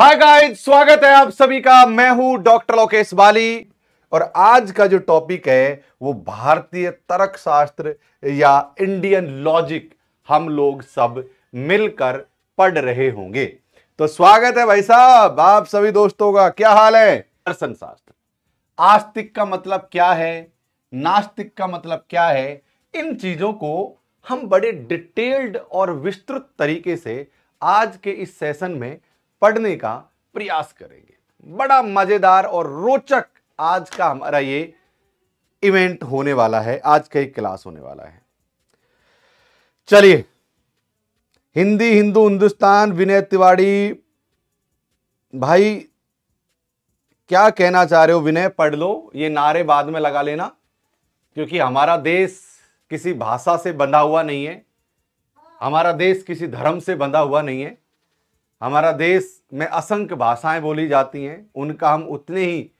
Hi guys स्वागत है आप सभी का मैं हूं डॉक्टर लोकेश बाली और आज का जो टॉपिक है वो भारतीय तर्क शास्त्र या इंडियन लॉजिक हम लोग सब मिलकर पढ़ रहे होंगे तो स्वागत है भाई साहब आप सभी दोस्तों का क्या हाल है दर्शन शास्त्र आस्तिक का मतलब क्या है नास्तिक का मतलब क्या है इन चीजों को हम बड़े डिटेल्ड और विस्तृत तरीके से आज के इस सेशन में पढ़ने का प्रयास करेंगे बड़ा मजेदार और रोचक आज का हमारा ये इवेंट होने वाला है आज का एक क्लास होने वाला है चलिए हिंदी हिंदू हिंदुस्तान विनय तिवाड़ी भाई क्या कहना चाह रहे हो विनय पढ़ लो ये नारे बाद में लगा लेना क्योंकि हमारा देश किसी भाषा से बंधा हुआ नहीं है हमारा देश किसी धर्म से बंधा हुआ नहीं है हमारा देश में असंख्य भाषाएं बोली जाती हैं उनका हम उतने ही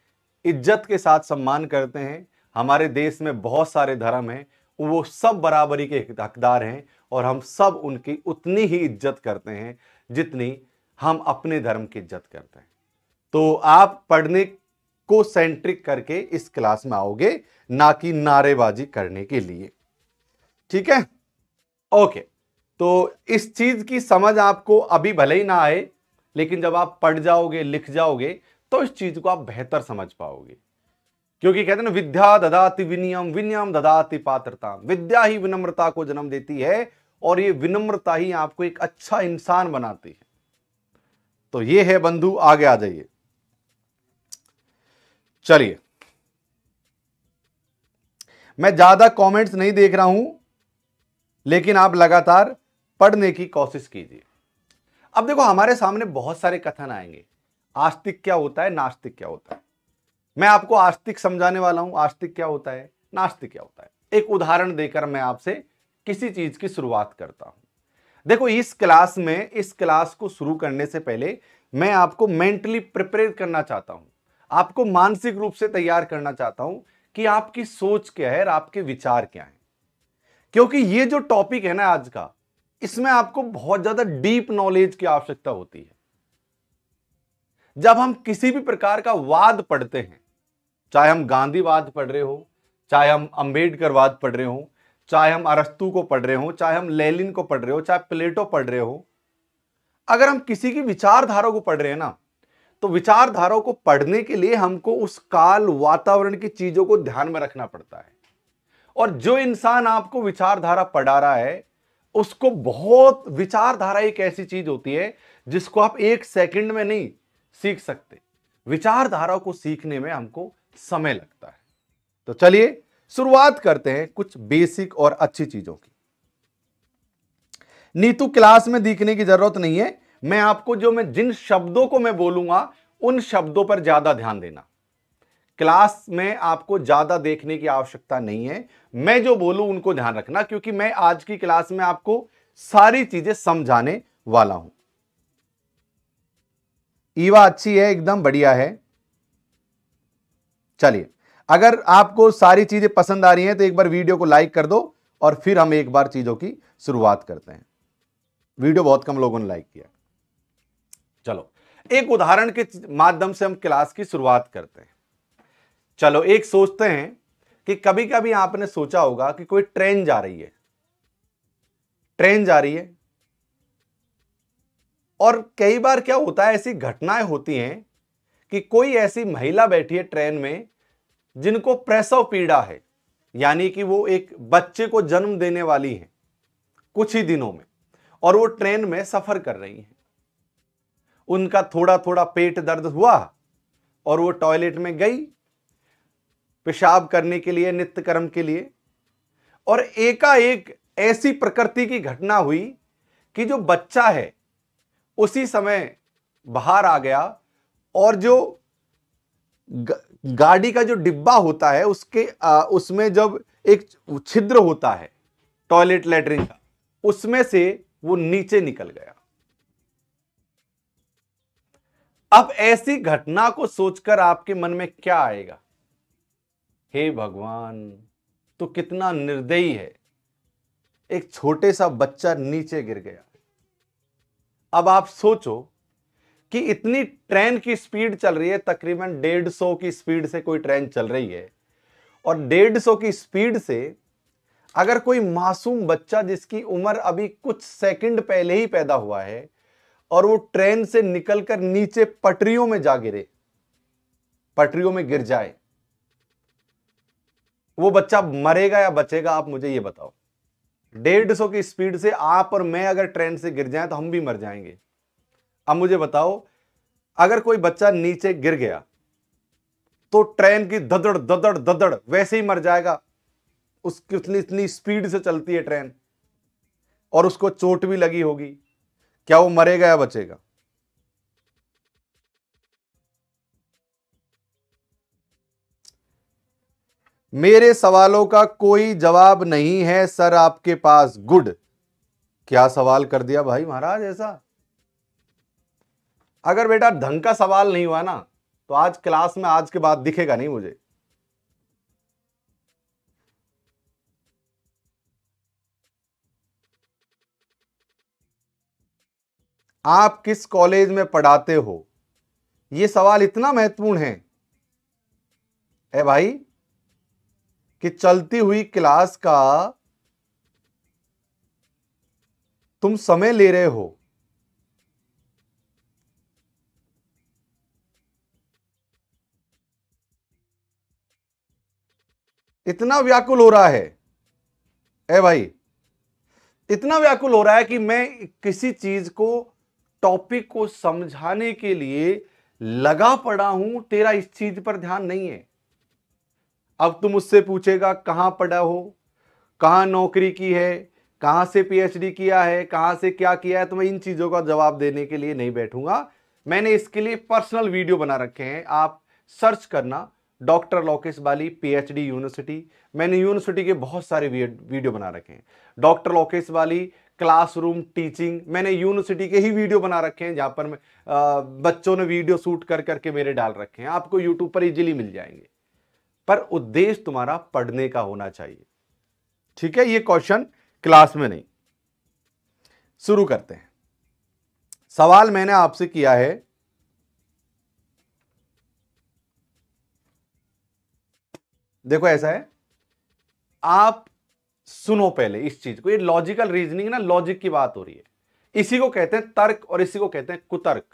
इज्जत के साथ सम्मान करते हैं हमारे देश में बहुत सारे धर्म हैं वो सब बराबरी के हकदार हैं और हम सब उनकी उतनी ही इज्जत करते हैं जितनी हम अपने धर्म की इज्जत करते हैं तो आप पढ़ने को सेंट्रिक करके इस क्लास में आओगे ना कि नारेबाजी करने के लिए ठीक है ओके तो इस चीज़ की समझ आपको अभी भले ही ना आए लेकिन जब आप पढ़ जाओगे लिख जाओगे तो इस चीज़ को आप बेहतर समझ पाओगे क्योंकि कहते हैं ना विद्या ददाति विनियम विनियम ददाति पात्रता विद्या ही विनम्रता को जन्म देती है और ये विनम्रता ही आपको एक अच्छा इंसान बनाती है तो ये है बंधु आगे आ जाइए चलिए मैं ज्यादा कमेंट्स नहीं देख रहा हूं लेकिन आप लगातार पढ़ने की कोशिश कीजिए अब देखो हमारे सामने बहुत सारे कथन आएंगे आस्तिक क्या होता है नास्तिक क्या होता है मैं आपको आस्तिक समझाने वाला हूं आस्तिक क्या होता है नास्तिक क्या होता है एक उदाहरण देकर मैं आपसे किसी चीज की शुरुआत करता हूं देखो इस क्लास में इस क्लास को शुरू करने से पहले मैं आपको मेंटली प्रिपेयर करना चाहता हूं आपको मानसिक रूप से तैयार करना चाहता हूं कि आपकी सोच क्या है और आपके विचार क्या है क्योंकि ये जो टॉपिक है ना आज का इसमें आपको बहुत ज्यादा डीप नॉलेज की आवश्यकता होती है जब हम किसी भी प्रकार का वाद पढ़ते हैं चाहे हम गांधीवाद पढ़ रहे हो चाहे हम अंबेडकरवाद पढ़ रहे हो चाहे हम अरस्तु को पढ़ रहे हो चाहे हम लेलिन को पढ़ रहे हो चाहे प्लेटो पढ़ रहे हो अगर हम किसी की विचारधारा को पढ़ रहे हैं ना तो विचारधारा को पढ़ने के लिए हमको उस काल वातावरण की चीजों को ध्यान में रखना पड़ता है और जो इंसान आपको विचारधारा पढ़ा रहा है उसको बहुत विचारधारा एक ऐसी चीज होती है जिसको आप एक सेकंड में नहीं सीख सकते विचारधारा को सीखने में हमको समय लगता है तो चलिए शुरुआत करते हैं कुछ बेसिक और अच्छी चीजों की नीतू क्लास में दिखने की जरूरत नहीं है मैं आपको जो मैं जिन शब्दों को मैं बोलूंगा उन शब्दों पर ज्यादा ध्यान देना क्लास में आपको ज़्यादा देखने की आवश्यकता नहीं है मैं जो बोलूं उनको ध्यान रखना क्योंकि मैं आज की क्लास में आपको सारी चीज़ें समझाने वाला हूं ईवा अच्छी है एकदम बढ़िया है चलिए अगर आपको सारी चीज़ें पसंद आ रही हैं तो एक बार वीडियो को लाइक कर दो और फिर हम एक बार चीज़ों की शुरुआत करते हैं वीडियो बहुत कम लोगों ने लाइक किया चलो एक उदाहरण के माध्यम से हम क्लास की शुरुआत करते हैं चलो एक सोचते हैं कि कभी कभी आपने सोचा होगा कि कोई ट्रेन जा रही है ट्रेन जा रही है और कई बार क्या होता है ऐसी घटनाएं होती हैं कि कोई ऐसी महिला बैठी है ट्रेन में जिनको प्रसव पीड़ा है यानी कि वो एक बच्चे को जन्म देने वाली है कुछ ही दिनों में और वो ट्रेन में सफर कर रही है उनका थोड़ा थोड़ा पेट दर्द हुआ और वो टॉयलेट में गई पेशाब करने के लिए नित्य कर्म के लिए और एकाएक ऐसी प्रकृति की घटना हुई कि जो बच्चा है उसी समय बाहर आ गया और जो गाड़ी का जो डिब्बा होता है उसके आ, उसमें जब एक छिद्र होता है टॉयलेट लेटरिन का उसमें से वो नीचे निकल गया अब ऐसी घटना को सोचकर आपके मन में क्या आएगा हे भगवान तो कितना निर्दयी है एक छोटे सा बच्चा नीचे गिर गया अब आप सोचो कि इतनी ट्रेन की स्पीड चल रही है तकरीबन डेढ़ सौ की स्पीड से कोई ट्रेन चल रही है और डेढ़ सौ की स्पीड से अगर कोई मासूम बच्चा जिसकी उम्र अभी कुछ सेकंड पहले ही पैदा हुआ है और वो ट्रेन से निकलकर नीचे पटरियों में जा गिरे पटरियों में गिर जाए वो बच्चा मरेगा या बचेगा आप मुझे ये बताओ डेढ़ सौ की स्पीड से आप और मैं अगर ट्रेन से गिर जाए तो हम भी मर जाएंगे अब मुझे बताओ अगर कोई बच्चा नीचे गिर गया तो ट्रेन की ददड़ ददड़ ददड़ वैसे ही मर जाएगा उसकी उतनी इतनी स्पीड से चलती है ट्रेन और उसको चोट भी लगी होगी क्या वो मरेगा या बचेगा मेरे सवालों का कोई जवाब नहीं है सर आपके पास गुड क्या सवाल कर दिया भाई महाराज ऐसा अगर बेटा ढंग का सवाल नहीं हुआ ना तो आज क्लास में आज के बाद दिखेगा नहीं मुझे आप किस कॉलेज में पढ़ाते हो यह सवाल इतना महत्वपूर्ण है ए भाई कि चलती हुई क्लास का तुम समय ले रहे हो इतना व्याकुल हो रहा है ए भाई इतना व्याकुल हो रहा है कि मैं किसी चीज को टॉपिक को समझाने के लिए लगा पड़ा हूं तेरा इस चीज पर ध्यान नहीं है अब तुम उससे पूछेगा कहाँ पढ़ा हो कहाँ नौकरी की है कहाँ से पीएचडी किया है कहाँ से क्या किया है तो मैं इन चीज़ों का जवाब देने के लिए नहीं बैठूंगा मैंने इसके लिए पर्सनल वीडियो बना रखे हैं आप सर्च करना doctor Lokesh Bali PhD university मैंने यूनिवर्सिटी के बहुत सारे वीडियो बना रखे हैं doctor Lokesh Bali classroom teaching मैंने यूनिवर्सिटी के ही वीडियो बना रखे हैं जहाँ पर मैं बच्चों ने वीडियो शूट कर करके मेरे डाल रखे हैं आपको यूट्यूब पर इजिली मिल जाएंगे पर उद्देश्य तुम्हारा पढ़ने का होना चाहिए ठीक है ये क्वेश्चन क्लास में नहीं शुरू करते हैं सवाल मैंने आपसे किया है देखो ऐसा है आप सुनो पहले इस चीज को ये लॉजिकल रीजनिंग ना लॉजिक की बात हो रही है इसी को कहते हैं तर्क और इसी को कहते हैं कुतर्क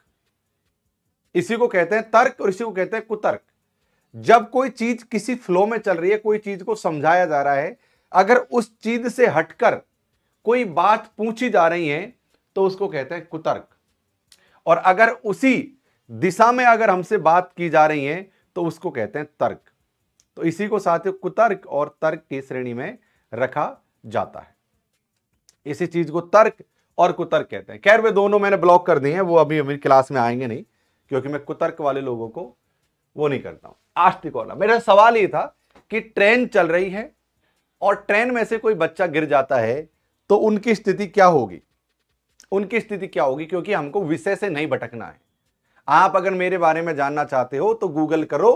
इसी को कहते हैं तर्क और इसी को कहते हैं कुतर्क जब कोई चीज किसी फ्लो में चल रही है कोई चीज को समझाया जा रहा है अगर उस चीज से हटकर कोई बात पूछी जा रही है तो उसको कहते हैं कुतर्क और अगर उसी दिशा में अगर हमसे बात की जा रही है तो उसको कहते हैं तर्क तो इसी को ही कुतर्क और तर्क की श्रेणी में रखा जाता है इसी चीज को तर्क और कुतर्क कहते हैं खैर वे दोनों मैंने ब्लॉक कर दिए हैं वो अभी अभी क्लास में आएंगे नहीं क्योंकि मैं कुतर्क वाले लोगों को वो नहीं करता आस्तिक आस्टिकोला मेरा सवाल ये था कि ट्रेन चल रही है और ट्रेन में से कोई बच्चा गिर जाता है तो उनकी स्थिति क्या होगी उनकी स्थिति क्या होगी क्योंकि हमको विषय से नहीं भटकना है आप अगर मेरे बारे में जानना चाहते हो तो गूगल करो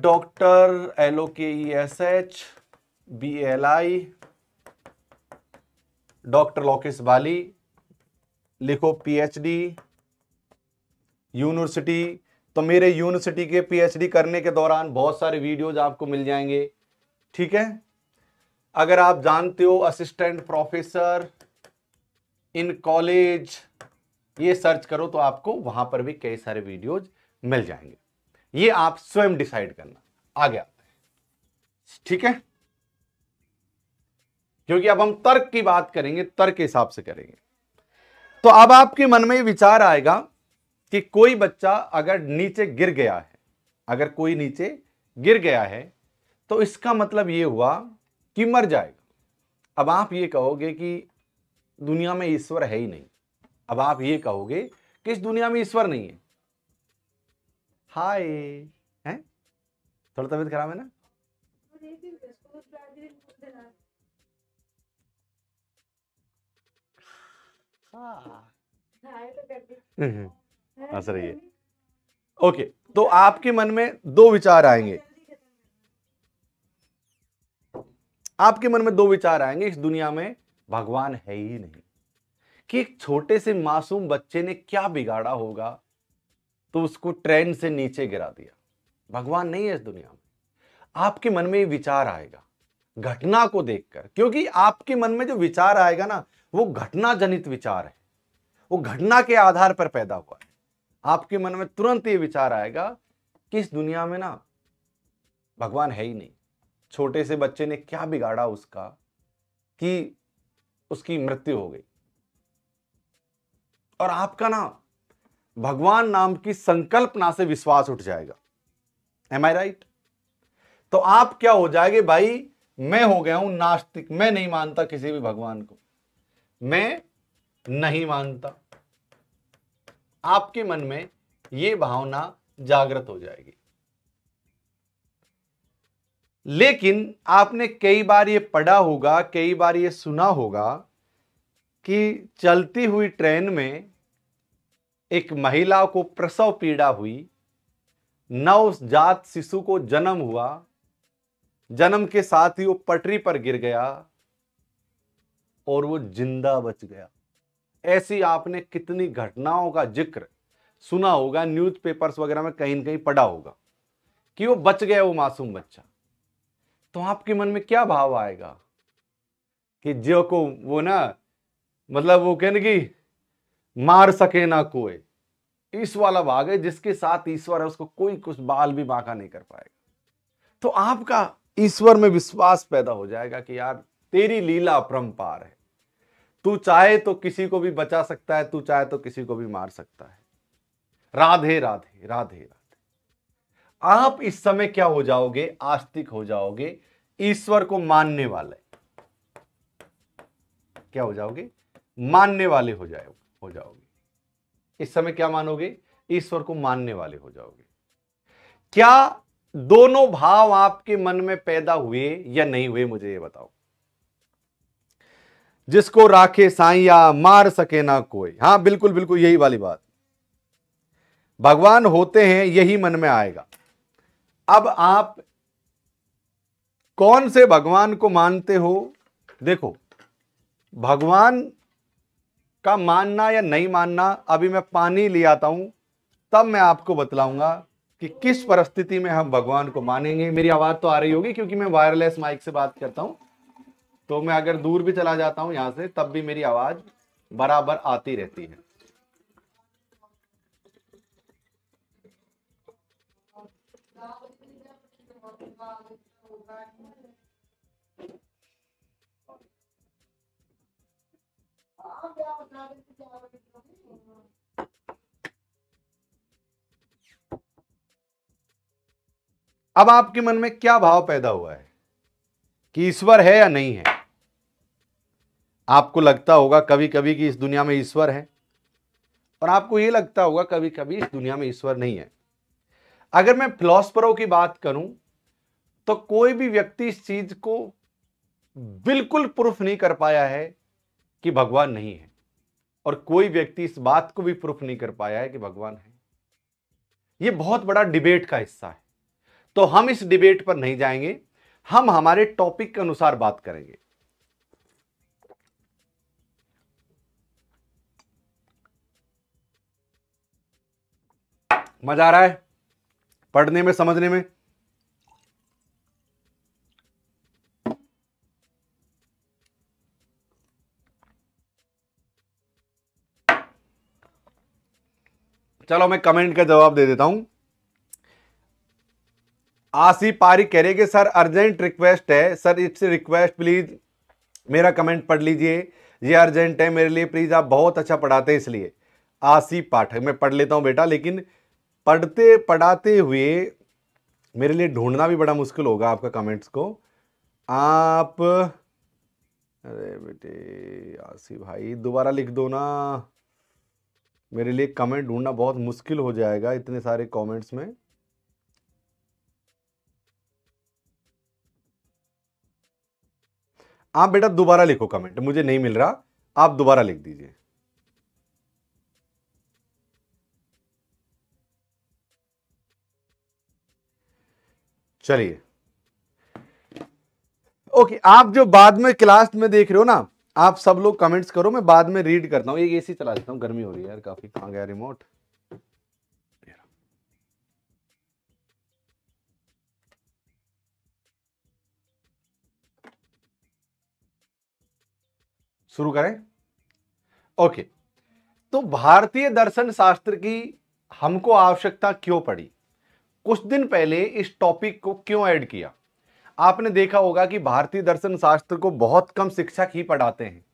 doctor L O K E S H B L I doctor Lokesh Bali लिखो पीएचडी यूनिवर्सिटी तो मेरे यूनिवर्सिटी के पीएचडी करने के दौरान बहुत सारे वीडियोज आपको मिल जाएंगे ठीक है अगर आप जानते हो असिस्टेंट प्रोफेसर इन कॉलेज ये सर्च करो तो आपको वहां पर भी कई सारे वीडियोज मिल जाएंगे ये आप स्वयं डिसाइड करना आगे आते हैं ठीक है क्योंकि अब हम तर्क की बात करेंगे तर्क के हिसाब से करेंगे तो अब आपके मन में विचार आएगा कि कोई बच्चा अगर नीचे गिर गया है अगर कोई नीचे गिर गया है तो इसका मतलब ये हुआ कि मर जाएगा अब आप ये कहोगे कि दुनिया में ईश्वर है ही नहीं अब आप ये कहोगे कि इस दुनिया में ईश्वर नहीं है हाय हैं थोड़ा तबीयत खराब है ना हाँ हम्म, हम्म। आंसर है ये ओके तो आपके मन में दो विचार आएंगे आपके मन में दो विचार आएंगे इस दुनिया में भगवान है ही नहीं कि एक छोटे से मासूम बच्चे ने क्या बिगाड़ा होगा तो उसको ट्रेन से नीचे गिरा दिया भगवान नहीं है इस दुनिया में आपके मन में ये विचार आएगा घटना को देखकर क्योंकि आपके मन में जो विचार आएगा ना वो घटना जनित विचार है वो घटना के आधार पर पैदा हुआ है आपके मन में तुरंत ये विचार आएगा कि इस दुनिया में ना भगवान है ही नहीं छोटे से बच्चे ने क्या बिगाड़ा उसका कि उसकी मृत्यु हो गई और आपका ना भगवान नाम की संकल्पना से विश्वास उठ जाएगा एम आई राइट तो आप क्या हो जाएंगे भाई मैं हो गया हूं नास्तिक मैं नहीं मानता किसी भी भगवान को मैं नहीं मानता आपके मन में यह भावना जागृत हो जाएगी लेकिन आपने कई बार यह पढ़ा होगा कई बार यह सुना होगा कि चलती हुई ट्रेन में एक महिला को प्रसव पीड़ा हुई नवजात शिशु को जन्म हुआ जन्म के साथ ही वो पटरी पर गिर गया और वो जिंदा बच गया ऐसी आपने कितनी घटनाओं का जिक्र सुना होगा न्यूज़पेपर्स वगैरह में कहीं ना कहीं पढ़ा होगा कि वो बच गया वो मासूम बच्चा तो आपके मन में क्या भाव आएगा कि जो को वो ना मतलब वो कहने की मार सके ना कोई इस वाला भाग है जिसके साथ ईश्वर है उसको कोई कुछ बाल भी बांका नहीं कर पाएगा तो आपका ईश्वर में विश्वास पैदा हो जाएगा कि यार तेरी लीला परम्पार है तू चाहे तो किसी को भी बचा सकता है तू चाहे तो किसी को भी मार सकता है राधे राधे राधे राधे आप इस समय क्या हो जाओगे आस्तिक हो जाओगे ईश्वर को मानने वाले क्या हो जाओगे मानने वाले हो जाए हो जाओगे इस समय क्या मानोगे ईश्वर को मानने वाले हो जाओगे क्या दोनों भाव आपके मन में पैदा हुए या नहीं हुए मुझे ये बताओ जिसको राखे साइया मार सके ना कोई हाँ बिल्कुल बिल्कुल यही वाली बात भगवान होते हैं यही मन में आएगा अब आप कौन से भगवान को मानते हो देखो भगवान का मानना या नहीं मानना अभी मैं पानी ले आता हूं तब मैं आपको बतलाऊंगा कि किस परिस्थिति में हम भगवान को मानेंगे मेरी आवाज तो आ रही होगी क्योंकि मैं वायरलेस माइक से बात करता हूं तो मैं अगर दूर भी चला जाता हूं यहां से तब भी मेरी आवाज बराबर आती रहती है अब आपके मन में क्या भाव पैदा हुआ है कि ईश्वर है या नहीं है आपको लगता होगा कभी कभी कि इस दुनिया में ईश्वर है और आपको ये लगता होगा कभी कभी इस दुनिया में ईश्वर नहीं है अगर मैं फिलोसफरों की बात करूं तो कोई भी व्यक्ति इस चीज को बिल्कुल प्रूफ नहीं कर पाया है कि भगवान नहीं है और कोई व्यक्ति इस बात को भी प्रूफ नहीं कर पाया है कि भगवान है यह बहुत बड़ा डिबेट का हिस्सा है तो हम इस डिबेट पर नहीं जाएंगे हम हमारे टॉपिक के अनुसार बात करेंगे मजा आ रहा है पढ़ने में समझने में चलो मैं कमेंट का जवाब दे देता हूं आसी पारी कह रहे कि सर अर्जेंट रिक्वेस्ट है सर इट्स रिक्वेस्ट प्लीज मेरा कमेंट पढ़ लीजिए ये अर्जेंट है मेरे लिए प्लीज आप बहुत अच्छा पढ़ाते हैं इसलिए आसी पाठक मैं पढ़ लेता हूं बेटा लेकिन पढ़ते पढ़ाते हुए मेरे लिए ढूंढना भी बड़ा मुश्किल होगा आपका कमेंट्स को आप अरे बेटे आसी भाई दोबारा लिख दो ना मेरे लिए कमेंट ढूंढना बहुत मुश्किल हो जाएगा इतने सारे कमेंट्स में आप बेटा दोबारा लिखो कमेंट मुझे नहीं मिल रहा आप दोबारा लिख दीजिए चलिए ओके आप जो बाद में क्लास में देख रहे हो ना आप सब लोग कमेंट्स करो मैं बाद में रीड करता हूँ एक एसी चला देता हूँ गर्मी हो रही है यार काफी कहाँ गया रिमोट शुरू करें ओके तो भारतीय दर्शन शास्त्र की हमको आवश्यकता क्यों पड़ी कुछ दिन पहले इस टॉपिक को क्यों ऐड किया आपने देखा होगा कि भारतीय दर्शन शास्त्र को बहुत कम शिक्षक ही पढ़ाते हैं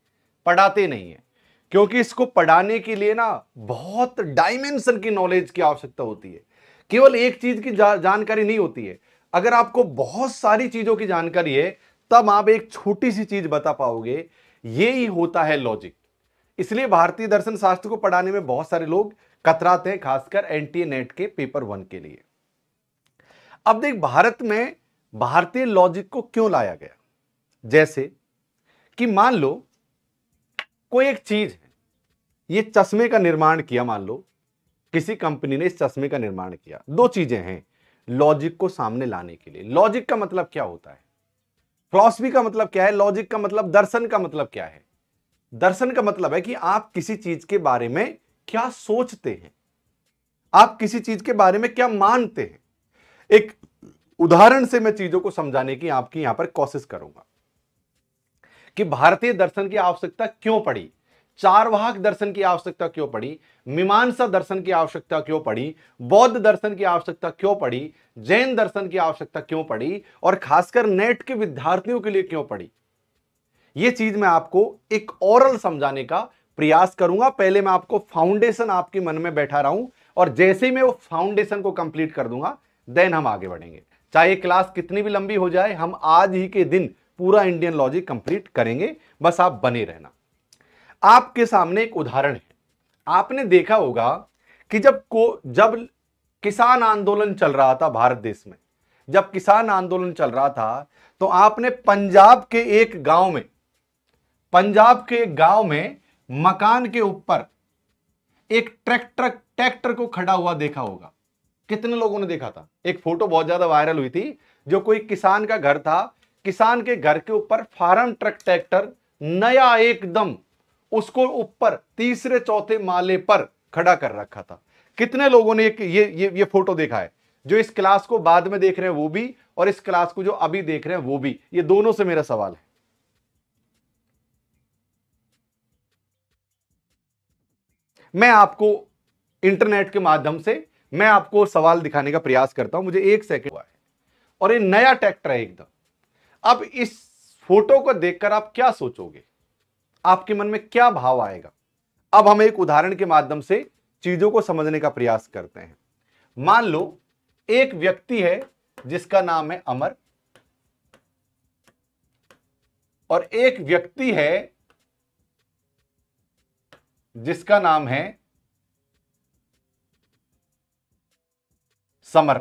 पढ़ाते नहीं है क्योंकि इसको पढ़ाने के लिए ना बहुत डायमेंशन की नॉलेज की आवश्यकता होती है केवल एक चीज की जा, जानकारी नहीं होती है अगर आपको बहुत सारी चीजों की जानकारी है तब आप एक छोटी सी चीज बता पाओगे ये ही होता है लॉजिक इसलिए भारतीय दर्शन शास्त्र को पढ़ाने में बहुत सारे लोग कतराते हैं खासकर एन नेट e के पेपर वन के लिए अब देख भारत में भारतीय लॉजिक को क्यों लाया गया जैसे कि मान लो कोई एक चीज है ये चश्मे का निर्माण किया मान लो किसी कंपनी ने इस चश्मे का निर्माण किया दो चीजें हैं लॉजिक को सामने लाने के लिए लॉजिक का मतलब क्या होता है फिलोसफी का मतलब क्या है लॉजिक का मतलब दर्शन का मतलब क्या है दर्शन का मतलब है कि आप किसी चीज के बारे में क्या सोचते हैं आप किसी चीज के बारे में क्या मानते हैं एक उदाहरण से मैं चीजों को समझाने की आपकी यहां पर कोशिश करूंगा कि भारतीय दर्शन की आवश्यकता क्यों पड़ी चारवाहक दर्शन की आवश्यकता क्यों पड़ी मीमांसा दर्शन की आवश्यकता क्यों पड़ी बौद्ध दर्शन की आवश्यकता क्यों पड़ी जैन दर्शन की आवश्यकता क्यों पड़ी और खासकर नेट के विद्यार्थियों के लिए क्यों पड़ी यह चीज मैं आपको एक ओरल समझाने का प्रयास करूंगा पहले मैं आपको फाउंडेशन आपके मन में बैठा रहा हूं और जैसे ही मैं वो फाउंडेशन को कंप्लीट कर दूंगा देन हम आगे बढ़ेंगे चाहे क्लास कितनी भी लंबी हो जाए हम आज ही के दिन पूरा इंडियन लॉजिक कंप्लीट करेंगे बस आप बने रहना आपके सामने एक उदाहरण है आपने देखा होगा कि जब को जब किसान आंदोलन चल रहा था भारत देश में जब किसान आंदोलन चल रहा था तो आपने पंजाब के एक गांव में पंजाब के एक गांव में मकान के ऊपर एक ट्रैक्टर ट्रैक्टर को खड़ा हुआ देखा होगा कितने लोगों ने देखा था एक फोटो बहुत ज्यादा वायरल हुई थी जो कोई किसान का घर था किसान के घर के ऊपर फार्म ट्रक ट्रैक्टर नया एकदम उसको ऊपर तीसरे चौथे माले पर खड़ा कर रखा था कितने लोगों ने ये ये ये फोटो देखा है जो इस क्लास को बाद में देख रहे हैं वो भी और इस क्लास को जो अभी देख रहे हैं वो भी ये दोनों से मेरा सवाल है मैं आपको इंटरनेट के माध्यम से मैं आपको सवाल दिखाने का प्रयास करता हूं मुझे एक सेकंड हुआ है और ये नया ट्रैक्टर है एकदम अब इस फोटो को देखकर आप क्या सोचोगे आपके मन में क्या भाव आएगा अब हम एक उदाहरण के माध्यम से चीजों को समझने का प्रयास करते हैं मान लो एक व्यक्ति है जिसका नाम है अमर और एक व्यक्ति है जिसका नाम है समर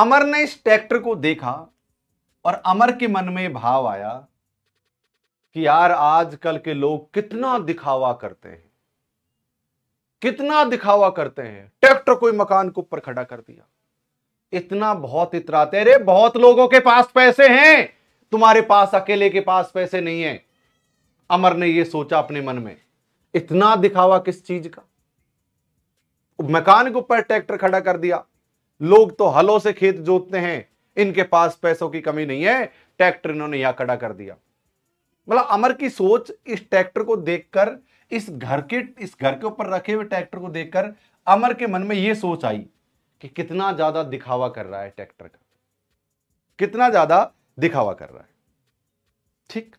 अमर ने इस ट्रैक्टर को देखा और अमर के मन में भाव आया कि यार आजकल के लोग कितना दिखावा करते हैं कितना दिखावा करते हैं ट्रैक्टर कोई मकान के को ऊपर खड़ा कर दिया इतना बहुत इतराते अरे बहुत लोगों के पास पैसे हैं तुम्हारे पास अकेले के पास पैसे नहीं है अमर ने यह सोचा अपने मन में इतना दिखावा किस चीज का मकान के ऊपर ट्रैक्टर खड़ा कर दिया लोग तो हलों से खेत जोतते हैं इनके पास पैसों की कमी नहीं है ट्रैक्टर इन्होंने यहां खड़ा कर दिया मतलब अमर की सोच इस ट्रैक्टर को देखकर इस घर के इस घर के ऊपर रखे हुए ट्रैक्टर को देखकर अमर के मन में यह सोच आई कि कितना ज्यादा दिखावा कर रहा है ट्रैक्टर का कितना ज्यादा दिखावा कर रहा है ठीक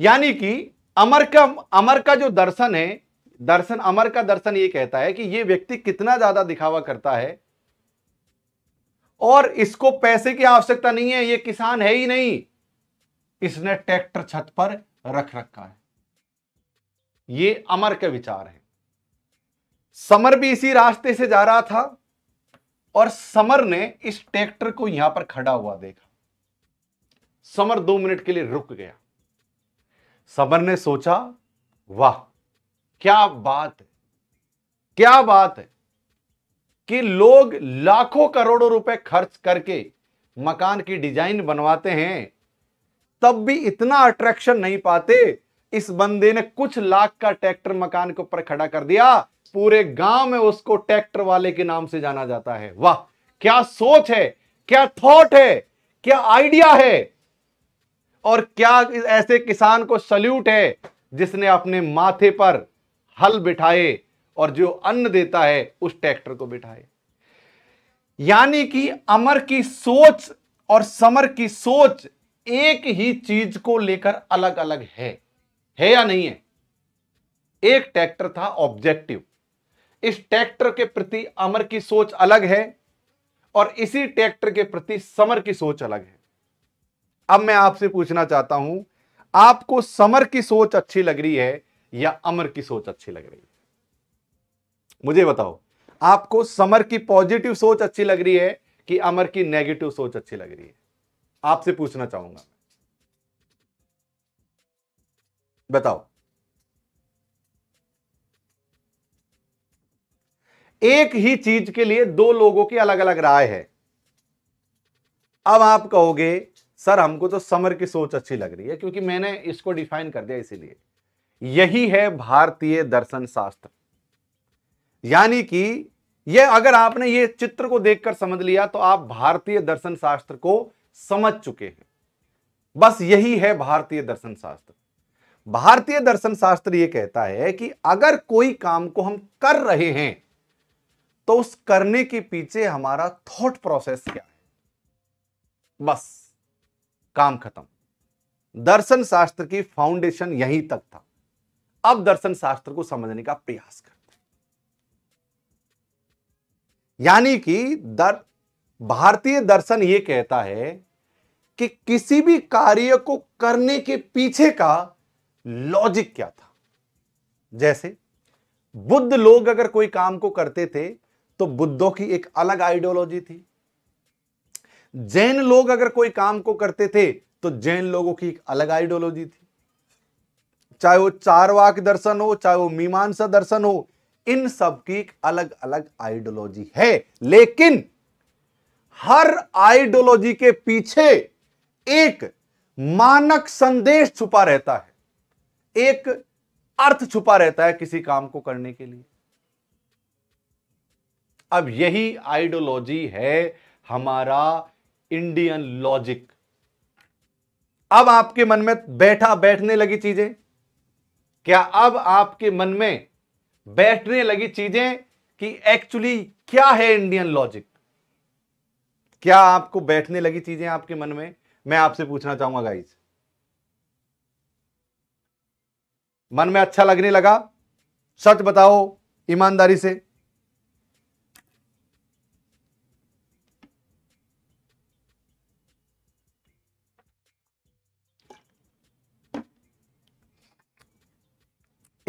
यानी कि अमर का अमर का जो दर्शन है दर्शन अमर का दर्शन ये कहता है कि ये व्यक्ति कितना ज्यादा दिखावा करता है और इसको पैसे की आवश्यकता नहीं है ये किसान है ही नहीं इसने ट्रैक्टर छत पर रख रखा है ये अमर के विचार है समर भी इसी रास्ते से जा रहा था और समर ने इस ट्रैक्टर को यहां पर खड़ा हुआ देखा समर दो मिनट के लिए रुक गया समर ने सोचा वाह क्या बात है क्या बात है कि लोग लाखों करोड़ों रुपए खर्च करके मकान की डिजाइन बनवाते हैं तब भी इतना अट्रैक्शन नहीं पाते इस बंदे ने कुछ लाख का ट्रैक्टर मकान के ऊपर खड़ा कर दिया पूरे गांव में उसको ट्रैक्टर वाले के नाम से जाना जाता है वाह क्या सोच है क्या थॉट है क्या आइडिया है और क्या ऐसे किसान को सल्यूट है जिसने अपने माथे पर हल बिठाए और जो अन्न देता है उस ट्रैक्टर को बिठाए यानी कि अमर की सोच और समर की सोच एक ही चीज को लेकर अलग अलग है है या नहीं है एक ट्रैक्टर था ऑब्जेक्टिव इस ट्रैक्टर के प्रति अमर की सोच अलग है और इसी ट्रैक्टर के प्रति समर की सोच अलग है अब मैं आपसे पूछना चाहता हूं आपको समर की सोच अच्छी लग रही है या अमर की सोच अच्छी लग रही है मुझे बताओ आपको समर की पॉजिटिव सोच अच्छी लग रही है कि अमर की नेगेटिव सोच अच्छी लग रही है आपसे पूछना चाहूंगा बताओ एक ही चीज के लिए दो लोगों की अलग अलग राय है अब आप कहोगे सर हमको तो समर की सोच अच्छी लग रही है क्योंकि मैंने इसको डिफाइन कर दिया इसीलिए यही है भारतीय दर्शन शास्त्र यानी कि यह अगर आपने ये चित्र को देखकर समझ लिया तो आप भारतीय दर्शन शास्त्र को समझ चुके हैं बस यही है भारतीय दर्शन शास्त्र भारतीय दर्शन शास्त्र यह कहता है कि अगर कोई काम को हम कर रहे हैं तो उस करने के पीछे हमारा थॉट प्रोसेस क्या है बस काम खत्म दर्शन शास्त्र की फाउंडेशन यहीं तक था अब दर्शन शास्त्र को समझने का प्रयास करते हैं यानी कि दर भारतीय दर्शन यह कहता है कि किसी भी कार्य को करने के पीछे का लॉजिक क्या था जैसे बुद्ध लोग अगर कोई काम को करते थे तो बुद्धों की एक अलग आइडियोलॉजी थी जैन लोग अगर कोई काम को करते थे तो जैन लोगों की एक अलग आइडियोलॉजी थी चाहे वो चारवाक दर्शन हो चाहे वो मीमांसा दर्शन हो इन सब की अलग अलग आइडियोलॉजी है लेकिन हर आइडियोलॉजी के पीछे एक मानक संदेश छुपा रहता है एक अर्थ छुपा रहता है किसी काम को करने के लिए अब यही आइडियोलॉजी है हमारा इंडियन लॉजिक अब आपके मन में बैठा बैठने लगी चीजें क्या अब आपके मन में बैठने लगी चीजें कि एक्चुअली क्या है इंडियन लॉजिक क्या आपको बैठने लगी चीजें आपके मन में मैं आपसे पूछना चाहूंगा गाइस मन में अच्छा लगने लगा सच बताओ ईमानदारी से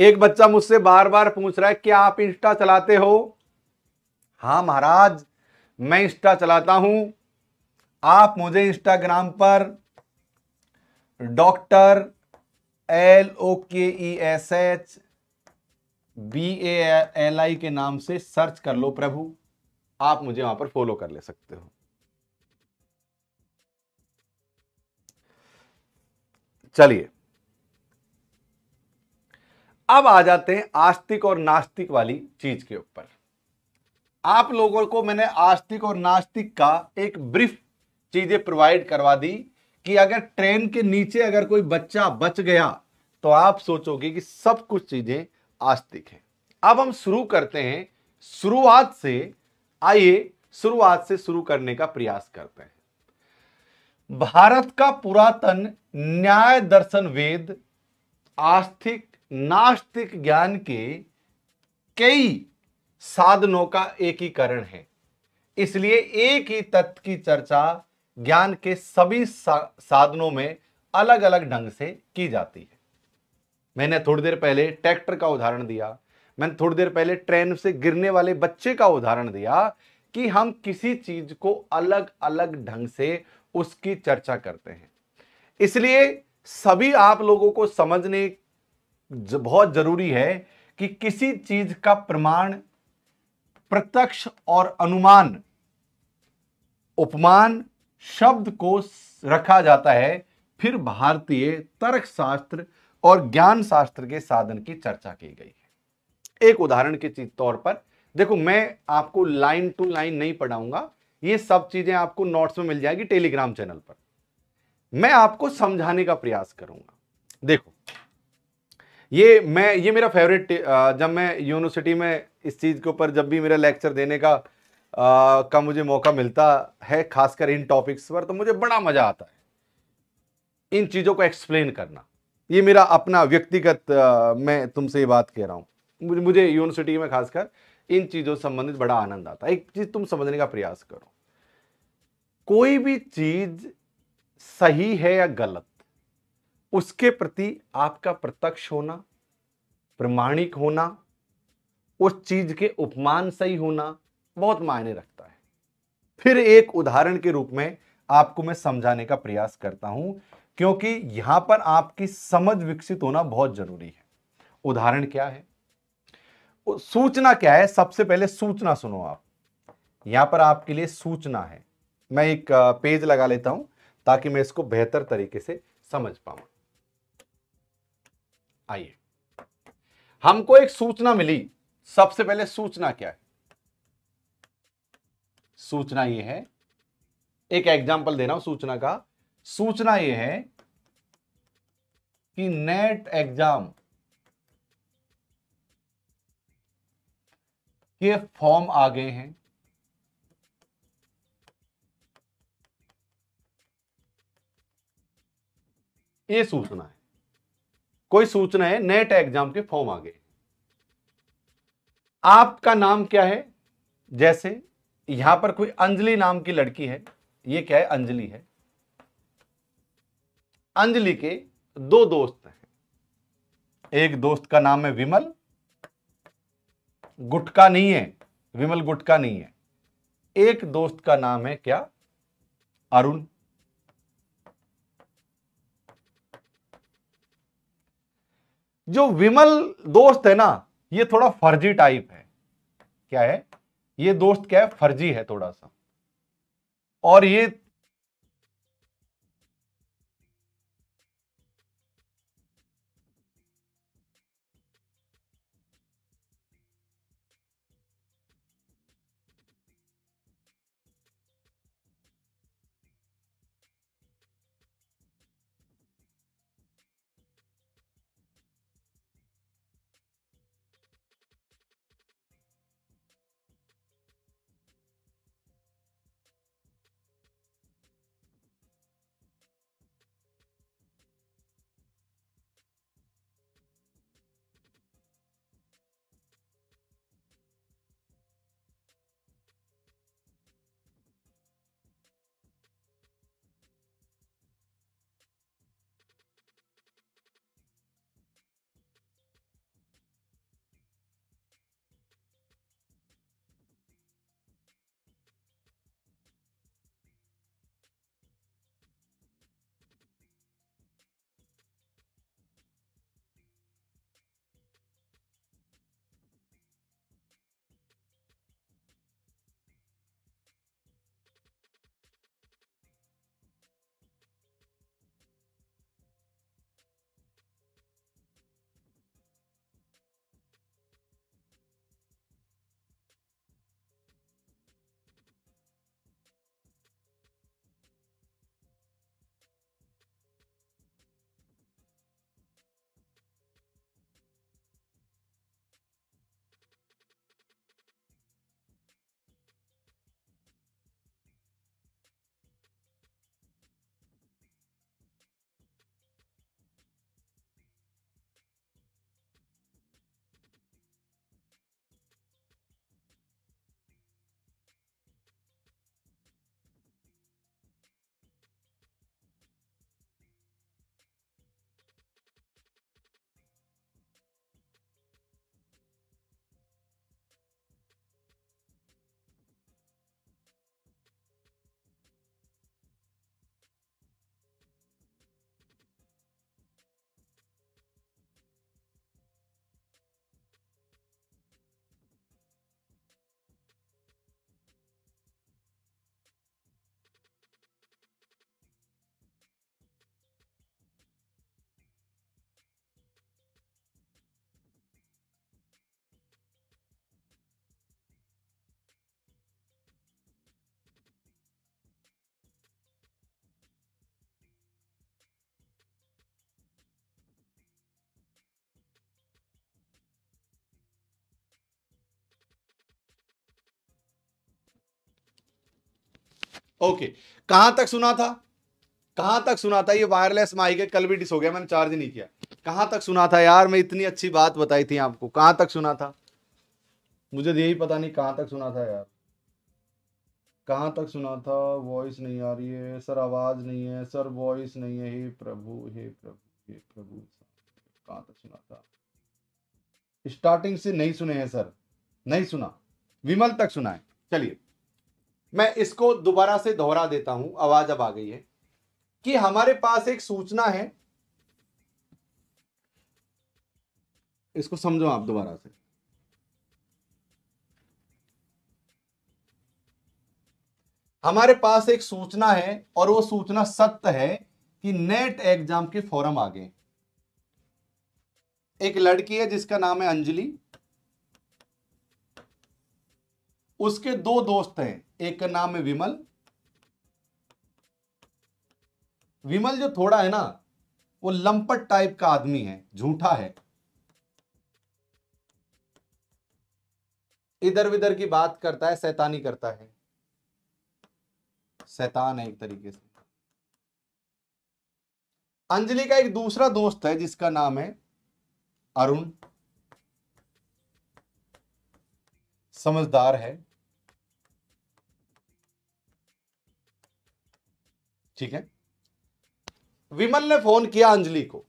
एक बच्चा मुझसे बार बार पूछ रहा है क्या आप इंस्टा चलाते हो हाँ महाराज मैं इंस्टा चलाता हूं आप मुझे इंस्टाग्राम पर doctor L O K E S H B A L I के नाम से सर्च कर लो प्रभु आप मुझे वहां पर फॉलो कर ले सकते हो चलिए अब आ जाते हैं आस्तिक और नास्तिक वाली चीज के ऊपर आप लोगों को मैंने आस्तिक और नास्तिक का एक ब्रीफ चीजें प्रोवाइड करवा दी कि अगर ट्रेन के नीचे अगर कोई बच्चा बच गया तो आप सोचोगे कि सब कुछ चीजें आस्तिक है अब हम शुरू करते हैं शुरुआत से आइए शुरुआत से शुरू करने का प्रयास करते हैं भारत का पुरातन न्याय दर्शन वेद आस्थिक नास्तिक ज्ञान के कई साधनों का एकीकरण है इसलिए एक ही तत्व की चर्चा ज्ञान के सभी सा, साधनों में अलग अलग ढंग से की जाती है मैंने थोड़ी देर पहले ट्रैक्टर का उदाहरण दिया मैंने थोड़ी देर पहले ट्रेन से गिरने वाले बच्चे का उदाहरण दिया कि हम किसी चीज को अलग अलग ढंग से उसकी चर्चा करते हैं इसलिए सभी आप लोगों को समझने बहुत जरूरी है कि किसी चीज का प्रमाण प्रत्यक्ष और अनुमान उपमान शब्द को रखा जाता है फिर भारतीय तर्क शास्त्र और ज्ञान शास्त्र के साधन की चर्चा की गई है एक उदाहरण के तौर पर देखो मैं आपको लाइन टू लाइन नहीं पढ़ाऊंगा ये सब चीजें आपको नोट्स में मिल जाएगी टेलीग्राम चैनल पर मैं आपको समझाने का प्रयास करूंगा देखो ये मैं ये मेरा फेवरेट जब मैं यूनिवर्सिटी में इस चीज़ के ऊपर जब भी मेरा लेक्चर देने का आ, का मुझे मौका मिलता है खासकर इन टॉपिक्स पर तो मुझे बड़ा मज़ा आता है इन चीज़ों को एक्सप्लेन करना ये मेरा अपना व्यक्तिगत मैं तुमसे ये बात कह रहा हूँ मुझे, मुझे यूनिवर्सिटी में खासकर इन चीज़ों से संबंधित बड़ा आनंद आता है एक चीज़ तुम समझने का प्रयास करो कोई भी चीज़ सही है या गलत उसके प्रति आपका प्रत्यक्ष होना प्रमाणिक होना उस चीज के उपमान सही होना बहुत मायने रखता है फिर एक उदाहरण के रूप में आपको मैं समझाने का प्रयास करता हूं क्योंकि यहां पर आपकी समझ विकसित होना बहुत जरूरी है उदाहरण क्या है सूचना क्या है सबसे पहले सूचना सुनो आप यहां पर आपके लिए सूचना है मैं एक पेज लगा लेता हूं ताकि मैं इसको बेहतर तरीके से समझ पाऊं आइए हमको एक सूचना मिली सबसे पहले सूचना क्या है सूचना यह है एक एग्जाम्पल दे रहा हूं सूचना का सूचना यह है कि नेट एग्जाम के फॉर्म आ गए हैं ये सूचना है कोई सूचना है नेट एग्जाम के फॉर्म आ गए आपका नाम क्या है जैसे यहां पर कोई अंजलि नाम की लड़की है ये क्या है अंजलि है अंजलि के दो दोस्त हैं एक दोस्त का नाम है विमल गुटका नहीं है विमल गुटका नहीं है एक दोस्त का नाम है क्या अरुण जो विमल दोस्त है ना ये थोड़ा फर्जी टाइप है क्या है ये दोस्त क्या है फर्जी है थोड़ा सा और ये ओके कहां तक सुना था कहां तक सुना था ये वायरलेस माइक है कल भी डिस हो गया मैंने चार्ज नहीं किया कहां तक सुना था यार मैं इतनी अच्छी बात बताई थी आपको कहां तक सुना था मुझे यही पता नहीं कहां तक सुना था यार कहां तक सुना था वॉइस नहीं आ रही है सर आवाज नहीं है सर वॉइस नहीं है हे प्रभु हे प्रभु हे प्रभु कहां तक सुना था स्टार्टिंग से नहीं सुने हैं सर नहीं सुना विमल तक सुना है चलिए मैं इसको दोबारा से दोहरा देता हूं आवाज अब आ गई है कि हमारे पास एक सूचना है इसको समझो आप दोबारा से हमारे पास एक सूचना है और वो सूचना सत्य है कि नेट एग्जाम के फॉरम आ गए एक लड़की है जिसका नाम है अंजलि उसके दो दोस्त हैं एक का नाम है विमल विमल जो थोड़ा है ना वो लंपट टाइप का आदमी है झूठा है इधर विधर की बात करता है सैतानी करता है सैतान है एक तरीके से अंजलि का एक दूसरा दोस्त है जिसका नाम है अरुण समझदार है ठीक है विमल ने फोन किया अंजलि को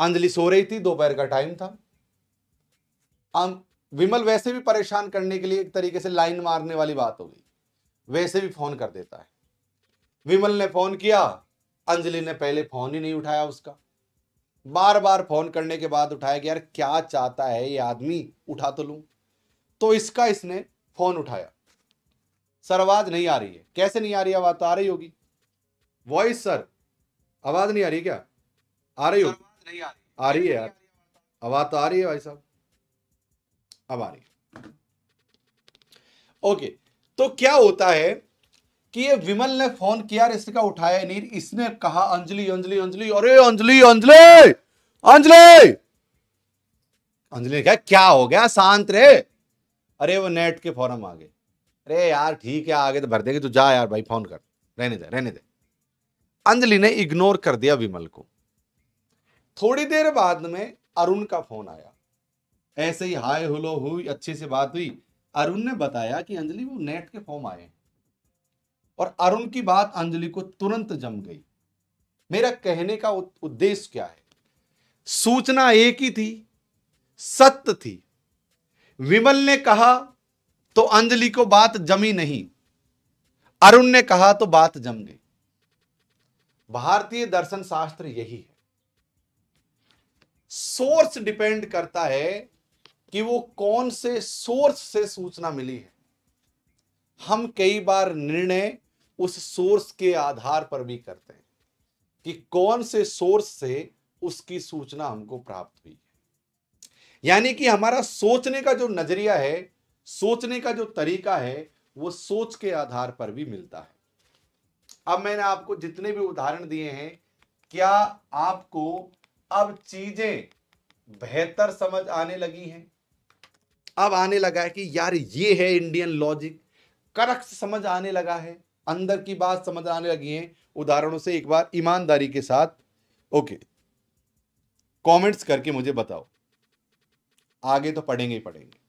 अंजलि सो रही थी दोपहर का टाइम था विमल वैसे भी परेशान करने के लिए एक तरीके से लाइन मारने वाली बात हो गई वैसे भी फोन कर देता है विमल ने फोन किया अंजलि ने पहले फोन ही नहीं उठाया उसका बार बार फोन करने के बाद उठाया कि यार क्या चाहता है ये आदमी उठा तो लू तो इसका इसने फोन उठाया सरवाज नहीं आ रही है कैसे नहीं आ रही आवाज तो आ रही होगी वॉइस सर आवाज नहीं आ रही क्या आ रही हो आ रही है यार आवाज तो आ रही है भाई साहब अब आ रही है ओके तो क्या होता है कि ये विमल ने फोन किया रिश्ते का उठाया नीर इसने कहा अंजलि अंजलि अंजलि अरे अंजलि अंजलि अंजलि अंजलि ने कहा क्या हो गया शांत रे अरे वो नेट के फॉरम आ गए अरे यार ठीक है आगे तो भर देंगे तो जा यार भाई फोन कर रहने दे रहने दे अंजलि ने इग्नोर कर दिया विमल को थोड़ी देर बाद में अरुण का फोन आया ऐसे ही हाय हुलो हुई अच्छी से बात हुई अरुण ने बताया कि अंजलि वो नेट के फॉर्म आए और अरुण की बात अंजलि को तुरंत जम गई मेरा कहने का उद्देश्य क्या है सूचना एक ही थी सत्य थी विमल ने कहा तो अंजलि को बात जमी नहीं अरुण ने कहा तो बात जम गई भारतीय दर्शन शास्त्र यही है सोर्स डिपेंड करता है कि वो कौन से सोर्स से सूचना मिली है हम कई बार निर्णय उस सोर्स के आधार पर भी करते हैं कि कौन से सोर्स से उसकी सूचना हमको प्राप्त हुई है यानी कि हमारा सोचने का जो नजरिया है सोचने का जो तरीका है वो सोच के आधार पर भी मिलता है अब मैंने आपको जितने भी उदाहरण दिए हैं क्या आपको अब चीजें बेहतर समझ आने लगी हैं अब आने लगा है कि यार ये है इंडियन लॉजिक करक्ट समझ आने लगा है अंदर की बात समझ आने लगी है उदाहरणों से एक बार ईमानदारी के साथ ओके कमेंट्स करके मुझे बताओ आगे तो पढ़ेंगे ही पढ़ेंगे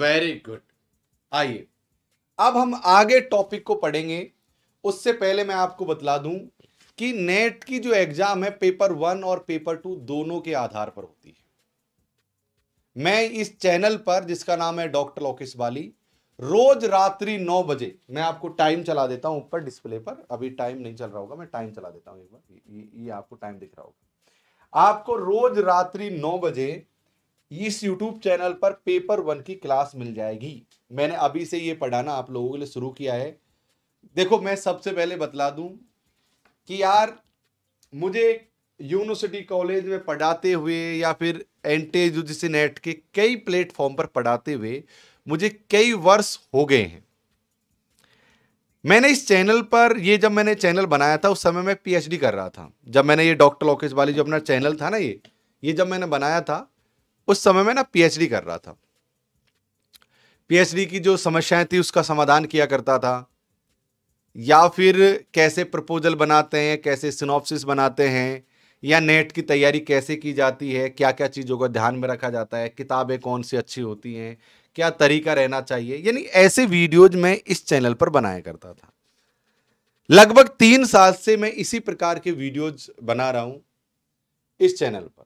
वेरी गुड आइए अब हम आगे टॉपिक को पढ़ेंगे उससे पहले मैं आपको बतला दूं कि नेट की जो एग्जाम है पेपर वन और पेपर टू दोनों के आधार पर होती है मैं इस चैनल पर जिसका नाम है डॉक्टर लोकेश बाली रोज रात्रि नौ बजे मैं आपको टाइम चला देता हूं ऊपर डिस्प्ले पर अभी टाइम नहीं चल रहा होगा मैं टाइम चला देता हूं एक बार ये, ये आपको टाइम दिख रहा होगा आपको रोज रात्रि नौ बजे इस यूट्यूब चैनल पर पेपर वन की क्लास मिल जाएगी मैंने अभी से ये पढ़ाना आप लोगों के लिए शुरू किया है देखो मैं सबसे पहले बतला दूं कि यार मुझे यूनिवर्सिटी कॉलेज में पढ़ाते हुए या फिर एन टी नेट के कई प्लेटफॉर्म पर पढ़ाते हुए मुझे कई वर्ष हो गए हैं मैंने इस चैनल पर ये जब मैंने चैनल बनाया था उस समय मैं पीएचडी कर रहा था जब मैंने ये डॉक्टर लोकेश वाली जो अपना चैनल था ना ये ये जब मैंने बनाया था उस समय में ना पीएचडी कर रहा था पीएचडी की जो समस्याएं थी उसका समाधान किया करता था या फिर कैसे प्रपोजल बनाते हैं कैसे सिनॉप्सिस बनाते हैं या नेट की तैयारी कैसे की जाती है क्या क्या चीज़ों का ध्यान में रखा जाता है किताबें कौन सी अच्छी होती हैं क्या तरीका रहना चाहिए यानी ऐसे वीडियोज मैं इस चैनल पर बनाया करता था लगभग तीन साल से मैं इसी प्रकार के वीडियोज बना रहा हूं इस चैनल पर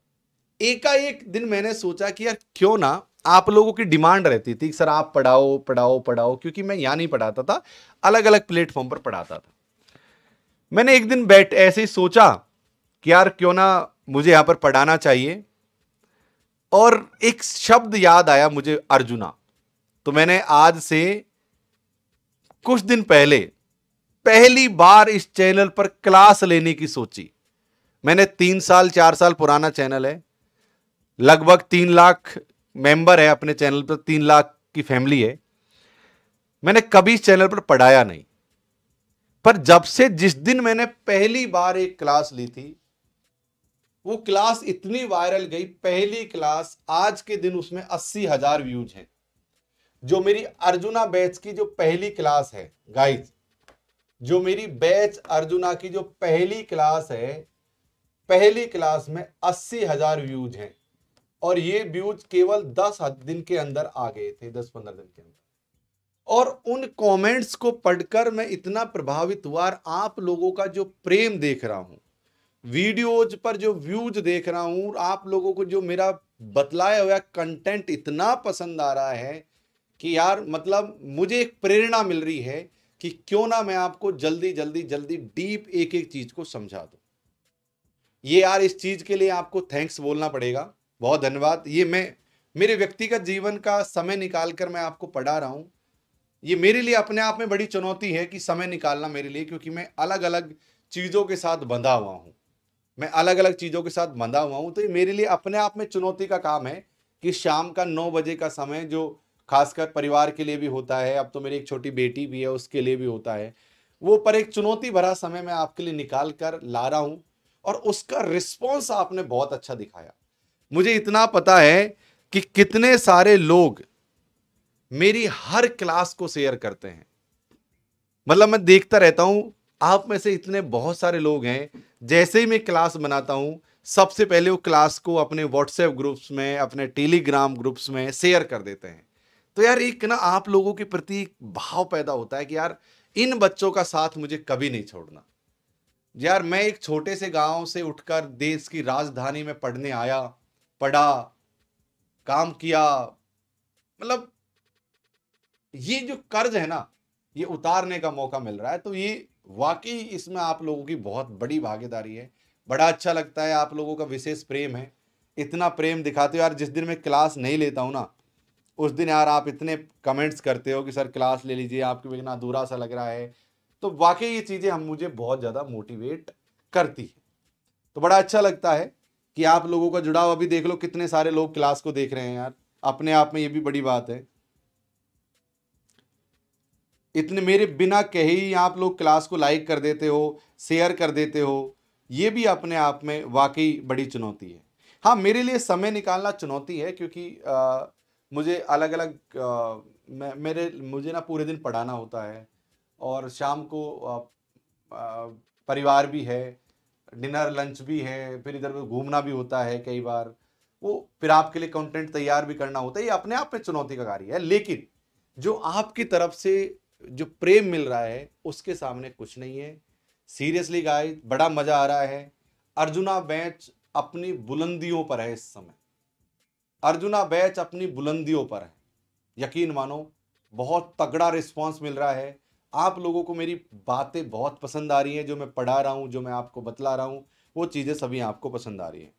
एकाएक दिन मैंने सोचा कि यार क्यों ना आप लोगों की डिमांड रहती थी सर आप पढ़ाओ पढ़ाओ पढ़ाओ क्योंकि मैं यहां नहीं पढ़ाता था अलग अलग प्लेटफॉर्म पर पढ़ाता था मैंने एक दिन बैठ ऐसे ही सोचा कि यार क्यों ना मुझे यहां पर पढ़ाना चाहिए और एक शब्द याद आया मुझे अर्जुना तो मैंने आज से कुछ दिन पहले पहली बार इस चैनल पर क्लास लेने की सोची मैंने तीन साल चार साल पुराना चैनल है लगभग तीन लाख मेंबर है अपने चैनल पर तीन लाख की फैमिली है मैंने कभी इस चैनल पर पढ़ाया नहीं पर जब से जिस दिन मैंने पहली बार एक क्लास ली थी वो क्लास इतनी वायरल गई पहली क्लास आज के दिन उसमें अस्सी हजार व्यूज हैं जो मेरी अर्जुना बैच की जो पहली क्लास है गाइज जो मेरी बैच अर्जुना की जो पहली क्लास है पहली क्लास में अस्सी हजार व्यूज हैं और ये व्यूज केवल दस दिन के अंदर आ गए थे दस पंद्रह दिन के अंदर और उन कमेंट्स को पढ़कर मैं इतना प्रभावित हुआ आप लोगों का जो प्रेम देख रहा हूँ वीडियोज पर जो व्यूज देख रहा हूँ आप लोगों को जो मेरा बतलाया हुआ कंटेंट इतना पसंद आ रहा है कि यार मतलब मुझे एक प्रेरणा मिल रही है कि क्यों ना मैं आपको जल्दी जल्दी जल्दी डीप एक एक चीज को समझा दू ये यार इस चीज के लिए आपको थैंक्स बोलना पड़ेगा बहुत धन्यवाद ये मैं मेरे व्यक्तिगत जीवन का समय निकाल कर मैं आपको पढ़ा रहा हूँ ये मेरे लिए अपने आप में बड़ी चुनौती है कि समय निकालना मेरे लिए क्योंकि मैं अलग अलग चीज़ों के साथ बंधा हुआ हूँ मैं अलग अलग चीज़ों के साथ बंधा हुआ हूँ तो ये मेरे लिए अपने आप में चुनौती का काम है कि शाम का नौ बजे का समय जो खासकर परिवार के लिए भी होता है अब तो मेरी एक छोटी बेटी भी है उसके लिए भी होता है वो पर एक चुनौती भरा समय मैं आपके लिए निकाल कर ला रहा हूँ और उसका रिस्पॉन्स आपने बहुत अच्छा दिखाया मुझे इतना पता है कि कितने सारे लोग मेरी हर क्लास को शेयर करते हैं मतलब मैं देखता रहता हूं आप में से इतने बहुत सारे लोग हैं जैसे ही मैं क्लास बनाता हूं सबसे पहले वो क्लास को अपने व्हाट्सएप ग्रुप्स में अपने टेलीग्राम ग्रुप्स में शेयर कर देते हैं तो यार एक ना आप लोगों के प्रति भाव पैदा होता है कि यार इन बच्चों का साथ मुझे कभी नहीं छोड़ना यार मैं एक छोटे से गांव से उठकर देश की राजधानी में पढ़ने आया पढ़ा काम किया मतलब ये जो कर्ज है ना ये उतारने का मौका मिल रहा है तो ये वाकई इसमें आप लोगों की बहुत बड़ी भागीदारी है बड़ा अच्छा लगता है आप लोगों का विशेष प्रेम है इतना प्रेम दिखाते हो यार जिस दिन मैं क्लास नहीं लेता हूँ ना उस दिन यार आप इतने कमेंट्स करते हो कि सर क्लास ले लीजिए आपके बिना अधूरा सा लग रहा है तो वाकई ये चीज़ें हम मुझे बहुत ज़्यादा मोटिवेट करती है तो बड़ा अच्छा लगता है कि आप लोगों का जुड़ाव अभी देख लो कितने सारे लोग क्लास को देख रहे हैं यार अपने आप में ये भी बड़ी बात है इतने मेरे बिना कहे ही आप लोग क्लास को लाइक कर देते हो शेयर कर देते हो ये भी अपने आप में वाकई बड़ी चुनौती है हाँ मेरे लिए समय निकालना चुनौती है क्योंकि आ, मुझे अलग अलग आ, मैं मेरे मुझे ना पूरे दिन पढ़ाना होता है और शाम को आ, आ, परिवार भी है डिनर लंच भी है फिर इधर उधर घूमना भी होता है कई बार वो फिर आपके लिए कंटेंट तैयार भी करना होता है ये अपने आप में चुनौती का कार्य है लेकिन जो आपकी तरफ से जो प्रेम मिल रहा है उसके सामने कुछ नहीं है सीरियसली गाय बड़ा मजा आ रहा है अर्जुना बैच अपनी बुलंदियों पर है इस समय अर्जुना बैच अपनी बुलंदियों पर है यकीन मानो बहुत तगड़ा रिस्पॉन्स मिल रहा है आप लोगों को मेरी बातें बहुत पसंद आ रही हैं जो मैं पढ़ा रहा हूं जो मैं आपको बतला रहा हूं वो चीज़ें सभी आपको पसंद आ रही हैं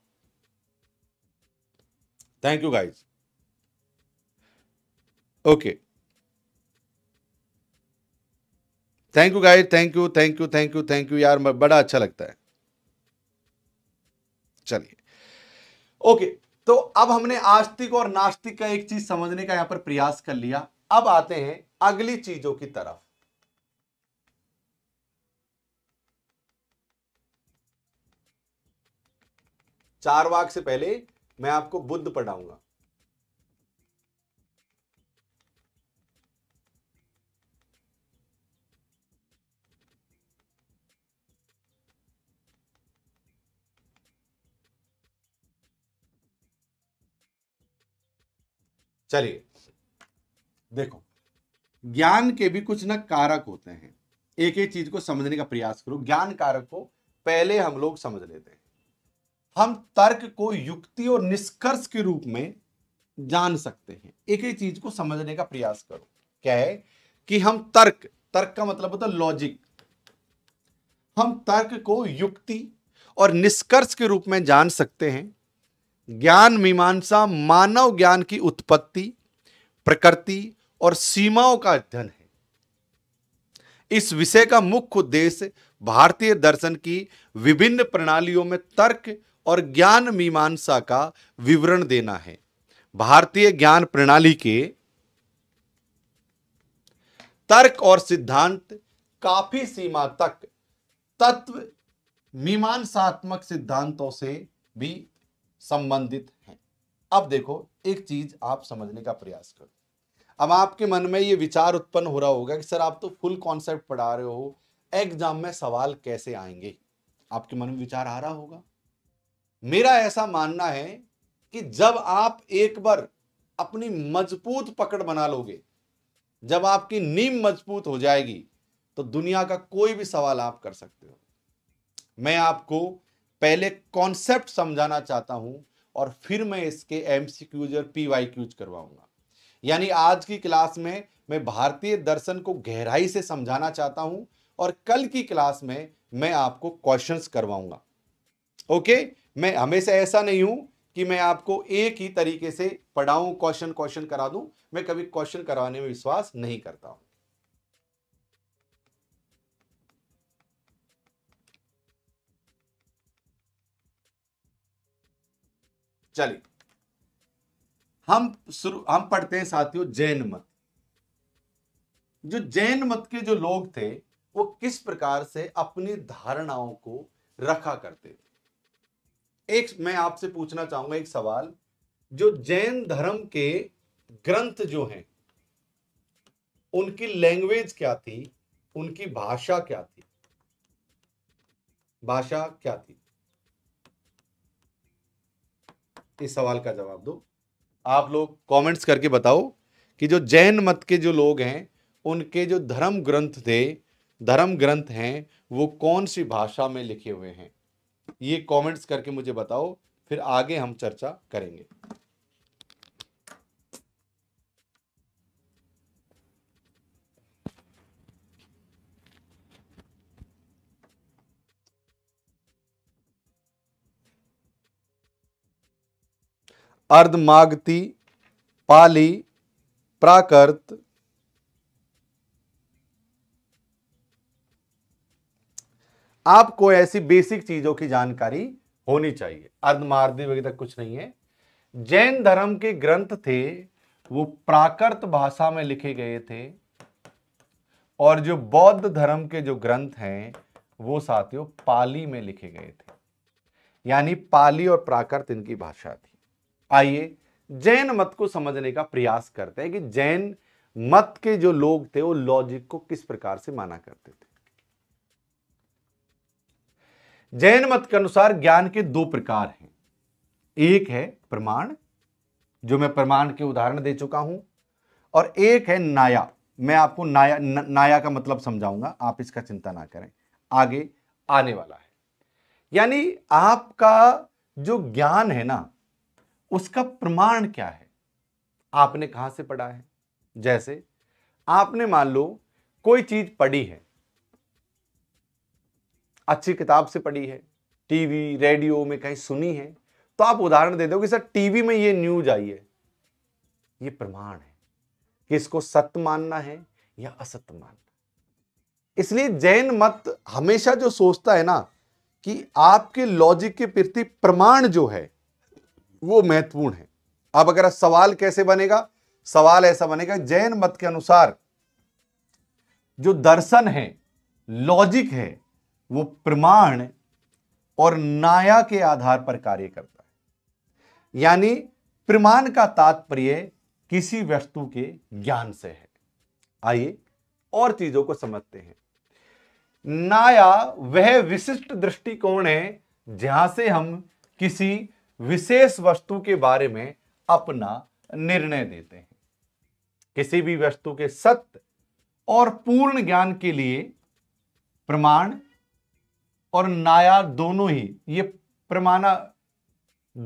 thank you guys okay thank you guys thank you thank you thank you thank you यार बड़ा अच्छा लगता है चलिए ओके okay, तो अब हमने आस्तिक और नास्तिक का एक चीज समझने का यहां पर प्रयास कर लिया अब आते हैं अगली चीजों की तरफ चार वाक से पहले मैं आपको बुद्ध पढ़ाऊंगा चलिए देखो ज्ञान के भी कुछ ना कारक होते हैं एक एक चीज को समझने का प्रयास करो ज्ञान कारक को पहले हम लोग समझ लेते हैं हम तर्क को युक्ति और निष्कर्ष के रूप में जान सकते हैं एक ही चीज को समझने का प्रयास करो क्या है कि हम तर्क तर्क का मतलब होता है लॉजिक हम तर्क को युक्ति और निष्कर्ष के रूप में जान सकते हैं ज्ञान मीमांसा मानव ज्ञान की उत्पत्ति प्रकृति और सीमाओं का अध्ययन है इस विषय का मुख्य उद्देश्य भारतीय दर्शन की विभिन्न प्रणालियों में तर्क और ज्ञान मीमांसा का विवरण देना है भारतीय ज्ञान प्रणाली के तर्क और सिद्धांत काफी सीमा तक तत्व मीमांसात्मक सिद्धांतों से भी संबंधित हैं अब देखो एक चीज आप समझने का प्रयास करो अब आपके मन में ये विचार उत्पन्न हो रहा होगा कि सर आप तो फुल कॉन्सेप्ट पढ़ा रहे हो एग्जाम में सवाल कैसे आएंगे आपके मन में विचार आ रहा होगा मेरा ऐसा मानना है कि जब आप एक बार अपनी मजबूत पकड़ बना लोगे जब आपकी नीम मजबूत हो जाएगी तो दुनिया का कोई भी सवाल आप कर सकते हो मैं आपको पहले कॉन्सेप्ट समझाना चाहता हूं और फिर मैं इसके एम और पी वाई क्यूज करवाऊंगा यानी आज की क्लास में मैं भारतीय दर्शन को गहराई से समझाना चाहता हूं और कल की क्लास में मैं आपको क्वेश्चंस करवाऊंगा ओके मैं हमेशा ऐसा नहीं हूं कि मैं आपको एक ही तरीके से पढ़ाऊं क्वेश्चन क्वेश्चन करा दूं मैं कभी क्वेश्चन करवाने में विश्वास नहीं करता हूं चलिए हम शुरू हम पढ़ते हैं साथियों जैन मत जो जैन मत के जो लोग थे वो किस प्रकार से अपनी धारणाओं को रखा करते थे एक मैं आपसे पूछना चाहूंगा एक सवाल जो जैन धर्म के ग्रंथ जो हैं उनकी लैंग्वेज क्या थी उनकी भाषा क्या थी भाषा क्या थी इस सवाल का जवाब दो आप लोग कमेंट्स करके बताओ कि जो जैन मत के जो लोग हैं उनके जो धर्म ग्रंथ थे धर्म ग्रंथ हैं वो कौन सी भाषा में लिखे हुए हैं ये कमेंट्स करके मुझे बताओ फिर आगे हम चर्चा करेंगे अर्धमागती पाली प्राकृत आपको ऐसी बेसिक चीजों की जानकारी होनी चाहिए अर्धमार्दी वगैरह कुछ नहीं है जैन धर्म के ग्रंथ थे वो प्राकृत भाषा में लिखे गए थे और जो बौद्ध धर्म के जो ग्रंथ हैं वो साथियों पाली में लिखे गए थे यानी पाली और प्राकृत इनकी भाषा थी आइए जैन मत को समझने का प्रयास करते हैं कि जैन मत के जो लोग थे वो लॉजिक को किस प्रकार से माना करते थे जैन मत के अनुसार ज्ञान के दो प्रकार हैं एक है प्रमाण जो मैं प्रमाण के उदाहरण दे चुका हूं और एक है नाया मैं आपको नाया न, नाया का मतलब समझाऊंगा आप इसका चिंता ना करें आगे आने वाला है यानी आपका जो ज्ञान है ना उसका प्रमाण क्या है आपने कहां से पढ़ा है जैसे आपने मान लो कोई चीज पढ़ी है अच्छी किताब से पढ़ी है टीवी रेडियो में कहीं सुनी है तो आप उदाहरण दे दो कि सर टीवी में ये न्यूज आई है ये प्रमाण है कि इसको सत्य मानना है या असत्य मानना इसलिए जैन मत हमेशा जो सोचता है ना कि आपके लॉजिक के प्रति प्रमाण जो है वो महत्वपूर्ण है अब अगर सवाल कैसे बनेगा सवाल ऐसा बनेगा जैन मत के अनुसार जो दर्शन है लॉजिक है वो प्रमाण और नाया के आधार पर कार्य करता है यानी प्रमाण का तात्पर्य किसी वस्तु के ज्ञान से है आइए और चीजों को समझते हैं नाया वह विशिष्ट दृष्टिकोण है जहां से हम किसी विशेष वस्तु के बारे में अपना निर्णय देते हैं किसी भी वस्तु के सत्य और पूर्ण ज्ञान के लिए प्रमाण और नाया दोनों ही ये प्रमाणा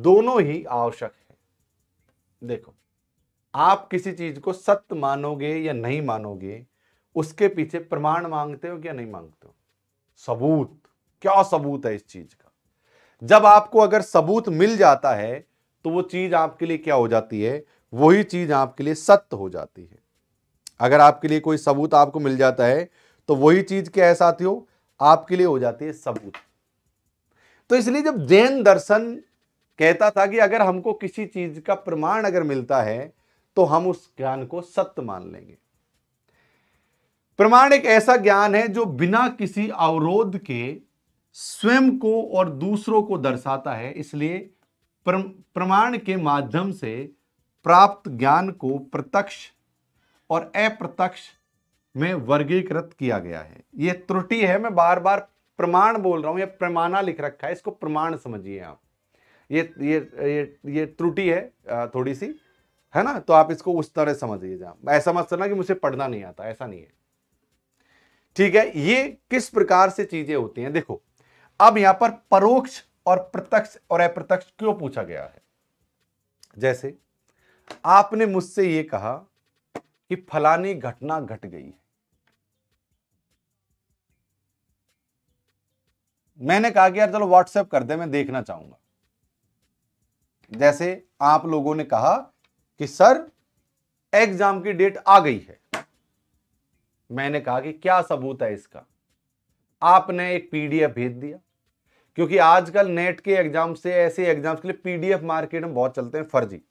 दोनों ही आवश्यक है देखो आप किसी चीज को सत्य मानोगे या नहीं मानोगे उसके पीछे प्रमाण मांगते हो या नहीं मांगते हो सबूत क्या सबूत है इस चीज का जब आपको अगर सबूत मिल जाता है तो वो चीज आपके लिए क्या हो जाती है वही चीज आपके लिए सत्य हो जाती है अगर आपके लिए कोई सबूत आपको मिल जाता है तो वही चीज क्या है साथियों आपके लिए हो जाती है सबूत तो इसलिए जब जैन दर्शन कहता था कि अगर हमको किसी चीज का प्रमाण अगर मिलता है तो हम उस ज्ञान को सत्य मान लेंगे प्रमाण एक ऐसा ज्ञान है जो बिना किसी अवरोध के स्वयं को और दूसरों को दर्शाता है इसलिए प्रमाण के माध्यम से प्राप्त ज्ञान को प्रत्यक्ष और अप्रत्यक्ष में वर्गीकृत किया गया है ये त्रुटि है मैं बार बार प्रमाण बोल रहा हूं यह प्रमाणा लिख रखा है इसको प्रमाण समझिए आप ये ये ये ये त्रुटि है थोड़ी सी है ना तो आप इसको उस तरह समझिए ऐसा मत समझना कि मुझे पढ़ना नहीं आता ऐसा नहीं है ठीक है ये किस प्रकार से चीजें होती हैं देखो अब यहां पर परोक्ष और प्रत्यक्ष और अप्रत्यक्ष क्यों पूछा गया है जैसे आपने मुझसे ये कहा कि फलानी घटना घट गट गई है मैंने कहा कि यार चलो व्हाट्सएप कर दे मैं देखना चाहूंगा जैसे आप लोगों ने कहा कि सर एग्जाम की डेट आ गई है मैंने कहा कि क्या सबूत है इसका आपने एक पीडीएफ भेज दिया क्योंकि आजकल नेट के एग्जाम से ऐसे एग्जाम के लिए पीडीएफ मार्केट में बहुत चलते हैं फर्जी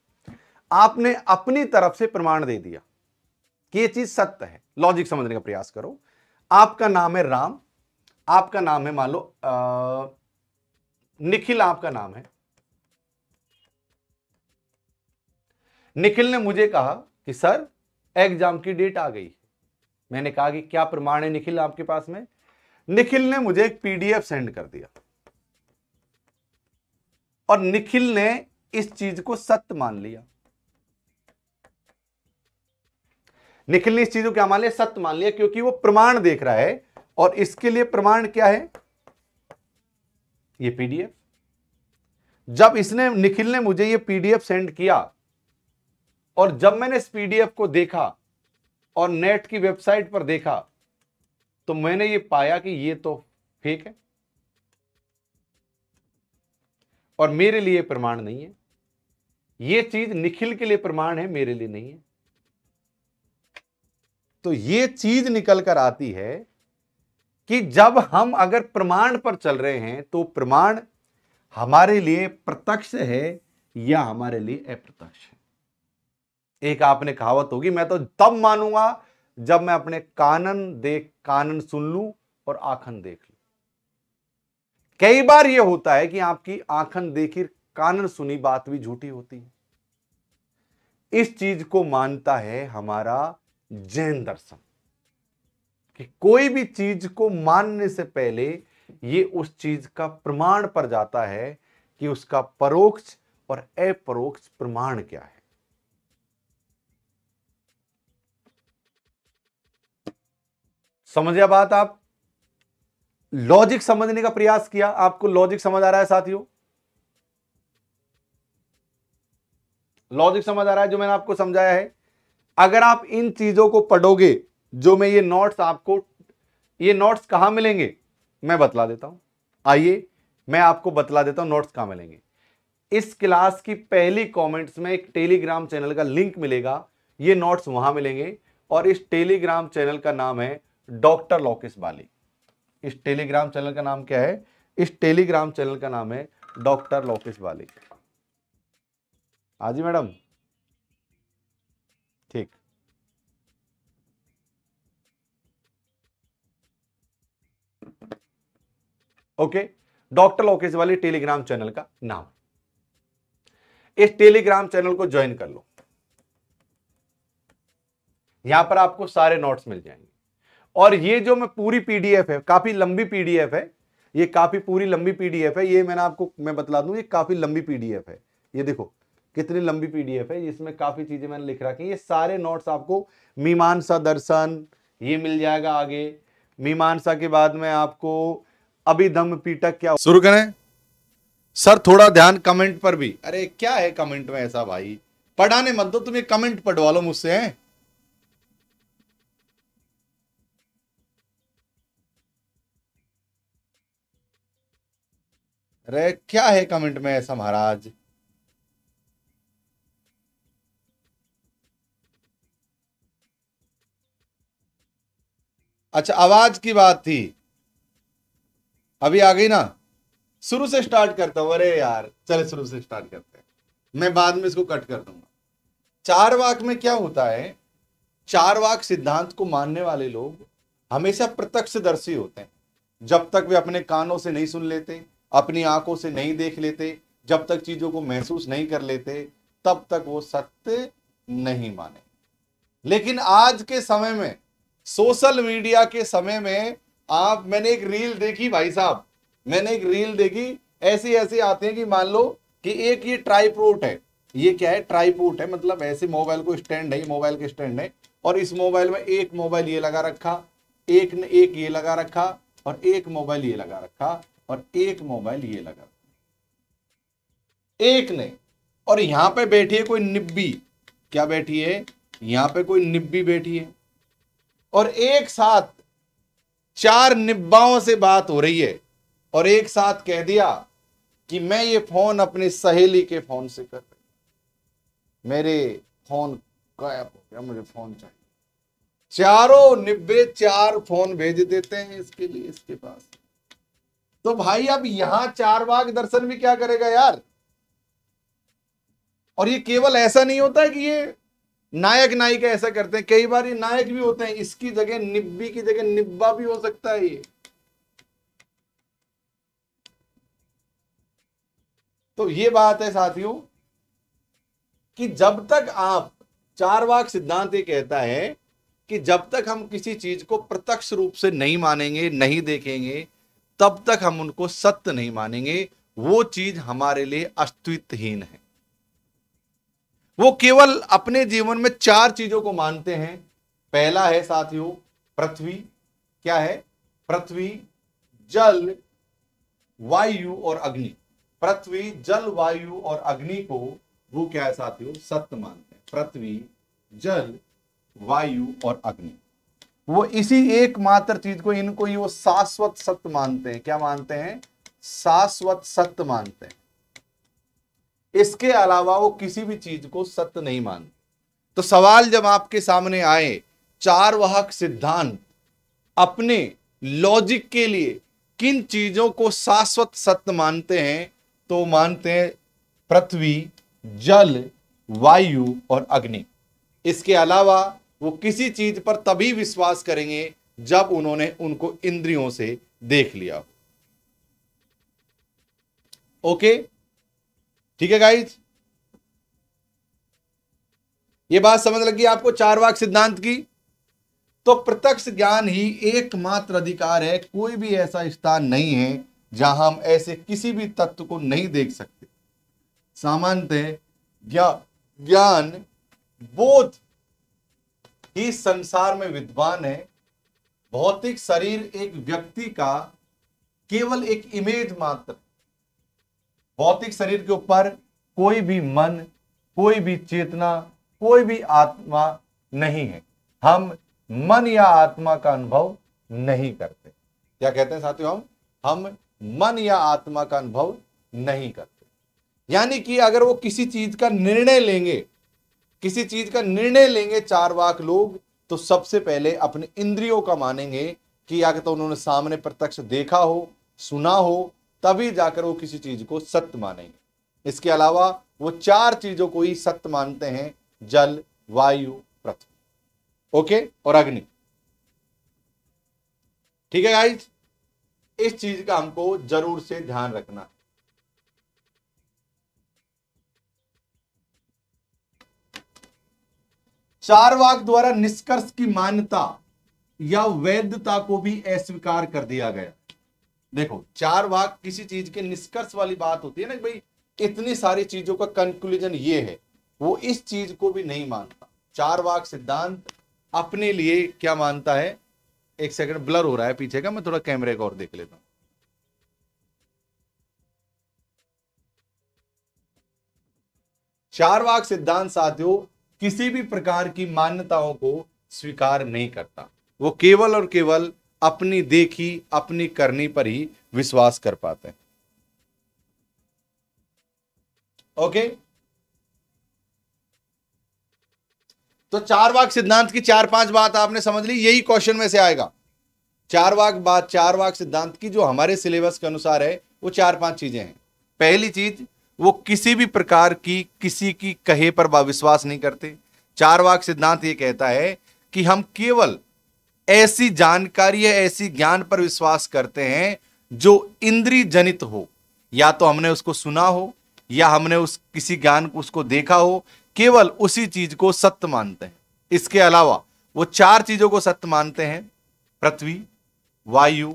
आपने अपनी तरफ से प्रमाण दे दिया कि यह चीज सत्य है लॉजिक समझने का प्रयास करो आपका नाम है राम आपका नाम है मान लो निखिल आपका नाम है निखिल ने मुझे कहा कि सर एग्जाम की डेट आ गई मैंने कहा कि क्या प्रमाण है निखिल आपके पास में निखिल ने मुझे एक पीडीएफ सेंड कर दिया और निखिल ने इस चीज को सत्य मान लिया निखिल ने इस चीज को क्या मान लिया सत्य मान लिया क्योंकि वो प्रमाण देख रहा है और इसके लिए प्रमाण क्या है ये पीडीएफ जब इसने निखिल ने मुझे ये पीडीएफ सेंड किया और जब मैंने इस पीडीएफ को देखा और नेट की वेबसाइट पर देखा तो मैंने ये पाया कि ये तो फेक है और मेरे लिए प्रमाण नहीं है ये चीज निखिल के लिए प्रमाण है मेरे लिए नहीं है तो ये चीज निकल कर आती है कि जब हम अगर प्रमाण पर चल रहे हैं तो प्रमाण हमारे लिए प्रत्यक्ष है या हमारे लिए अप्रत्यक्ष है एक आपने कहावत होगी मैं तो तब मानूंगा जब मैं अपने कानन देख कानन सुन लू और आखन देख लू कई बार यह होता है कि आपकी आखन देखी कानन सुनी बात भी झूठी होती है इस चीज को मानता है हमारा जैन दर्शन कि कोई भी चीज को मानने से पहले ये उस चीज का प्रमाण पर जाता है कि उसका परोक्ष और अपरोक्ष प्रमाण क्या है समझिए बात आप लॉजिक समझने का प्रयास किया आपको लॉजिक समझ आ रहा है साथियों लॉजिक समझ आ रहा है जो मैंने आपको समझाया है अगर आप इन चीजों को पढ़ोगे जो मैं ये नोट्स आपको ये नोट्स कहाँ मिलेंगे मैं बतला देता हूँ आइए मैं आपको बतला देता हूँ नोट्स कहाँ मिलेंगे इस क्लास की पहली कमेंट्स में एक टेलीग्राम चैनल का लिंक मिलेगा ये नोट्स वहाँ मिलेंगे और इस टेलीग्राम चैनल का नाम है डॉक्टर लोकेश बाली इस टेलीग्राम चैनल का नाम क्या है इस टेलीग्राम चैनल का नाम है डॉक्टर लोकेश बाली हाजी मैडम ठीक ओके डॉक्टर लोकेश वाले टेलीग्राम चैनल का नाम इस टेलीग्राम चैनल को ज्वाइन कर लो यहां पर आपको सारे नोट्स मिल जाएंगे और ये जो मैं पूरी पीडीएफ है काफी लंबी पीडीएफ है ये काफी पूरी लंबी पीडीएफ है ये मैंने आपको मैं बतला दूं ये काफी लंबी पीडीएफ है ये देखो कितनी लंबी पीडीएफ है इसमें काफी चीजें मैंने लिख रखी ये सारे नोट्स आपको मीमांसा दर्शन ये मिल जाएगा आगे मीमांसा के बाद में आपको अभिधम पीटक क्या शुरू करें सर थोड़ा ध्यान कमेंट पर भी अरे क्या है कमेंट में ऐसा भाई पढ़ाने मत दो तुम ये कमेंट पढ़वा लो मुझसे है अरे क्या है कमेंट में ऐसा महाराज अच्छा आवाज की बात थी अभी आ गई ना शुरू से स्टार्ट करता हूं अरे यार चले शुरू से स्टार्ट करते हैं मैं बाद में इसको कट कर दूंगा चार वाक में क्या होता है चार वाक सिद्धांत को मानने वाले लोग हमेशा प्रत्यक्षदर्शी होते हैं जब तक वे अपने कानों से नहीं सुन लेते अपनी आंखों से नहीं देख लेते जब तक चीजों को महसूस नहीं कर लेते तब तक वो सत्य नहीं माने लेकिन आज के समय में सोशल मीडिया के समय में आप मैंने एक रील देखी भाई साहब मैंने एक रील देखी ऐसी ऐसी आते हैं कि मान लो कि एक ये ट्राईपोर्ट है ये क्या है ट्राईपोर्ट है मतलब ऐसे मोबाइल को स्टैंड है मोबाइल के स्टैंड है और इस मोबाइल में एक मोबाइल ये लगा रखा एक ने एक ये लगा रखा और एक मोबाइल ये लगा रखा और एक मोबाइल ये लगा रखा एक ने और यहां पे बैठी है कोई निब्बी क्या बैठी है यहां पे कोई निब्बी बैठी है और एक साथ चार निब्बाओं से बात हो रही है और एक साथ कह दिया कि मैं ये फोन अपनी सहेली के फोन से कर रही मेरे फोन गायब हो गया मुझे फोन चाहिए चारों निब्बे चार फोन भेज देते हैं इसके लिए इसके पास तो भाई अब यहां चार बाग दर्शन भी क्या करेगा यार और ये केवल ऐसा नहीं होता कि ये नायक नायिका ऐसा करते हैं कई बार ये नायक भी होते हैं इसकी जगह निब्बी की जगह निब्बा भी हो सकता है ये तो ये बात है साथियों कि जब तक आप चार वाक सिद्धांत ये कहता है कि जब तक हम किसी चीज को प्रत्यक्ष रूप से नहीं मानेंगे नहीं देखेंगे तब तक हम उनको सत्य नहीं मानेंगे वो चीज हमारे लिए अस्तित्वहीन है वो केवल अपने जीवन में चार चीजों को मानते हैं पहला है साथियों पृथ्वी क्या है पृथ्वी जल वायु और अग्नि पृथ्वी जल वायु और अग्नि को वो क्या है साथियों सत्य मानते हैं पृथ्वी जल वायु और अग्नि वो इसी एकमात्र चीज को इनको ही वो शाश्वत सत्य मानते हैं क्या मानते हैं शाश्वत सत्य मानते हैं इसके अलावा वो किसी भी चीज को सत्य नहीं मानते तो सवाल जब आपके सामने आए चार वाहक सिद्धांत अपने लॉजिक के लिए किन चीजों को शाश्वत सत्य मानते हैं तो मानते हैं पृथ्वी जल वायु और अग्नि इसके अलावा वो किसी चीज पर तभी विश्वास करेंगे जब उन्होंने उनको इंद्रियों से देख लिया ओके ठीक है गाइज ये बात समझ लगी आपको चार वाक सिद्धांत की तो प्रत्यक्ष ज्ञान ही एकमात्र अधिकार है कोई भी ऐसा स्थान नहीं है जहां हम ऐसे किसी भी तत्व को नहीं देख सकते सामान्यतः ज्ञान बोध ही संसार में विद्वान है भौतिक शरीर एक व्यक्ति का केवल एक इमेज मात्र है भौतिक शरीर के ऊपर कोई भी मन कोई भी चेतना कोई भी आत्मा नहीं है हम मन या आत्मा का अनुभव नहीं करते क्या कहते हैं साथियों हम हम मन या आत्मा का अनुभव नहीं करते यानी कि अगर वो किसी चीज का निर्णय लेंगे किसी चीज का निर्णय लेंगे चार वाक लोग तो सबसे पहले अपने इंद्रियों का मानेंगे कि या तो उन्होंने सामने प्रत्यक्ष देखा हो सुना हो तभी जाकर वो किसी चीज को सत्य मानेंगे इसके अलावा वो चार चीजों को ही सत्य मानते हैं जल वायु पृथ्वी ओके और अग्नि ठीक है गाइज इस चीज का हमको जरूर से ध्यान रखना है चार वाक द्वारा निष्कर्ष की मान्यता या वैधता को भी अस्वीकार कर दिया गया देखो चार वाक किसी चीज के निष्कर्ष वाली बात होती है ना भाई इतनी सारी चीजों का कंक्लूजन ये है वो इस चीज को भी नहीं मानता चार वाक सिद्धांत अपने लिए क्या मानता है एक सेकंड ब्लर हो रहा है पीछे का मैं थोड़ा कैमरे का और देख लेता हूं चार वाक सिद्धांत साथियों किसी भी प्रकार की मान्यताओं को स्वीकार नहीं करता वो केवल और केवल अपनी देखी अपनी करनी पर ही विश्वास कर पाते हैं ओके तो चार वाक सिद्धांत की चार पांच बात आपने समझ ली यही क्वेश्चन में से आएगा चार वाक बात चार वाक सिद्धांत की जो हमारे सिलेबस के अनुसार है वो चार पांच चीजें हैं पहली चीज वो किसी भी प्रकार की किसी की कहे पर विश्वास नहीं करते चार वाक सिद्धांत ये कहता है कि हम केवल ऐसी जानकारी या ऐसी ज्ञान पर विश्वास करते हैं जो इंद्री जनित हो या तो हमने उसको सुना हो या हमने उस किसी ज्ञान को उसको देखा हो केवल उसी चीज को सत्य मानते हैं इसके अलावा वो चार चीजों को सत्य मानते हैं पृथ्वी वायु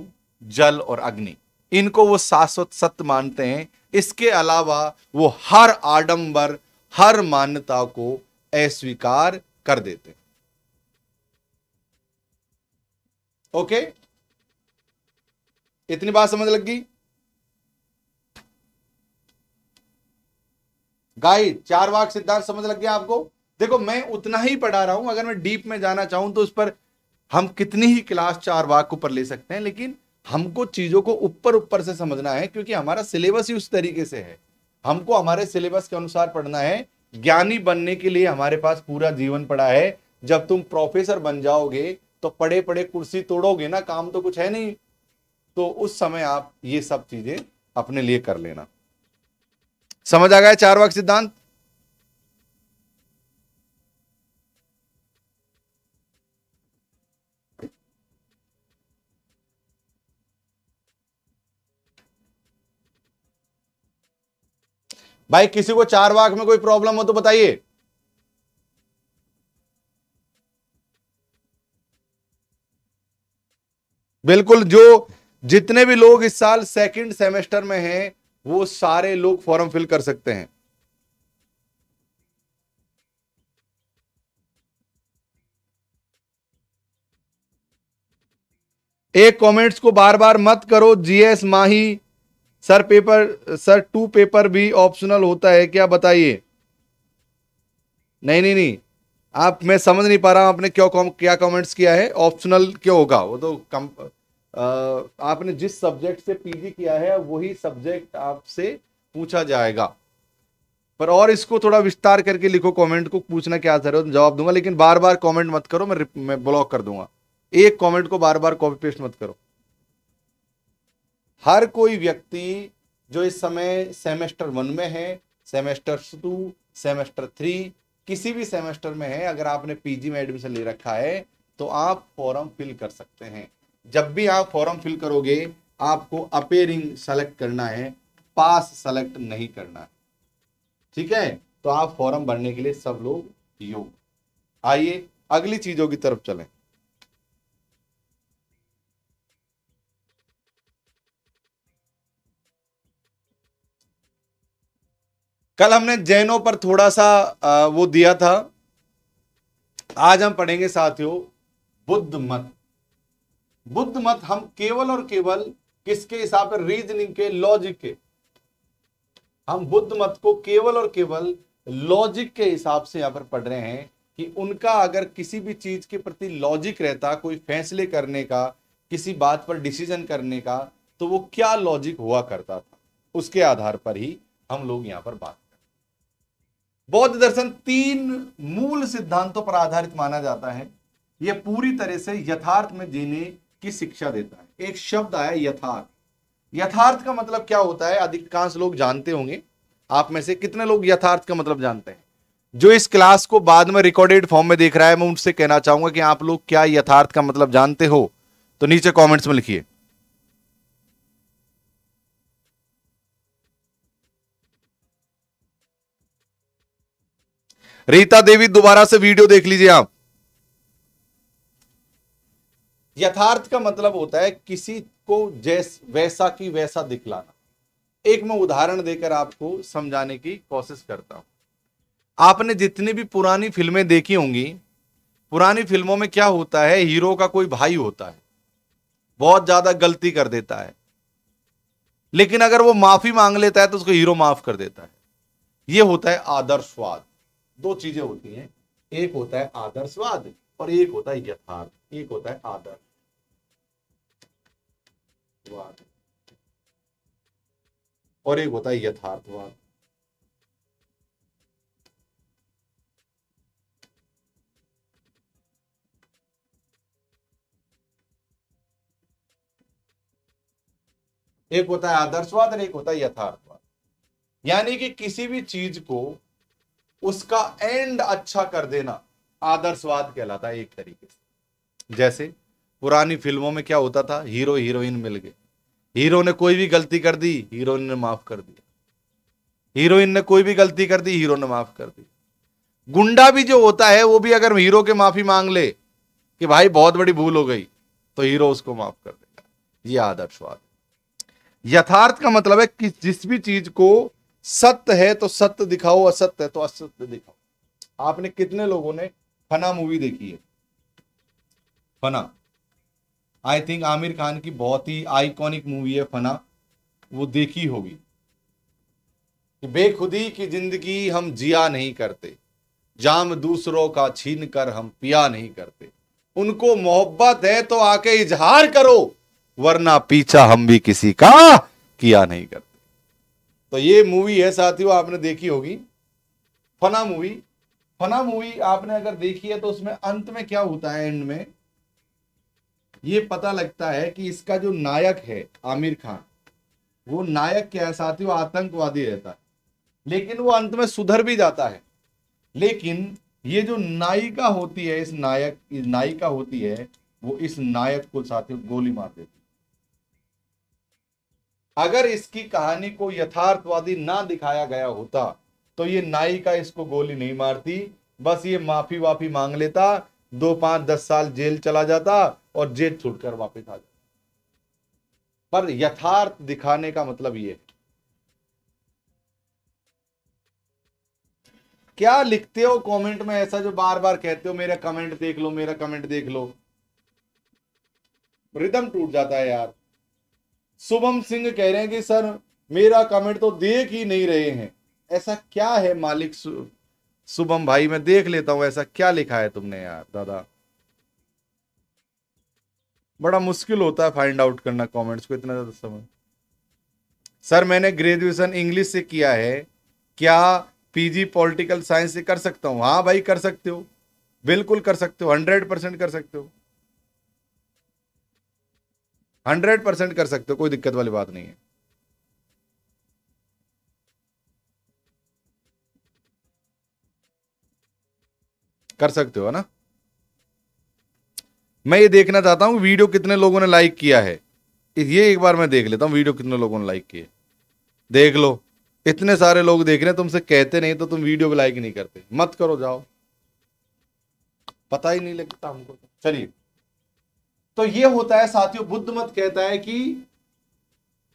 जल और अग्नि इनको वो शाश्वत सत्य मानते हैं इसके अलावा वो हर आडंबर हर मान्यता को अस्वीकार कर देते हैं ओके इतनी बात समझ लग गई गाइड चार वाक सिद्धांत समझ लग गया आपको देखो मैं उतना ही पढ़ा रहा हूं अगर मैं डीप में जाना चाहूं तो उस पर हम कितनी ही क्लास चार वाक ऊपर ले सकते हैं लेकिन हमको चीजों को ऊपर ऊपर से समझना है क्योंकि हमारा सिलेबस ही उस तरीके से है हमको हमारे सिलेबस के अनुसार पढ़ना है ज्ञानी बनने के लिए हमारे पास पूरा जीवन पड़ा है जब तुम प्रोफेसर बन जाओगे तो पड़े पड़े कुर्सी तोड़ोगे ना काम तो कुछ है नहीं तो उस समय आप ये सब चीजें अपने लिए कर लेना समझ आ गया चार वाक सिद्धांत भाई किसी को चार वाक में कोई प्रॉब्लम हो तो बताइए बिल्कुल जो जितने भी लोग इस साल सेकंड सेमेस्टर में हैं वो सारे लोग फॉर्म फिल कर सकते हैं एक कमेंट्स को बार बार मत करो जीएस माही sir paper sir two paper भी ऑप्शनल होता है क्या बताइए नहीं नहीं नहीं आप मैं समझ नहीं पा रहा हूं आपने क्यों क्या कमेंट्स किया है ऑप्शनल क्यों होगा वो तो कम आपने जिस सब्जेक्ट से पीजी किया है वही सब्जेक्ट आपसे पूछा जाएगा पर और इसको थोड़ा विस्तार करके लिखो कमेंट को पूछना क्या जरूरत जवाब दूंगा लेकिन बार बार कमेंट मत करो मैं मैं ब्लॉक कर दूंगा एक कमेंट को बार बार कॉपी पेस्ट मत करो हर कोई व्यक्ति जो इस समय सेमेस्टर वन में है सेमेस्टर टू सेमेस्टर थ्री किसी भी सेमेस्टर में है अगर आपने पीजी में एडमिशन ले रखा है तो आप फॉर्म फिल कर सकते हैं जब भी आप फॉर्म फिल करोगे आपको अपेयरिंग सेलेक्ट करना है पास सेलेक्ट नहीं करना है ठीक है तो आप फॉर्म भरने के लिए सब लोग योग आइए अगली चीजों की तरफ चलें कल हमने जैनों पर थोड़ा सा वो दिया था आज हम पढ़ेंगे साथियों बुद्ध मत बुद्ध मत हम केवल और केवल किसके हिसाब से रीजनिंग के लॉजिक के हम बुद्ध मत को केवल और केवल लॉजिक के हिसाब से यहां पर पढ़ रहे हैं कि उनका अगर किसी भी चीज के प्रति लॉजिक रहता कोई फैसले करने का किसी बात पर डिसीजन करने का तो वो क्या लॉजिक हुआ करता था उसके आधार पर ही हम लोग यहां पर बात करें बौद्ध दर्शन तीन मूल सिद्धांतों पर आधारित माना जाता है यह पूरी तरह से यथार्थ में जीने की शिक्षा देता है एक शब्द आया यथार्थ यथार्थ का मतलब क्या होता है अधिकांश लोग जानते होंगे आप में से कितने लोग यथार्थ का मतलब जानते हैं जो इस क्लास को बाद में रिकॉर्डेड फॉर्म में देख रहा है मैं उनसे कहना चाहूंगा कि आप लोग क्या यथार्थ का मतलब जानते हो तो नीचे कमेंट्स में लिखिए रीता देवी दोबारा से वीडियो देख लीजिए आप यथार्थ का मतलब होता है किसी को जैस वैसा की वैसा दिखलाना एक मैं उदाहरण देकर आपको समझाने की कोशिश करता हूं आपने जितनी भी पुरानी फिल्में देखी होंगी पुरानी फिल्मों में क्या होता है हीरो का कोई भाई होता है बहुत ज्यादा गलती कर देता है लेकिन अगर वो माफी मांग लेता है तो उसको हीरो माफ कर देता है ये होता है आदर्शवाद दो चीजें होती हैं एक होता है आदर्शवाद और एक होता है यथार्थ एक होता है आदर्श यथार्थवाद और एक होता है यथार्थवाद एक होता है आदर्शवाद और एक होता है यथार्थवाद यानी कि किसी भी चीज को उसका एंड अच्छा कर देना आदर्शवाद कहलाता है एक तरीके से जैसे पुरानी फिल्मों में क्या होता था हीरो हीरोइन मिल गए हीरो ने कोई भी गलती कर दी हीरोइन ने माफ कर दिया हीरोइन ने कोई भी गलती कर दी हीरो ने माफ कर दी गुंडा भी जो होता है वो भी अगर हीरो के माफी मांग ले कि भाई बहुत बड़ी भूल हो गई तो हीरो उसको माफ कर देगा ये आदर्शवाद यथार्थ का मतलब है कि जिस भी चीज को सत्य है तो सत्य दिखाओ असत्य है तो असत्य दिखाओ आपने कितने लोगों ने फना मूवी देखी है फना आई थिंक आमिर खान की बहुत ही आइकॉनिक मूवी है फना वो देखी होगी कि बेखुदी की जिंदगी हम जिया नहीं करते जाम दूसरों का छीन कर हम पिया नहीं करते उनको मोहब्बत है तो आके इजहार करो वरना पीछा हम भी किसी का किया नहीं करते तो ये मूवी है साथियों आपने देखी होगी फना मूवी फना मूवी आपने अगर देखी है तो उसमें अंत में क्या होता है एंड में ये पता लगता है कि इसका जो नायक है आमिर खान वो नायक क्या है साथ ही वो आतंकवादी रहता है लेकिन वो अंत में सुधर भी जाता है लेकिन ये जो नायिका होती है इस नायक नायिका होती है वो इस नायक को साथ गोली मार देती अगर इसकी कहानी को यथार्थवादी ना दिखाया गया होता तो ये नायिका इसको गोली नहीं मारती बस ये माफी वाफी मांग लेता दो पांच दस साल जेल चला जाता और जेल छोड़कर वापस आ जाए पर यथार्थ दिखाने का मतलब यह क्या लिखते हो कमेंट में ऐसा जो बार बार कहते हो मेरा कमेंट देख लो मेरा कमेंट देख लो रिदम टूट जाता है यार शुभम सिंह कह रहे हैं कि सर मेरा कमेंट तो देख ही नहीं रहे हैं ऐसा क्या है मालिक शुभम भाई मैं देख लेता हूं ऐसा क्या लिखा है तुमने यार दादा बड़ा मुश्किल होता है फाइंड आउट करना कमेंट्स को इतना ज़्यादा समझ सर मैंने ग्रेजुएशन इंग्लिश से किया है क्या पीजी पॉलिटिकल साइंस से कर सकता हूं हाँ भाई कर सकते हो बिल्कुल कर सकते हो हंड्रेड परसेंट कर सकते हो हंड्रेड परसेंट कर सकते हो कोई दिक्कत वाली बात नहीं है कर सकते हो ना मैं ये देखना चाहता हूँ वीडियो कितने लोगों ने लाइक किया है ये एक बार मैं देख लेता हूँ वीडियो कितने लोगों ने लाइक किए देख लो इतने सारे लोग देख रहे हैं तुमसे कहते नहीं तो तुम वीडियो भी लाइक नहीं करते मत करो जाओ पता ही नहीं लगता हमको चलिए तो ये होता है साथियों बुद्ध मत कहता है कि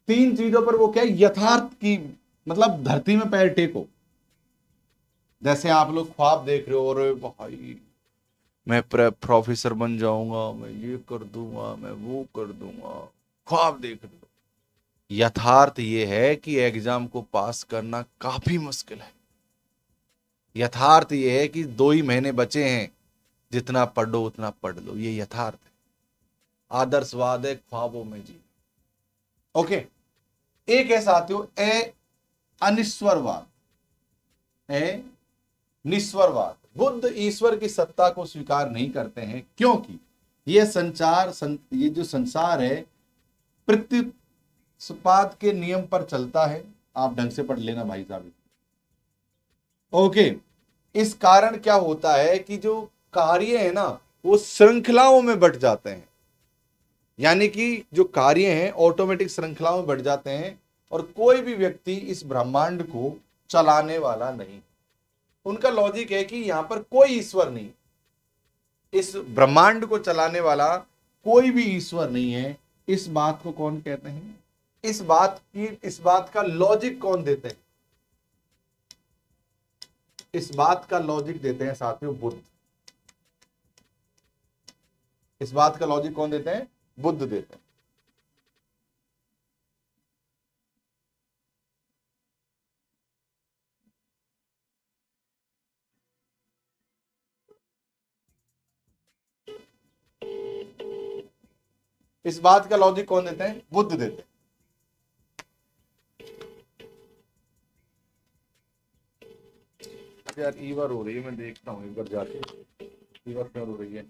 तीन चीजों पर वो क्या यथार्थ की मतलब धरती में पैर टेको जैसे आप लोग ख्वाब देख रहे हो और भाई मैं प्रोफेसर बन जाऊंगा मैं ये कर दूंगा मैं वो कर दूंगा ख्वाब देख लो यथार्थ ये है कि एग्जाम को पास करना काफी मुश्किल है यथार्थ ये है कि दो ही महीने बचे हैं जितना पढ़ उतना पढ़ लो ये यथार्थ है आदर्शवाद है ख्वाबों में जी ओके एक है साथियों ए अनिश्वरवाद ए निश्वरवाद बुद्ध ईश्वर की सत्ता को स्वीकार नहीं करते हैं क्योंकि यह संचार सं, ये जो संसार है प्रत्युत्पाद के नियम पर चलता है आप ढंग से पढ़ लेना भाई साहब ओके इस कारण क्या होता है कि जो कार्य है ना वो श्रृंखलाओं में बट जाते हैं यानी कि जो कार्य हैं ऑटोमेटिक श्रृंखलाओं में बढ़ जाते हैं और कोई भी व्यक्ति इस ब्रह्मांड को चलाने वाला नहीं उनका लॉजिक है कि यहां पर कोई ईश्वर नहीं इस ब्रह्मांड को चलाने वाला कोई भी ईश्वर नहीं है इस बात को कौन कहते हैं इस बात की इस बात का लॉजिक कौन देते हैं इस बात का लॉजिक देते हैं साथियों बुद्ध इस बात का लॉजिक कौन देते हैं बुद्ध देते हैं इस बात का लॉजिक कौन देते हैं बुद्ध देते हैं यार ई बार हो रही है मैं देखता हूँ एक बार जाके ई बार क्यों हो रही है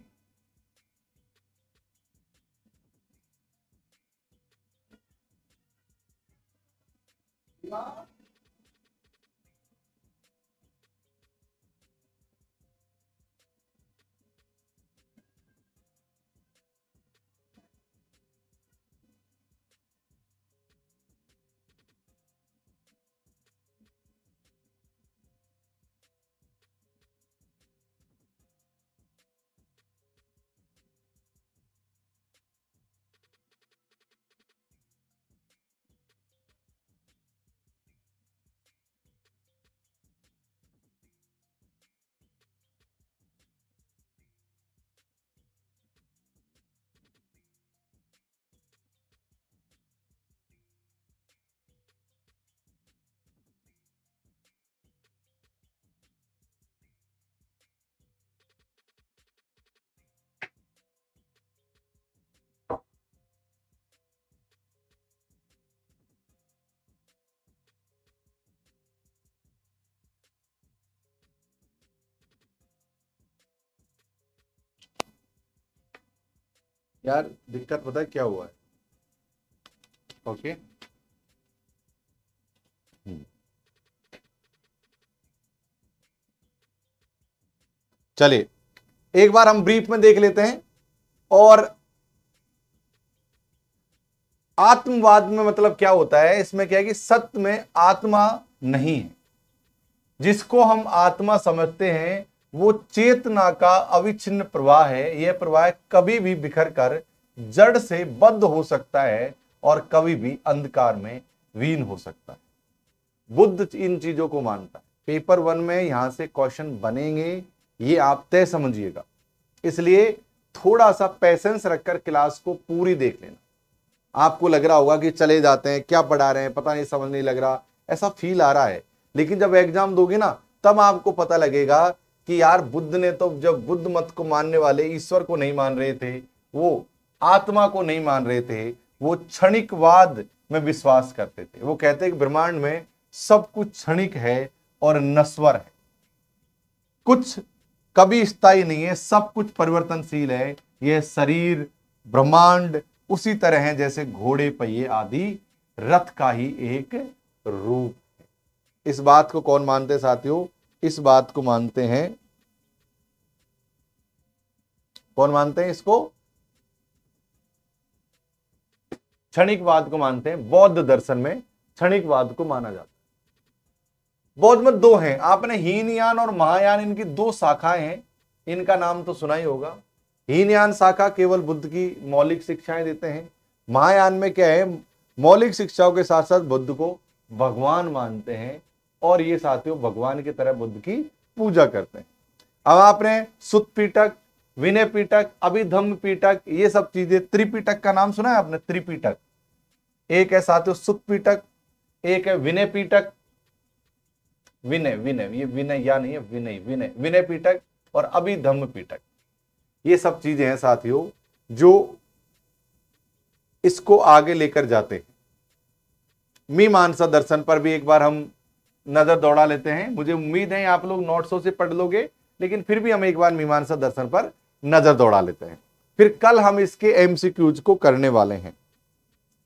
Yeah. हाँ। यार दिक्कत पता क्या हुआ है ओके हम्म। चलिए एक बार हम ब्रीफ में देख लेते हैं और आत्मवाद में मतलब क्या होता है इसमें क्या है कि सत्य में आत्मा नहीं है जिसको हम आत्मा समझते हैं वो चेतना का अविच्छिन्न प्रवाह है यह प्रवाह कभी भी बिखर कर जड़ से बद्ध हो सकता है और कभी भी अंधकार में वीन हो सकता है बुद्ध इन चीजों को मानता है पेपर वन में यहां से क्वेश्चन बनेंगे ये आप तय समझिएगा इसलिए थोड़ा सा पैसेंस रखकर क्लास को पूरी देख लेना आपको लग रहा होगा कि चले जाते हैं क्या पढ़ा रहे हैं पता नहीं समझ नहीं लग रहा ऐसा फील आ रहा है लेकिन जब एग्जाम दोगे ना तब आपको पता लगेगा कि यार बुद्ध ने तो जब बुद्ध मत को मानने वाले ईश्वर को नहीं मान रहे थे वो आत्मा को नहीं मान रहे थे वो क्षणिकवाद में विश्वास करते थे वो कहते हैं कि ब्रह्मांड में सब कुछ क्षणिक है और नस्वर है कुछ कभी स्थायी नहीं है सब कुछ परिवर्तनशील है यह शरीर ब्रह्मांड उसी तरह है जैसे घोड़े पहिए आदि रथ का ही एक रूप है इस बात को कौन मानते साथियों इस बात को मानते हैं कौन मानते हैं इसको क्षणिकवाद को मानते हैं बौद्ध दर्शन में क्षणिकवाद को माना जाता है बौद्ध में दो हैं आपने हीनयान और महायान इनकी दो शाखाएं हैं इनका नाम तो सुना ही होगा हीनयान शाखा केवल बुद्ध की मौलिक शिक्षाएं देते हैं महायान में क्या है मौलिक शिक्षाओं के साथ साथ बुद्ध को भगवान मानते हैं और ये साथियों भगवान की तरह बुद्ध की पूजा करते हैं अब आपने सुत पीटक विनय पीटक अभिधम पीटक ये सब चीजें त्रिपीटक का नाम सुना है आपने त्रिपीटक एक है साथियों सुत पीटक एक है विनय पीटक विनय विनय ये विनय या नहीं है विनय विनय विनय पीटक और अभिधम पीटक ये सब चीजें हैं साथियों जो इसको आगे लेकर जाते हैं मीमांसा दर्शन पर भी एक बार हम नजर दौड़ा लेते हैं मुझे उम्मीद है आप लोग नोट्सों से पढ़ लोगे लेकिन फिर भी हम एक बार मीमांसा दर्शन पर नजर दौड़ा लेते हैं फिर कल हम इसके एमसीक्यूज को करने वाले हैं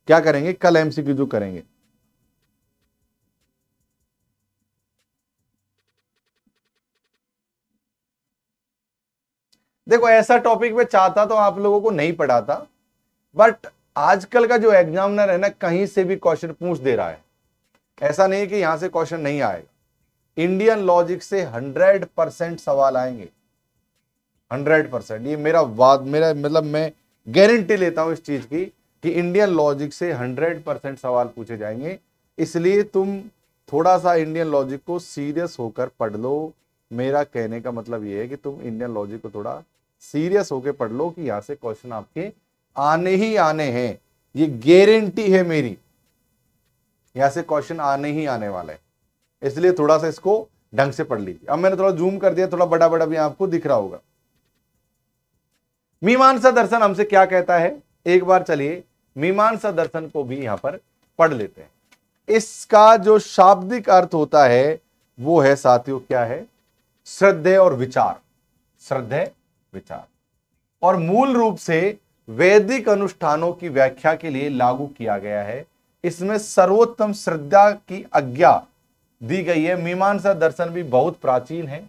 क्या करेंगे कल एमसीक्यूज को करेंगे देखो ऐसा टॉपिक में चाहता तो आप लोगों को नहीं पढ़ाता बट आजकल का जो एग्जामिनर है ना कहीं से भी क्वेश्चन पूछ दे रहा है ऐसा नहीं कि यहां से क्वेश्चन नहीं आएगा इंडियन लॉजिक से हंड्रेड परसेंट सवाल आएंगे हंड्रेड परसेंट ये मेरा वाद मेरा मतलब मैं गारंटी लेता हूं इस चीज की कि इंडियन लॉजिक से हंड्रेड परसेंट सवाल पूछे जाएंगे इसलिए तुम थोड़ा सा इंडियन लॉजिक को सीरियस होकर पढ़ लो मेरा कहने का मतलब ये है कि तुम इंडियन लॉजिक को थोड़ा सीरियस होकर पढ़ लो कि यहां से क्वेश्चन आपके आने ही आने हैं ये गारंटी है मेरी यहां से क्वेश्चन आने ही आने वाले हैं इसलिए थोड़ा सा इसको ढंग से पढ़ लीजिए अब मैंने थोड़ा जूम कर दिया थोड़ा बड़ा बड़ा भी आपको दिख रहा होगा मीमांसा दर्शन हमसे क्या कहता है एक बार चलिए मीमांसा दर्शन को भी यहां पर पढ़ लेते हैं इसका जो शाब्दिक अर्थ होता है वो है साथियों क्या है श्रद्धे और विचार श्रद्धे विचार और मूल रूप से वैदिक अनुष्ठानों की व्याख्या के लिए लागू किया गया है इसमें सर्वोत्तम श्रद्धा की आज्ञा दी गई है मीमांसा दर्शन भी बहुत प्राचीन है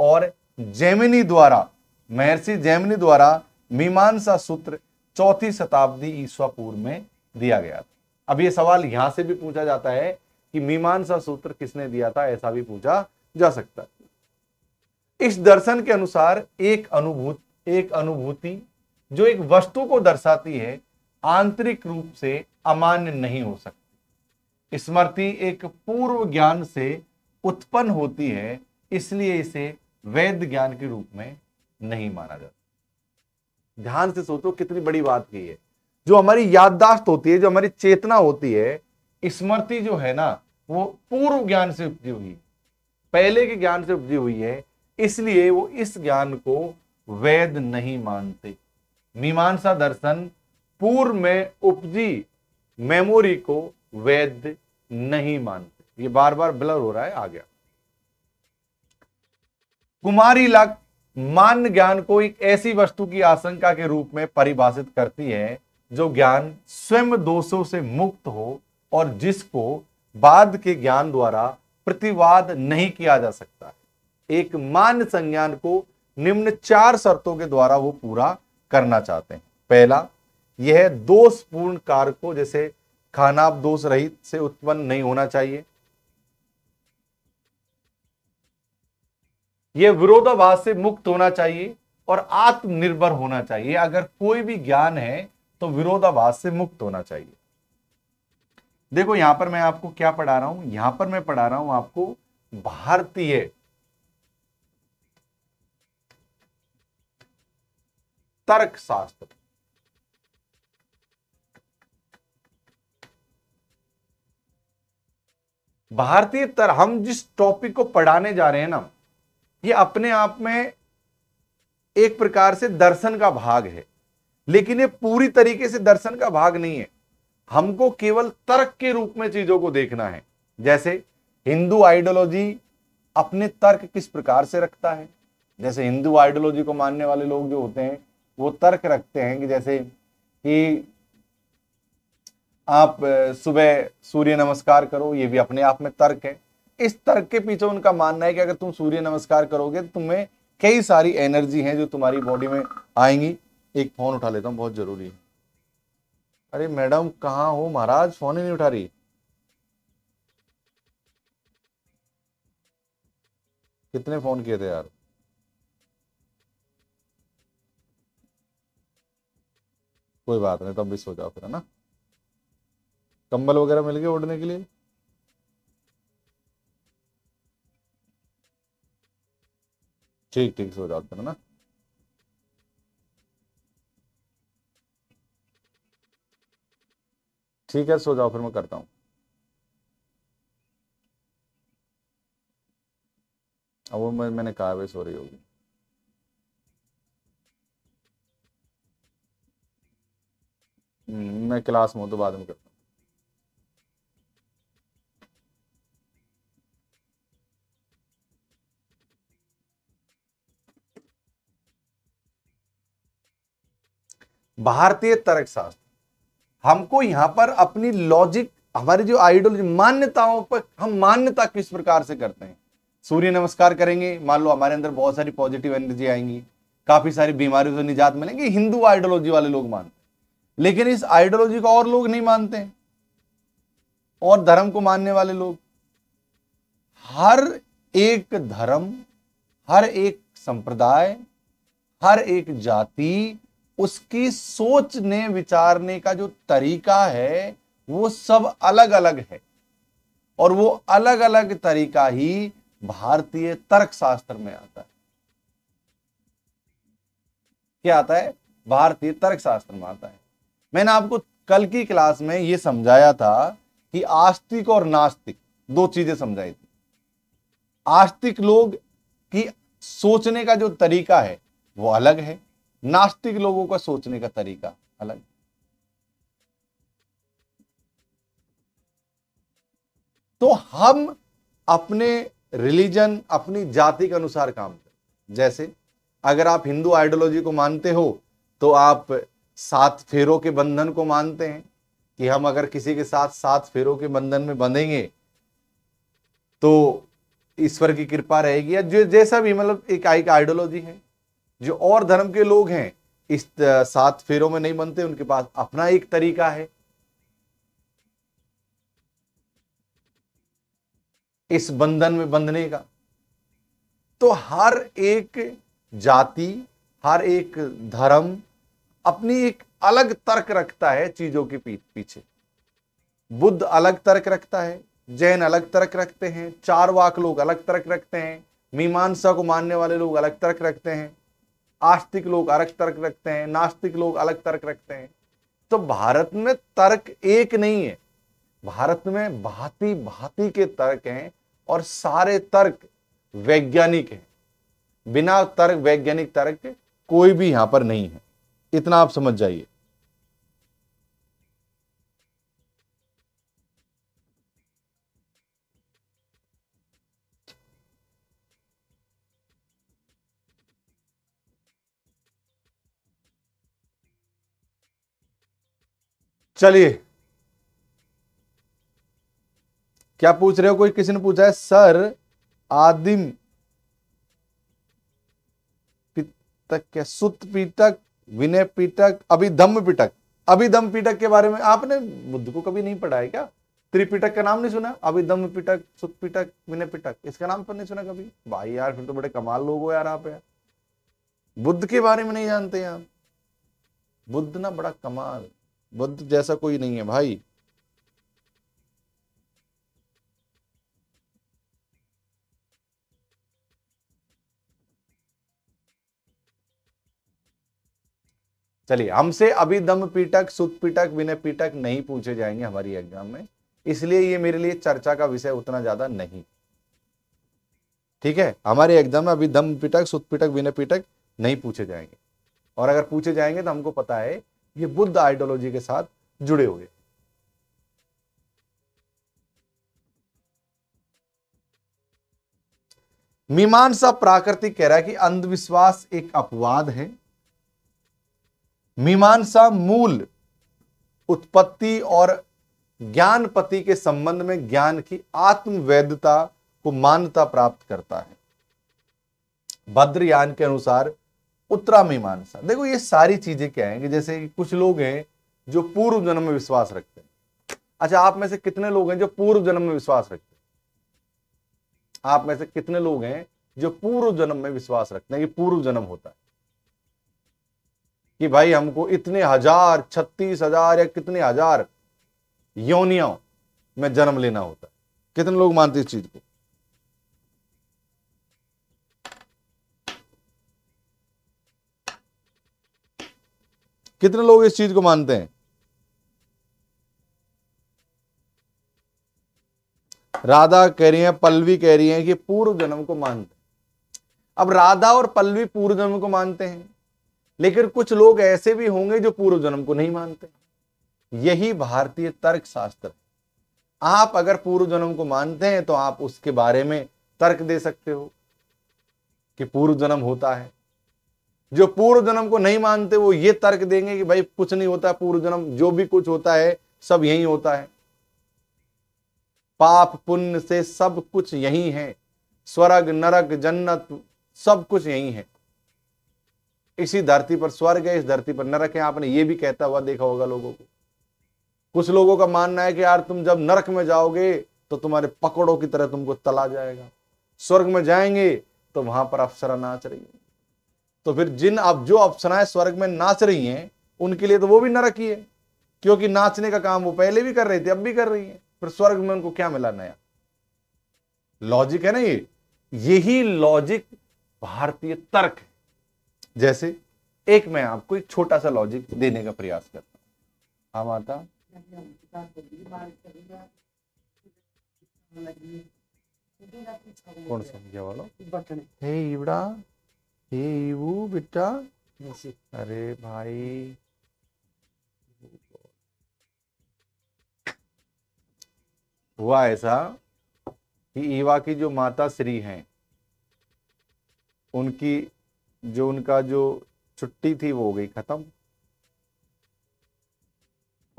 और जैमिनी द्वारा महर्षि जैमिनी द्वारा मीमांसा सूत्र चौथी शताब्दी ईस्वा पूर्व में दिया गया था अब ये सवाल यहां से भी पूछा जाता है कि मीमांसा सूत्र किसने दिया था ऐसा भी पूछा जा सकता है इस दर्शन के अनुसार एक अनुभूत एक अनुभूति जो एक वस्तु को दर्शाती है आंतरिक रूप से अमान्य नहीं हो सकती स्मृति एक पूर्व ज्ञान से उत्पन्न होती है इसलिए इसे वैध ज्ञान के रूप में नहीं माना जाता ध्यान से सोचो कितनी बड़ी बात की है जो हमारी याददाश्त होती है जो हमारी चेतना होती है स्मृति जो है ना वो पूर्व ज्ञान से उपजी हुई पहले के ज्ञान से उपजी हुई है इसलिए वो इस ज्ञान को वैध नहीं मानते मीमांसा दर्शन पूर्व में उपजी मेमोरी को वैध नहीं मानते ये बार बार ब्लर हो रहा है आ गया कुमारी लक मान ज्ञान को एक ऐसी वस्तु की आशंका के रूप में परिभाषित करती है जो ज्ञान स्वयं दोषों से मुक्त हो और जिसको बाद के ज्ञान द्वारा प्रतिवाद नहीं किया जा सकता एक मान संज्ञान को निम्न चार शर्तों के द्वारा वो पूरा करना चाहते हैं पहला यह दोषपूर्ण कार्य को जैसे खाना दोष रहित से उत्पन्न नहीं होना चाहिए यह विरोधाभास से मुक्त होना चाहिए और आत्मनिर्भर होना चाहिए अगर कोई भी ज्ञान है तो विरोधाभास से मुक्त होना चाहिए देखो यहां पर मैं आपको क्या पढ़ा रहा हूं यहां पर मैं पढ़ा रहा हूं आपको भारतीय तर्कशास्त्र भारतीय तरह हम जिस टॉपिक को पढ़ाने जा रहे हैं ना ये अपने आप में एक प्रकार से दर्शन का भाग है लेकिन ये पूरी तरीके से दर्शन का भाग नहीं है हमको केवल तर्क के रूप में चीजों को देखना है जैसे हिंदू आइडियोलॉजी अपने तर्क किस प्रकार से रखता है जैसे हिंदू आइडियोलॉजी को मानने वाले लोग जो होते हैं वो तर्क रखते हैं कि जैसे कि आप सुबह सूर्य नमस्कार करो ये भी अपने आप में तर्क है इस तर्क के पीछे उनका मानना है कि अगर तुम सूर्य नमस्कार करोगे तो तुम्हें कई सारी एनर्जी है जो तुम्हारी बॉडी में आएंगी एक फोन उठा लेता हूँ बहुत जरूरी है अरे मैडम कहाँ हो महाराज फोन ही नहीं उठा रही कितने फोन किए थे यार कोई बात नहीं तब भी सो जाओ फिर है ना कंबल वगैरह मिल गए ओढ़ने के लिए ठीक ठीक सो जाओ फिर ना ठीक है सो जाओ फिर मैं करता हूँ अब वो मैं, मैंने कहा सो रही होगी हम्म, मैं क्लास में हूँ तो बाद में करता हूँ भारतीय तर्कशास्त्र हमको यहां पर अपनी लॉजिक हमारी जो आइडियोलॉजी मान्यताओं पर हम मान्यता किस प्रकार से करते हैं सूर्य नमस्कार करेंगे मान लो हमारे अंदर बहुत सारी पॉजिटिव एनर्जी आएंगी काफी सारी बीमारियों से निजात मिलेंगे हिंदू आइडियोलॉजी वाले लोग मानते हैं लेकिन इस आइडियोलॉजी को और लोग नहीं मानते और धर्म को मानने वाले लोग हर एक धर्म हर एक संप्रदाय हर एक जाति उसकी सोचने विचारने का जो तरीका है वो सब अलग अलग है और वो अलग अलग तरीका ही भारतीय तर्कशास्त्र में आता है क्या आता है भारतीय तर्कशास्त्र में आता है मैंने आपको कल की क्लास में यह समझाया था कि आस्तिक और नास्तिक दो चीजें समझाई थी आस्तिक लोग की सोचने का जो तरीका है वो अलग है नास्तिक लोगों का सोचने का तरीका अलग तो हम अपने रिलीजन अपनी जाति के अनुसार काम करें जैसे अगर आप हिंदू आइडियोलॉजी को मानते हो तो आप सात फेरों के बंधन को मानते हैं कि हम अगर किसी के साथ सात फेरों के बंधन में बंधेंगे तो ईश्वर की कृपा रहेगी या जो जैसा भी मतलब एक आइडियोलॉजी है जो और धर्म के लोग हैं इस सात फेरों में नहीं बनते उनके पास अपना एक तरीका है इस बंधन में बंधने का तो हर एक जाति हर एक धर्म अपनी एक अलग तर्क रखता है चीजों के पीछे बुद्ध अलग तर्क रखता है जैन अलग तर्क रखते हैं चार वाक लोग अलग तर्क रखते हैं मीमांसा को मानने वाले लोग अलग तर्क रखते हैं आस्तिक लोग अलग तर्क रखते हैं नास्तिक लोग अलग तर्क रखते हैं तो भारत में तर्क एक नहीं है भारत में भांति भांति के तर्क हैं और सारे तर्क वैज्ञानिक हैं बिना तर्क वैज्ञानिक तर्क कोई भी यहां पर नहीं है इतना आप समझ जाइए चलिए क्या पूछ रहे हो कोई किसी ने पूछा है सर आदिम पीतक क्या सुत पीतक विनय पीटक अभिधम पीटक अभिधम पीटक के बारे में आपने बुद्ध को कभी नहीं पढ़ा है क्या त्रिपिटक का नाम नहीं सुना अभिधम पीटक सुत पीटक विनय पीटक इसका नाम पर तो नहीं सुना कभी भाई यार फिर तो बड़े कमाल लोग हो यार आप यार बुद्ध के बारे में नहीं जानते आप बुद्ध ना बड़ा कमाल बुद्ध जैसा कोई नहीं है भाई चलिए हमसे अभी दम पीटक सुत पीटक विनय पीटक नहीं पूछे जाएंगे हमारी एग्जाम में इसलिए ये मेरे लिए चर्चा का विषय उतना ज्यादा नहीं ठीक है हमारे एग्जाम में अभी दम पीटक सुत पीटक विनय पीटक नहीं पूछे जाएंगे और अगर पूछे जाएंगे तो हमको पता है ये बुद्ध आइडियोलॉजी के साथ जुड़े हुए मीमांसा प्राकृतिक कह रहा है कि अंधविश्वास एक अपवाद है मीमांसा मूल उत्पत्ति और ज्ञानपति के संबंध में ज्ञान की आत्मवैधता को मान्यता प्राप्त करता है भद्रयान के अनुसार उत्तरा मीमांसा देखो ये सारी चीजें क्या है कि जैसे कुछ लोग हैं जो पूर्व जन्म में विश्वास रखते हैं अच्छा आप में से कितने लोग हैं जो पूर्व जन्म में विश्वास रखते हैं आप में से कितने लोग हैं जो पूर्व जन्म में विश्वास रखते हैं कि पूर्व जन्म होता है कि भाई हमको इतने हजार छत्तीस हजार या कितने हजार योनियों में जन्म लेना होता है कितने लोग मानते इस चीज को कितने लोग इस चीज को मानते हैं राधा कह रही है पल्लवी कह रही है कि पूर्व जन्म को मानते अब राधा और पल्लवी पूर्व जन्म को मानते हैं लेकिन कुछ लोग ऐसे भी होंगे जो पूर्व जन्म को नहीं मानते यही भारतीय तर्क शास्त्र आप अगर पूर्व जन्म को मानते हैं तो आप उसके बारे में तर्क दे सकते हो कि पूर्व जन्म होता है जो पूर्व जन्म को नहीं मानते वो ये तर्क देंगे कि भाई कुछ नहीं होता पूर्व जन्म जो भी कुछ होता है सब यही होता है पाप पुण्य से सब कुछ यही है स्वर्ग नरक जन्नत सब कुछ यही है इसी धरती पर स्वर्ग है इस धरती पर नरक है आपने ये भी कहता हुआ देखा होगा लोगों को कुछ लोगों का मानना है कि यार तुम जब नरक में जाओगे तो तुम्हारे पकड़ों की तरह तुमको तला जाएगा स्वर्ग में जाएंगे तो वहां पर अफसरा शरण रही है तो फिर जिन आप जो अप्सराएं स्वर्ग में नाच रही हैं उनके लिए तो वो भी नरक ही है क्योंकि नाचने का काम वो पहले भी कर रही थी अब भी कर रही है फिर स्वर्ग में उनको क्या मिला नया लॉजिक है ना ये यही लॉजिक भारतीय तर्क है जैसे एक मैं आपको एक छोटा सा लॉजिक देने का प्रयास करता हूं हाँ माता कौन समझे वालों हे वो बेटा अरे भाई हुआ ऐसा कि ईवा की जो माता श्री हैं उनकी जो उनका जो छुट्टी थी वो हो गई खत्म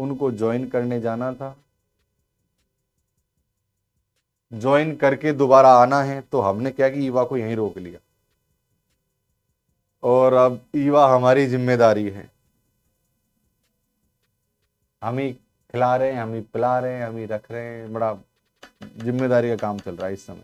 उनको ज्वाइन करने जाना था ज्वाइन करके दोबारा आना है तो हमने क्या कि ईवा को यहीं रोक लिया और अब ईवा हमारी जिम्मेदारी है हम ही खिला रहे हैं हम ही पिला रहे हैं हम ही रख रहे हैं बड़ा जिम्मेदारी का काम चल रहा है इस समय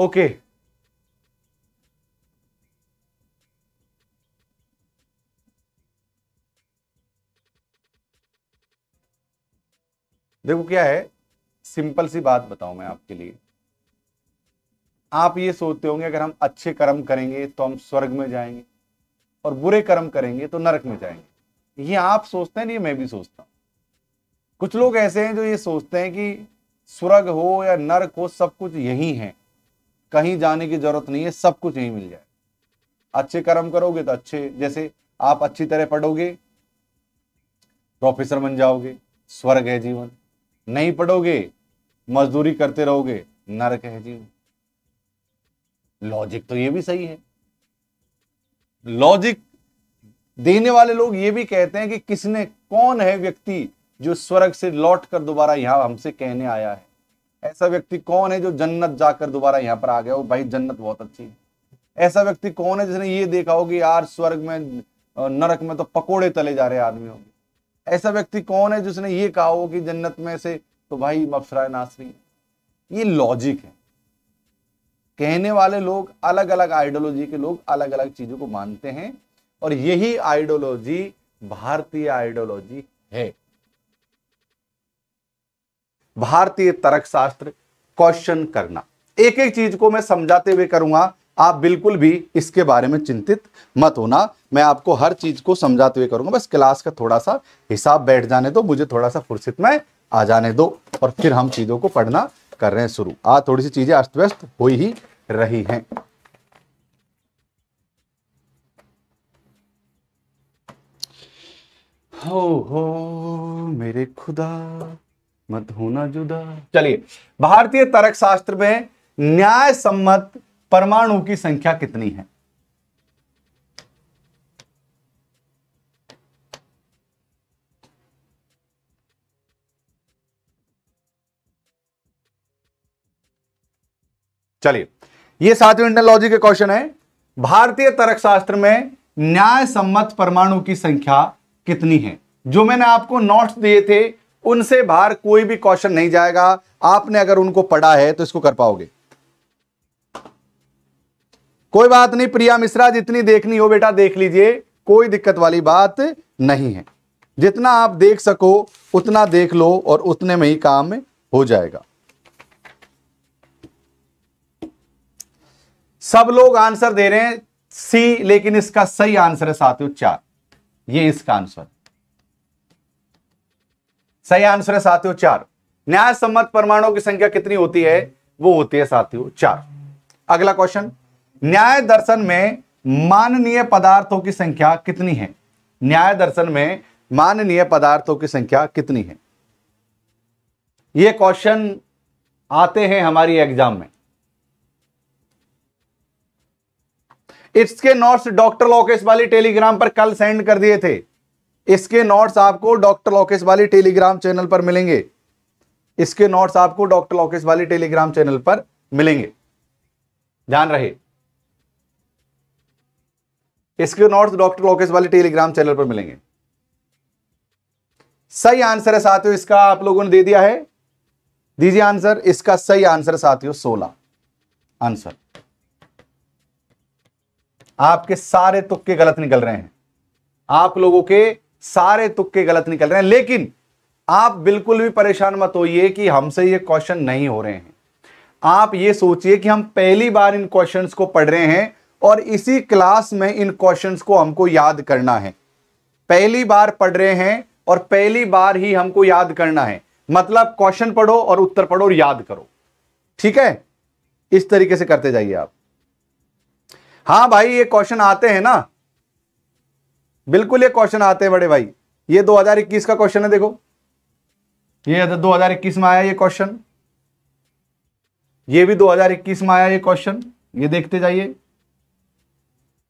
ओके okay. देखो क्या है सिंपल सी बात बताऊं मैं आपके लिए आप ये सोचते होंगे अगर हम अच्छे कर्म करेंगे तो हम स्वर्ग में जाएंगे और बुरे कर्म करेंगे तो नरक में जाएंगे ये आप सोचते हैं ये मैं भी सोचता हूं कुछ लोग ऐसे हैं जो ये सोचते हैं कि स्वर्ग हो या नरक हो सब कुछ यही है कहीं जाने की जरूरत नहीं है सब कुछ यहीं मिल जाए अच्छे कर्म करोगे तो अच्छे जैसे आप अच्छी तरह पढ़ोगे प्रोफेसर तो बन जाओगे स्वर्ग है जीवन नहीं पढ़ोगे मजदूरी करते रहोगे नरक है जी लॉजिक तो ये भी सही है लॉजिक देने वाले लोग ये भी कहते हैं कि किसने कौन है व्यक्ति जो स्वर्ग से लौट कर दोबारा यहां हमसे कहने आया है ऐसा व्यक्ति कौन है जो जन्नत जाकर दोबारा यहां पर आ गया हो भाई जन्नत बहुत अच्छी है ऐसा व्यक्ति कौन है जिसने ये देखा होगी यार स्वर्ग में नरक में तो पकोड़े तले जा रहे आदमी होंगे ऐसा व्यक्ति कौन है जिसने ये कहा हो कि जन्नत में से तो भाई मफसरा नासरी ये लॉजिक है कहने वाले लोग अलग अलग आइडियोलॉजी के लोग अलग अलग चीजों को मानते हैं और यही आइडियोलॉजी भारतीय आइडियोलॉजी है भारतीय तर्क शास्त्र क्वेश्चन करना एक एक चीज को मैं समझाते हुए करूंगा आप बिल्कुल भी इसके बारे में चिंतित मत होना मैं आपको हर चीज़ को समझाते हुए करूंगा बस क्लास का थोड़ा सा हिसाब बैठ जाने दो मुझे थोड़ा सा फुर्सत में आ जाने दो और फिर हम चीज़ों को पढ़ना कर रहे हैं शुरू आज थोड़ी सी चीज़ें अस्त व्यस्त हो ही रही हैं हो हो मेरे खुदा मत होना जुदा चलिए भारतीय तर्क शास्त्र में न्याय सम्मत परमाणु की संख्या कितनी है चलिए ये सातवें इंटरलॉजी के क्वेश्चन है भारतीय तर्कशास्त्र में न्याय सम्मत परमाणु की संख्या कितनी है जो मैंने आपको नोट्स दिए थे उनसे बाहर कोई भी क्वेश्चन नहीं जाएगा आपने अगर उनको पढ़ा है तो इसको कर पाओगे कोई बात नहीं प्रिया मिश्रा जितनी देखनी हो बेटा देख लीजिए कोई दिक्कत वाली बात नहीं है जितना आप देख सको उतना देख लो और उतने में ही काम हो जाएगा सब लोग आंसर दे रहे हैं सी लेकिन इसका सही आंसर है साथियों चार ये इसका आंसर सही आंसर है साथियों चार न्याय सम्मत परमाणुओं की संख्या कितनी होती है वो होती है साथियों चार अगला क्वेश्चन न्याय दर्शन में माननीय पदार्थों की संख्या कितनी है न्याय दर्शन में माननीय पदार्थों की संख्या कितनी है ये क्वेश्चन आते हैं हमारी एग्जाम में इसके नोट्स डॉक्टर लोकेश वाली टेलीग्राम पर कल सेंड कर दिए थे इसके नोट्स आपको डॉक्टर लोकेश वाली टेलीग्राम चैनल पर मिलेंगे इसके नोट्स आपको डॉक्टर लोकेश वाली टेलीग्राम चैनल पर मिलेंगे ध्यान रहे एस्क्रोनॉट्स डॉक्टर लोकेश वाले टेलीग्राम चैनल पर मिलेंगे सही आंसर है साथियों इसका आप लोगों ने दे दिया है दीजिए आंसर इसका सही आंसर साथियों सोलह आंसर आपके सारे तुक्के गलत निकल रहे हैं आप लोगों के सारे तुक्के गलत निकल रहे हैं लेकिन आप बिल्कुल भी परेशान मत होइए कि हमसे ये क्वेश्चन नहीं हो रहे हैं आप ये सोचिए कि हम पहली बार इन क्वेश्चंस को पढ़ रहे हैं और इसी क्लास में इन क्वेश्चंस को हमको याद करना है पहली बार पढ़ रहे हैं और पहली बार ही हमको याद करना है मतलब क्वेश्चन पढ़ो और उत्तर पढ़ो और याद करो ठीक है इस तरीके से करते जाइए आप हाँ भाई ये क्वेश्चन आते हैं ना बिल्कुल ये क्वेश्चन आते हैं बड़े भाई ये 2021 का क्वेश्चन है देखो ये तो दो इक्कीस में आया ये क्वेश्चन ये भी 2021 में आया ये क्वेश्चन ये देखते जाइए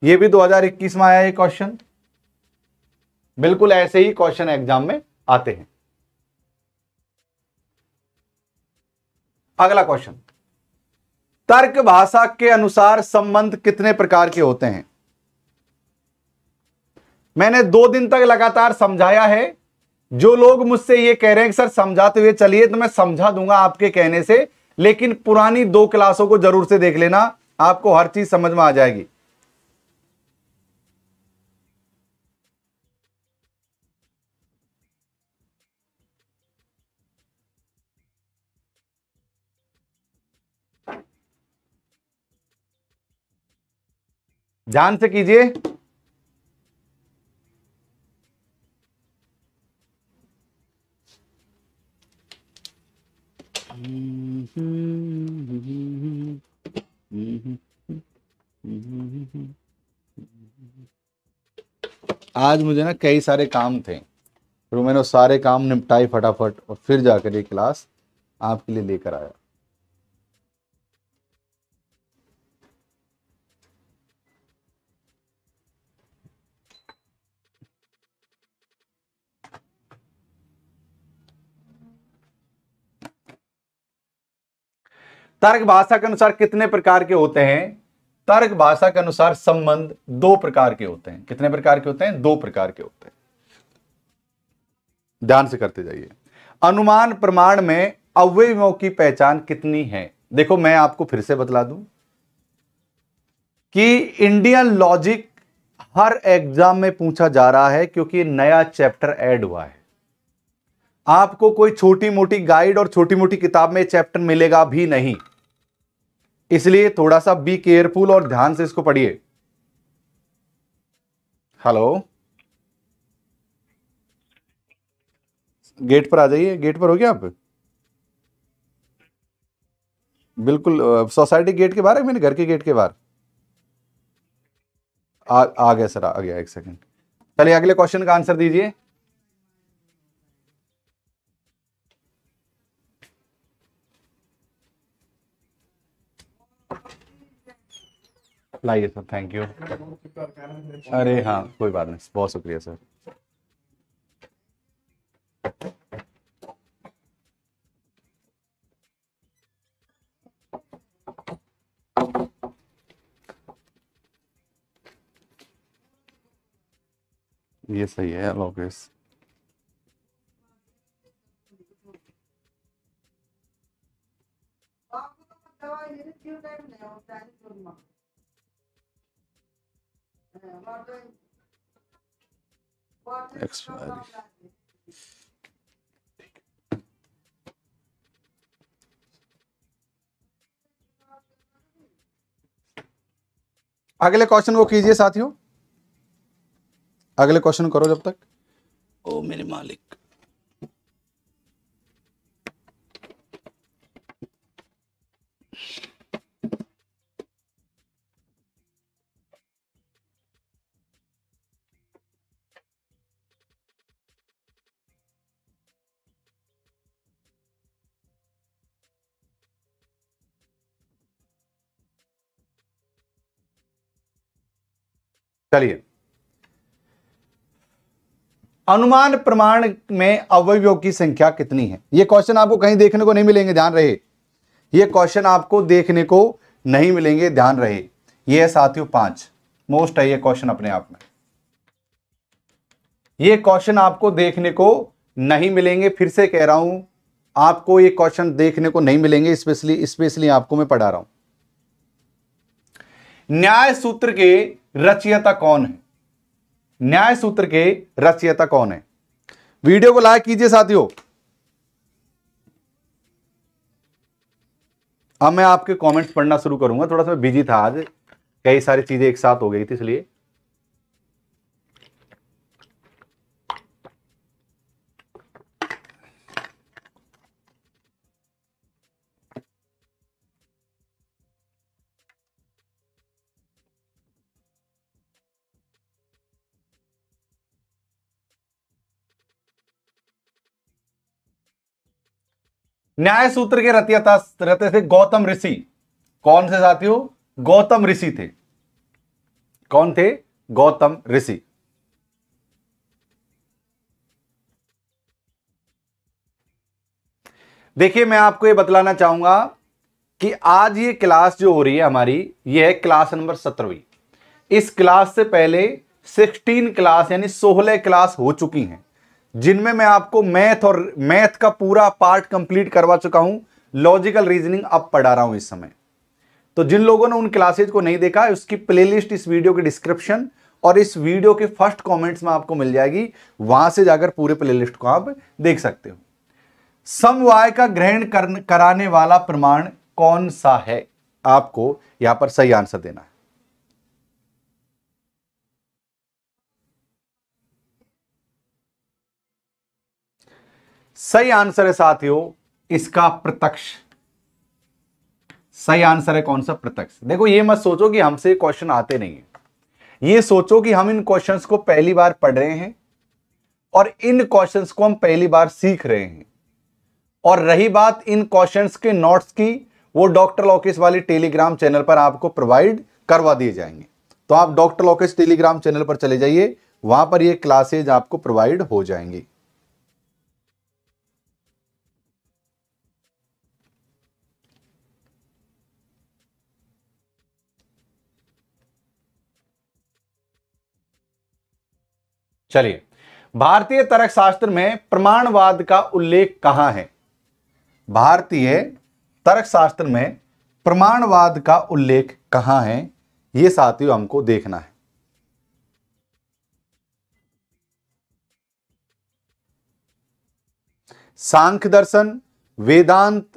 ये भी 2021 में आया ये क्वेश्चन बिल्कुल ऐसे ही क्वेश्चन एग्जाम में आते हैं अगला क्वेश्चन तर्क भाषा के अनुसार संबंध कितने प्रकार के होते हैं मैंने दो दिन तक लगातार समझाया है जो लोग मुझसे ये कह रहे हैं कि सर समझाते हुए चलिए तो मैं समझा दूंगा आपके कहने से लेकिन पुरानी दो क्लासों को जरूर से देख लेना आपको हर चीज समझ में आ जाएगी ध्यान से कीजिए आज मुझे ना कई सारे काम थे फिर मैंने सारे काम निपटाई फटाफट और फिर जाकर ये क्लास आपके लिए लेकर आया तर्क भाषा के अनुसार कितने प्रकार के होते हैं तर्क भाषा के अनुसार संबंध दो प्रकार के होते हैं कितने प्रकार के होते हैं दो प्रकार के होते हैं ध्यान से करते जाइए अनुमान प्रमाण में अव्ययों की पहचान कितनी है देखो मैं आपको फिर से बतला दूं कि इंडियन लॉजिक हर एग्जाम में पूछा जा रहा है क्योंकि नया चैप्टर ऐड हुआ है आपको कोई छोटी मोटी गाइड और छोटी मोटी किताब में चैप्टर मिलेगा भी नहीं इसलिए थोड़ा सा बी केयरफुल और ध्यान से इसको पढ़िए हेलो गेट पर आ जाइए गेट पर हो गया आप बिल्कुल सोसाइटी गेट के बाहर है मैंने घर के गेट के बाहर आ, आ गया सर आ गया एक सेकंड चलिए अगले क्वेश्चन का आंसर दीजिए लाइए सर थैंक यू अरे हाँ कोई बात नहीं बहुत शुक्रिया सर ये सही है लोकेश X value. अगले क्वेश्चन को कीजिए साथियों अगले क्वेश्चन करो जब तक ओ मेरे मालिक चलिए अनुमान प्रमाण में अवयवों की संख्या कितनी है यह क्वेश्चन आपको कहीं देखने को नहीं मिलेंगे ध्यान रहे यह क्वेश्चन आपको देखने को नहीं मिलेंगे ध्यान रहे ये साथियों पांच मोस्ट है यह क्वेश्चन अपने आप में यह क्वेश्चन आपको देखने को नहीं मिलेंगे फिर से कह रहा हूं आपको ये क्वेश्चन देखने को नहीं मिलेंगे स्पेशली स्पेशली आपको मैं पढ़ा रहा हूं न्याय सूत्र के रचयिता कौन है न्याय सूत्र के रचयता कौन है वीडियो को लाइक कीजिए साथियों अब मैं आपके कमेंट्स पढ़ना शुरू करूंगा थोड़ा सा बिजी था आज कई सारी चीजें एक साथ हो गई थी इसलिए न्याय सूत्र के रतिया था रहते थे गौतम ऋषि कौन से साथियों गौतम ऋषि थे कौन थे गौतम ऋषि देखिए मैं आपको यह बतलाना चाहूंगा कि आज ये क्लास जो हो रही है हमारी ये है क्लास नंबर सत्रहवीं इस क्लास से पहले सिक्सटीन क्लास यानी सोलह क्लास हो चुकी हैं जिनमें मैं आपको मैथ और मैथ का पूरा पार्ट कंप्लीट करवा चुका हूं लॉजिकल रीजनिंग अब पढ़ा रहा हूं इस समय तो जिन लोगों ने उन क्लासेज को नहीं देखा है उसकी प्लेलिस्ट इस वीडियो के डिस्क्रिप्शन और इस वीडियो के फर्स्ट कमेंट्स में आपको मिल जाएगी वहां से जाकर पूरे प्लेलिस्ट को आप देख सकते हो समवाय का ग्रहण कराने वाला प्रमाण कौन सा है आपको यहां पर सही आंसर देना है सही आंसर है साथियों इसका प्रत्यक्ष सही आंसर है कौन सा प्रत्यक्ष देखो ये मत सोचो कि हमसे क्वेश्चन आते नहीं है ये सोचो कि हम इन क्वेश्चंस को पहली बार पढ़ रहे हैं और इन क्वेश्चंस को हम पहली बार सीख रहे हैं और रही बात इन क्वेश्चंस के नोट्स की वो डॉक्टर लॉकेश वाले टेलीग्राम चैनल पर आपको प्रोवाइड करवा दिए जाएंगे तो आप डॉक्टर लॉकेश टेलीग्राम चैनल पर चले जाइए वहां पर ये क्लासेज आपको प्रोवाइड हो जाएंगी चलिए भारतीय तर्क शास्त्र में प्रमाणवाद का उल्लेख कहां है भारतीय तर्क शास्त्र में प्रमाणवाद का उल्लेख कहां है यह साथियों हमको देखना है सांख्य दर्शन वेदांत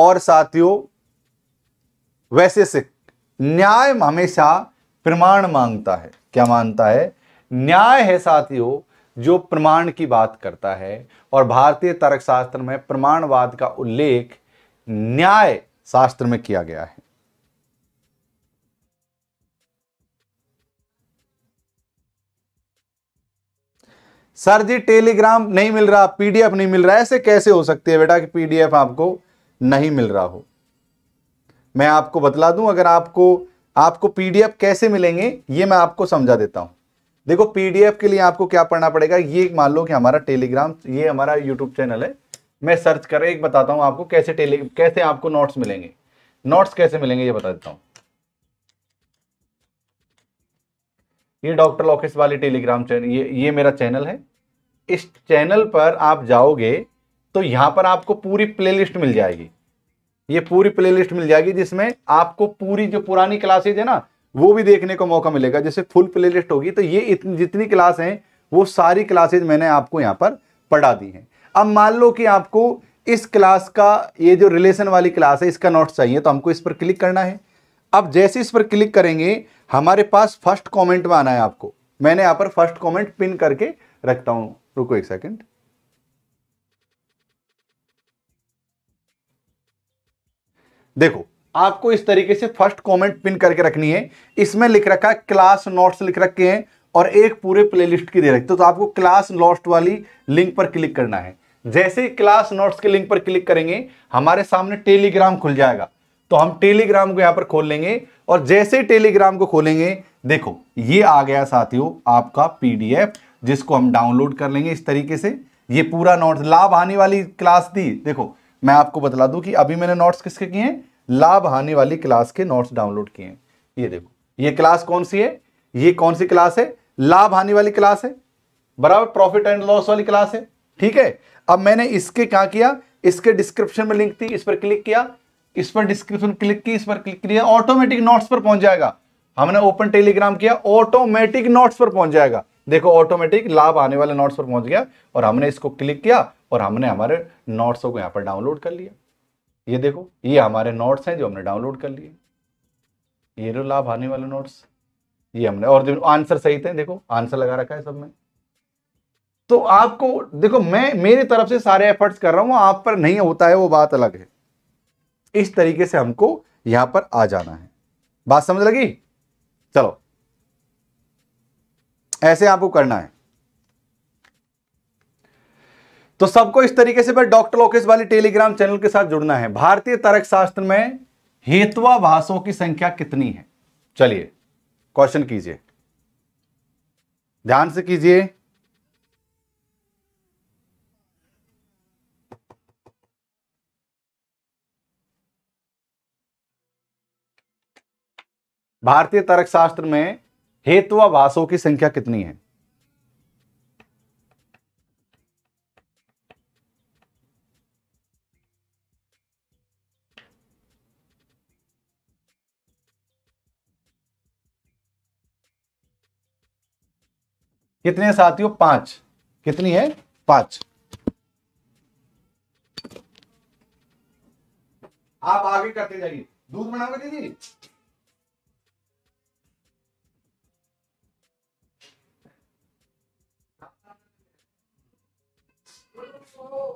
और साथियों वैशेषिक न्याय हमेशा प्रमाण मांगता है क्या मानता है न्याय है साथियों जो प्रमाण की बात करता है और भारतीय तर्कशास्त्र में प्रमाणवाद का उल्लेख न्याय शास्त्र में किया गया है सर जी टेलीग्राम नहीं मिल रहा पीडीएफ नहीं मिल रहा ऐसे कैसे हो सकती है बेटा कि पीडीएफ आपको नहीं मिल रहा हो मैं आपको बतला दूं अगर आपको आपको पीडीएफ कैसे मिलेंगे ये मैं आपको समझा देता हूं देखो पीडीएफ के लिए आपको क्या पढ़ना पड़ेगा ये मान लो कि हमारा टेलीग्राम ये हमारा यूट्यूब चैनल है मैं सर्च कर एक बताता हूँ आपको कैसे टेली कैसे आपको नोट्स मिलेंगे नोट्स कैसे मिलेंगे ये बता देता हूँ ये डॉक्टर लॉकेस वाली टेलीग्राम चैनल ये ये मेरा चैनल है इस चैनल पर आप जाओगे तो यहाँ पर आपको पूरी प्लेलिस्ट मिल जाएगी ये पूरी प्लेलिस्ट मिल जाएगी जिसमें आपको पूरी जो पुरानी क्लासेज है ना वो भी देखने को मौका मिलेगा जैसे फुल प्ले लिस्ट होगी तो ये इतनी जितनी क्लास हैं वो सारी क्लासेज मैंने आपको यहाँ पर पढ़ा दी हैं अब मान लो कि आपको इस क्लास का ये जो रिलेशन वाली क्लास है इसका नोट्स चाहिए तो हमको इस पर क्लिक करना है अब जैसे इस पर क्लिक करेंगे हमारे पास फर्स्ट कमेंट में आना है आपको मैंने यहाँ पर फर्स्ट कमेंट पिन करके रखता हूँ रुको एक सेकंड देखो आपको इस तरीके से फर्स्ट कमेंट पिन करके रखनी है इसमें लिख रखा है क्लास नोट्स लिख रखे हैं और एक पूरे प्लेलिस्ट की दे रखी तो, तो आपको क्लास नोट्स वाली लिंक पर क्लिक करना है जैसे ही क्लास नोट्स के लिंक पर क्लिक करेंगे हमारे सामने टेलीग्राम खुल जाएगा तो हम टेलीग्राम को यहाँ पर खोल लेंगे और जैसे ही टेलीग्राम को खोलेंगे देखो ये आ गया साथियों आपका पीडीएफ जिसको हम डाउनलोड कर लेंगे इस तरीके से ये पूरा नोट्स लाभ आने वाली क्लास थी देखो मैं आपको बतला दूं कि अभी मैंने नोट्स किसके किए हैं लाभ हानि वाली क्लास के नोट्स डाउनलोड किए हैं ये देखो ये क्लास कौन सी है ये कौन सी क्लास है लाभ हानि वाली क्लास है बराबर प्रॉफिट एंड लॉस वाली क्लास है ठीक है अब मैंने इसके क्या किया इसके डिस्क्रिप्शन में लिंक थी इस पर क्लिक किया इस पर डिस्क्रिप्शन क्लिक की इस पर क्लिक किया ऑटोमेटिक नोट्स पर पहुंच जाएगा हमने ओपन टेलीग्राम किया ऑटोमेटिक नोट्स पर पहुंच जाएगा देखो ऑटोमेटिक लाभ आने वाले नोट्स पर पहुंच गया और हमने इसको क्लिक किया और हमने हमारे नोट्सों को यहां पर डाउनलोड कर लिया ये देखो ये हमारे नोट्स हैं जो हमने डाउनलोड कर लिए ये लो लाभ आने वाले नोट्स ये हमने और जो आंसर सही थे देखो आंसर लगा रखा है सब में तो आपको देखो मैं मेरी तरफ से सारे एफर्ट्स कर रहा हूं आप पर नहीं होता है वो बात अलग है इस तरीके से हमको यहां पर आ जाना है बात समझ लगी चलो ऐसे आपको करना है तो सबको इस तरीके से फिर डॉक्टर लोकेश वाली टेलीग्राम चैनल के साथ जुड़ना है भारतीय तर्क शास्त्र में हेतुआ भाषाओं की संख्या कितनी है चलिए क्वेश्चन कीजिए ध्यान से कीजिए भारतीय तर्क शास्त्र में हेतुआ भाषाओं की संख्या कितनी है कितने साथियों पांच कितनी है पांच आप आगे करते जाइए दूध बनाओगे दीदी Oh,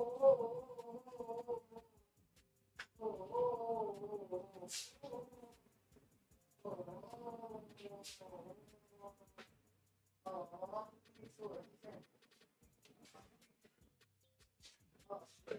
そうですね。あ、それ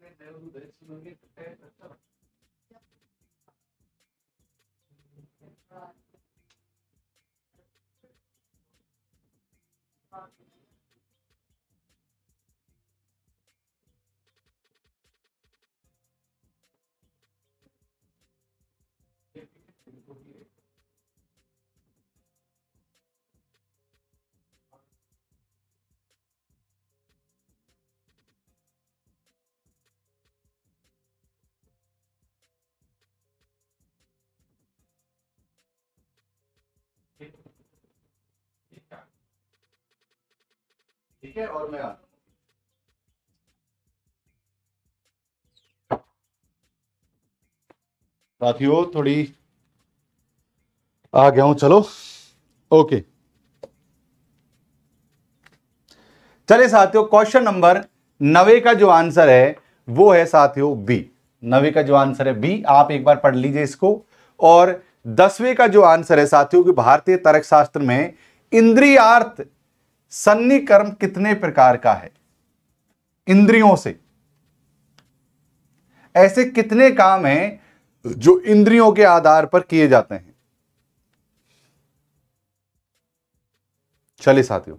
aprendendo dentro do ambiente ठीक है और मैं आता साथियों थोड़ी आ गया हूं चलो ओके चले साथियों क्वेश्चन नंबर नवे का जो आंसर है वो है साथियों बी नवे का जो आंसर है बी आप एक बार पढ़ लीजिए इसको और दसवें का जो आंसर है साथियों कि भारतीय तर्क शास्त्र में इंद्रियार्थ सन्निकर्म कितने प्रकार का है इंद्रियों से ऐसे कितने काम हैं जो इंद्रियों के आधार पर किए जाते हैं चलिए साथियों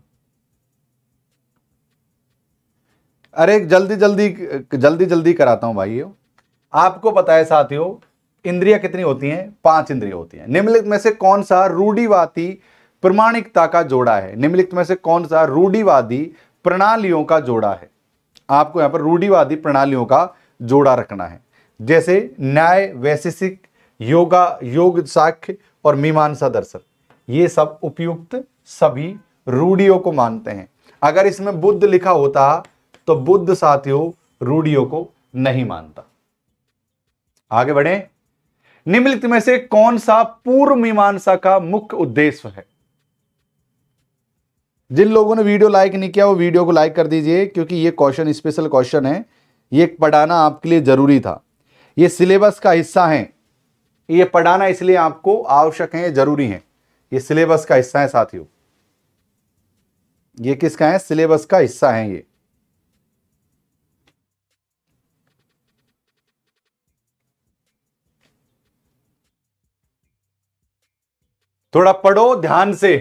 अरे जल्दी जल्दी जल्दी जल्दी कराता हूं भाई आपको पता है साथियों इंद्रिया कितनी होती हैं पांच इंद्रिया होती हैं निम्नलिखित में से कौन सा रूढ़ीवादी प्रमाणिकता का जोड़ा है निम्नलिखित में से कौन सा रूढ़ीवादी प्रणालियों का जोड़ा है आपको यहां पर रूढ़ीवादी प्रणालियों का जोड़ा रखना है जैसे न्याय वैशेषिक योगा योग साख्य और मीमांसा दर्शन ये सब उपयुक्त सभी रूढ़ियों को मानते हैं अगर इसमें बुद्ध लिखा होता तो बुद्ध साथियों रूढ़ियों को नहीं मानता आगे बढ़े निम्नलिखित में से कौन सा पूर्व मीमांसा का मुख्य उद्देश्य है जिन लोगों ने वीडियो लाइक नहीं किया वो वीडियो को लाइक कर दीजिए क्योंकि ये क्वेश्चन स्पेशल क्वेश्चन है ये पढ़ाना आपके लिए जरूरी था ये सिलेबस का हिस्सा है ये पढ़ाना इसलिए आपको आवश्यक है जरूरी है ये सिलेबस का हिस्सा है साथियों ये किसका है सिलेबस का हिस्सा है ये थोड़ा पढ़ो ध्यान से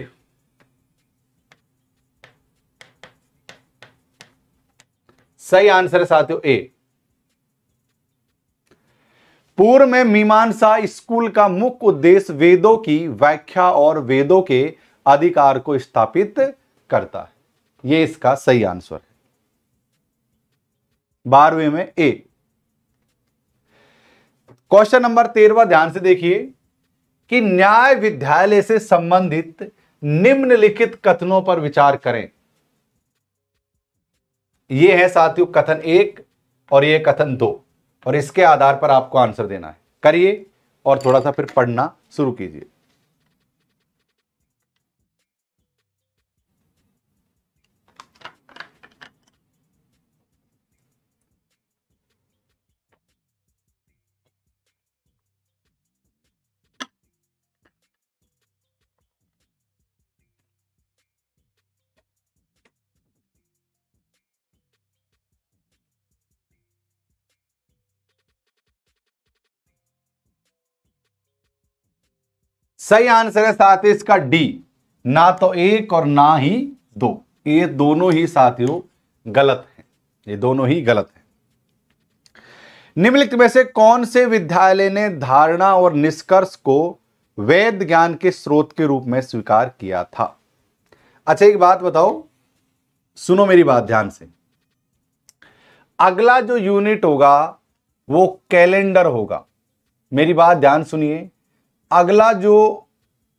सही आंसर है साथियों ए पूर्व में मीमांसा स्कूल का मुख्य उद्देश्य वेदों की व्याख्या और वेदों के अधिकार को स्थापित करता है यह इसका सही आंसर है बारहवें में ए क्वेश्चन नंबर तेरहवा ध्यान से देखिए कि न्याय विद्यालय से संबंधित निम्नलिखित कथनों पर विचार करें ये है साथियों कथन एक और ये कथन दो और इसके आधार पर आपको आंसर देना है करिए और थोड़ा सा फिर पढ़ना शुरू कीजिए सही आंसर है साथ इसका डी ना तो एक और ना ही दो ये दोनों ही साथियों गलत है ये दोनों ही गलत है निम्नलिखित में से कौन से विद्यालय ने धारणा और निष्कर्ष को वेद ज्ञान के स्रोत के रूप में स्वीकार किया था अच्छा एक बात बताओ सुनो मेरी बात ध्यान से अगला जो यूनिट होगा वो कैलेंडर होगा मेरी बात ध्यान सुनिए अगला जो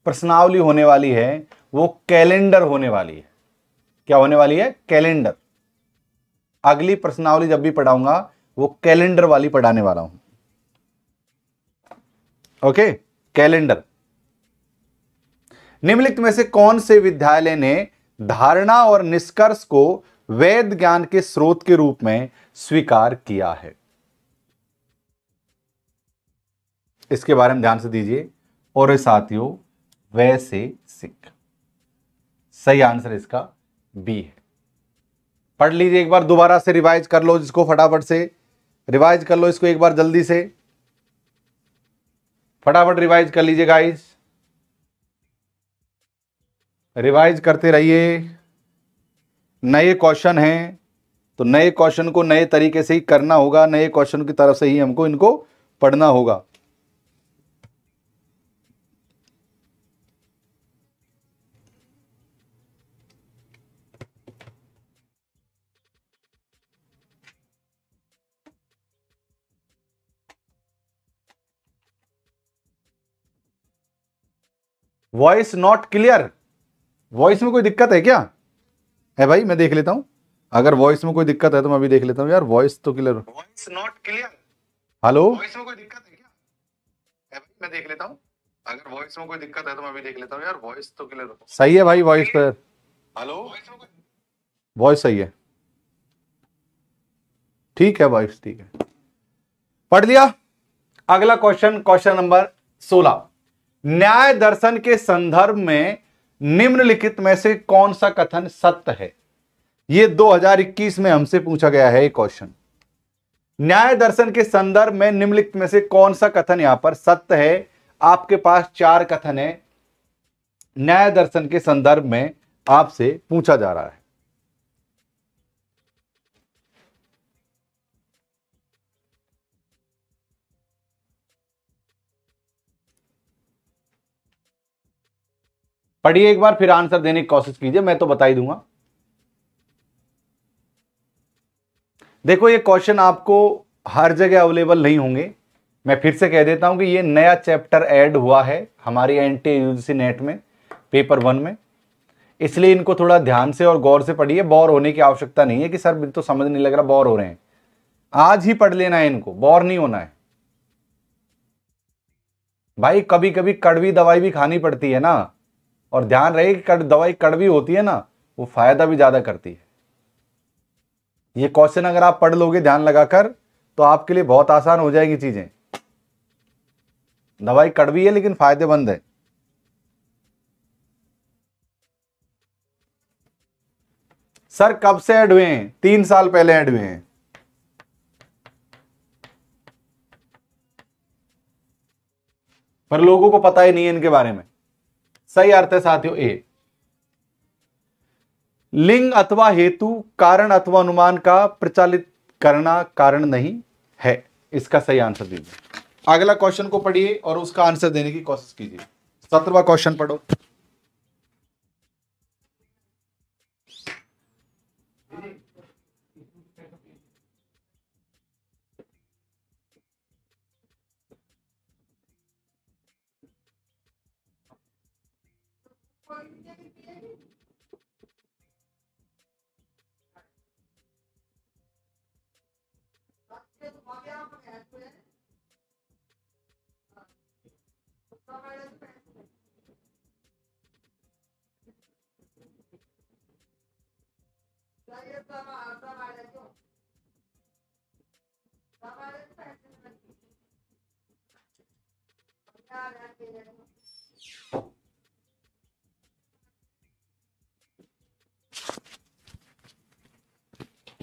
प्रश्नावली होने वाली है वो कैलेंडर होने वाली है क्या होने वाली है कैलेंडर अगली प्रश्नावली जब भी पढ़ाऊंगा वो कैलेंडर वाली पढ़ाने वाला हूं ओके कैलेंडर निम्नलिखित में से कौन से विद्यालय ने धारणा और निष्कर्ष को वेद ज्ञान के स्रोत के रूप में स्वीकार किया है इसके बारे में ध्यान से दीजिए और साथियों वैसे सिख सही आंसर इसका बी है पढ़ लीजिए एक बार दोबारा से रिवाइज कर लो जिसको फटाफट से रिवाइज कर लो इसको एक बार जल्दी से फटाफट रिवाइज कर लीजिए गाइस रिवाइज करते रहिए नए क्वेश्चन हैं तो नए क्वेश्चन को नए तरीके से ही करना होगा नए क्वेश्चन की तरफ से ही हमको इनको पढ़ना होगा वॉइस नॉट क्लियर वॉइस में कोई दिक्कत है क्या है भाई मैं देख लेता हूँ अगर वॉइस में कोई दिक्कत है तो मैं अभी देख लेता हूँ यार वॉइस तो clear voice not clear hello voice में कोई दिक्कत है क्या है भाई मैं देख लेता हूँ अगर वॉइस में कोई दिक्कत है तो मैं अभी देख लेता हूँ यार वॉइस तो क्लियर सही है भाई वॉइस पर हेलो वॉइस सही है ठीक है वॉइस ठीक है पढ़ लिया अगला क्वेश्चन क्वेश्चन नंबर सोलह न्याय दर्शन के संदर्भ में निम्नलिखित में से कौन सा कथन सत्य है यह 2021 में हमसे पूछा गया है क्वेश्चन न्याय दर्शन के संदर्भ में निम्नलिखित में से कौन सा कथन यहां पर सत्य है आपके पास चार कथन है न्याय दर्शन के संदर्भ में आपसे पूछा जा रहा है पढ़िए एक बार फिर आंसर देने की कोशिश कीजिए मैं तो बताई दूंगा देखो ये क्वेश्चन आपको हर जगह अवेलेबल नहीं होंगे मैं फिर से कह देता हूं कि ये नया चैप्टर ऐड हुआ है हमारी एन टी नेट में पेपर वन में इसलिए इनको थोड़ा ध्यान से और गौर से पढ़िए बोर होने की आवश्यकता नहीं है कि सर तो समझ नहीं लग रहा बोर हो रहे हैं आज ही पढ़ लेना है इनको बोर नहीं होना है भाई कभी कभी कड़वी दवाई भी खानी पड़ती है ना और ध्यान रहे कि कड़ दवाई कड़वी होती है ना वो फायदा भी ज़्यादा करती है ये क्वेश्चन अगर आप पढ़ लोगे ध्यान लगाकर तो आपके लिए बहुत आसान हो जाएंगी चीज़ें दवाई कड़वी है लेकिन फायदेमंद है सर कब से ऐड हुए हैं तीन साल पहले ऐड हुए हैं पर लोगों को पता ही नहीं है इनके बारे में सही अर्थ है साथियों ए लिंग अथवा हेतु कारण अथवा अनुमान का प्रचालित करना कारण नहीं है इसका सही आंसर दीजिए अगला क्वेश्चन को पढ़िए और उसका आंसर देने की कोशिश कीजिए सत्रवा क्वेश्चन पढ़ो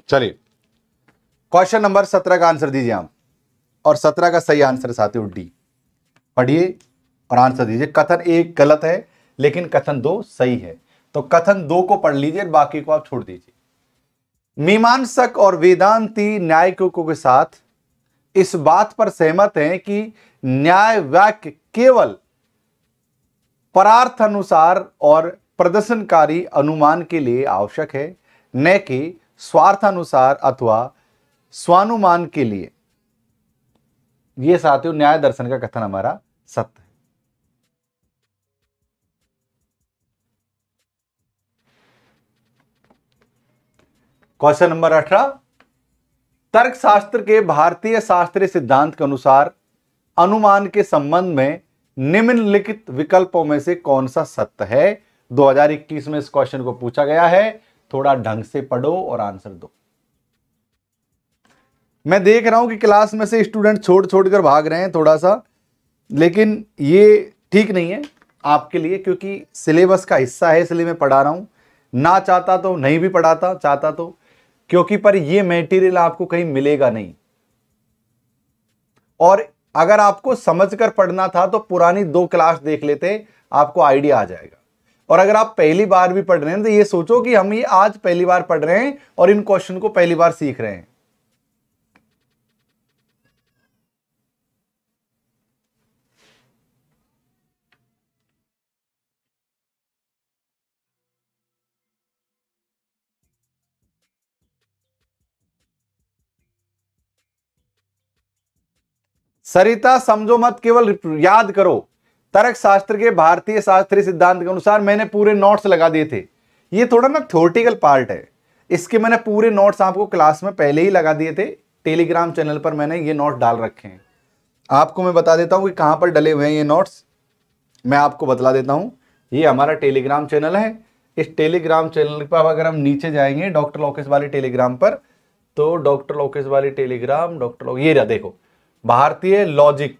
चलिए क्वेश्चन नंबर सत्रह का आंसर दीजिए आप और सत्रह का सही आंसर साथियों डी पढ़िए और आंसर दीजिए कथन एक गलत है लेकिन कथन दो सही है तो कथन दो को पढ़ लीजिए बाकी को आप छोड़ दीजिए मीमांसक और वेदांती न्यायिकों के साथ इस बात पर सहमत हैं कि न्याय वाक्य केवल परार्थ अनुसार और प्रदर्शनकारी अनुमान के लिए आवश्यक है न कि स्वार्थानुसार अथवा स्वानुमान के लिए यह साथियों न्याय दर्शन का कथन हमारा सत्य है क्वेश्चन नंबर अठारह तर्कशास्त्र के भारतीय शास्त्रीय सिद्धांत के अनुसार अनुमान के संबंध में निम्नलिखित विकल्पों में से कौन सा सत्य है 2021 में इस क्वेश्चन को पूछा गया है थोड़ा ढंग से पढ़ो और आंसर दो मैं देख रहा हूं कि क्लास में से स्टूडेंट छोड़ छोड़ कर भाग रहे हैं थोड़ा सा लेकिन ये ठीक नहीं है आपके लिए क्योंकि सिलेबस का हिस्सा है इसलिए मैं पढ़ा रहा हूं ना चाहता तो नहीं भी पढ़ाता चाहता तो क्योंकि पर ये मेटीरियल आपको कहीं मिलेगा नहीं और अगर आपको समझकर पढ़ना था तो पुरानी दो क्लास देख लेते आपको आइडिया आ जाएगा और अगर आप पहली बार भी पढ़ रहे हैं तो ये सोचो कि हम ये आज पहली बार पढ़ रहे हैं और इन क्वेश्चन को पहली बार सीख रहे हैं सरिता समझो मत केवल याद करो तर्क शास्त्र के भारतीय शास्त्रीय सिद्धांत के अनुसार मैंने पूरे नोट्स लगा दिए थे ये थोड़ा ना थ्योरेटिकल पार्ट है इसके मैंने पूरे नोट्स आपको क्लास में पहले ही लगा दिए थे टेलीग्राम चैनल पर मैंने ये नोट डाल रखे हैं आपको मैं बता देता हूँ कि कहाँ पर डले हुए हैं ये नोट्स मैं आपको बतला देता हूँ ये हमारा टेलीग्राम चैनल है इस टेलीग्राम चैनल पर अगर हम नीचे जाएंगे डॉक्टर लोकेश वाले टेलीग्राम पर तो डॉक्टर लोकेश वाले टेलीग्राम डॉक्टर ये रहा देखो भारतीय लॉजिक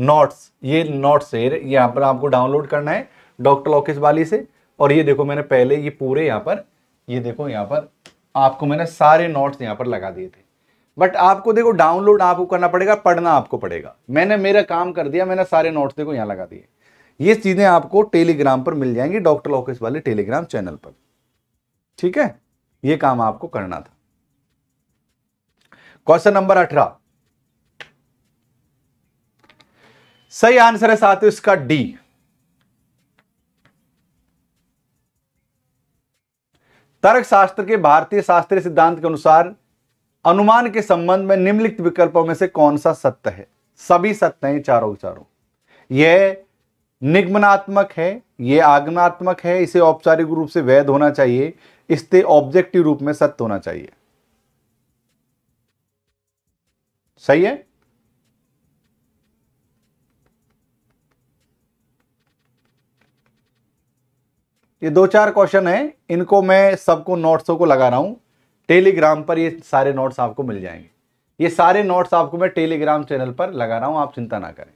नोट्स ये नोट्स है यहाँ पर आपको डाउनलोड करना है डॉक्टर लोकेश वाली से और ये देखो मैंने पहले ये पूरे यहाँ पर ये देखो यहाँ पर आपको मैंने सारे नोट्स यहाँ पर लगा दिए थे बट आपको देखो डाउनलोड आपको करना पड़ेगा पढ़ना आपको पड़ेगा मैंने मेरा काम कर दिया मैंने सारे नोट्स देखो यहाँ लगा दिए ये चीज़ें आपको टेलीग्राम पर मिल जाएंगी डॉक्टर लोकेश वाले टेलीग्राम चैनल पर ठीक है ये काम आपको करना था क्वेश्चन नंबर अठारह सही आंसर है साथियों इसका डी तर्क शास्त्र के भारतीय शास्त्रीय सिद्धांत के अनुसार अनुमान के संबंध में निम्नलिखित विकल्पों में से कौन सा सत्य है सभी सत्य हैं चारों चारों यह निगमनात्मक है यह आगमनात्मक है इसे औपचारिक रूप से वैध होना चाहिए इससे ऑब्जेक्टिव रूप में सत्य होना चाहिए सही है ये दो चार क्वेश्चन हैं इनको मैं सबको नोट्सों को लगा रहा हूँ टेलीग्राम पर ये सारे नोट्स आपको मिल जाएंगे ये सारे नोट्स आपको मैं टेलीग्राम चैनल पर लगा रहा हूँ आप चिंता ना करें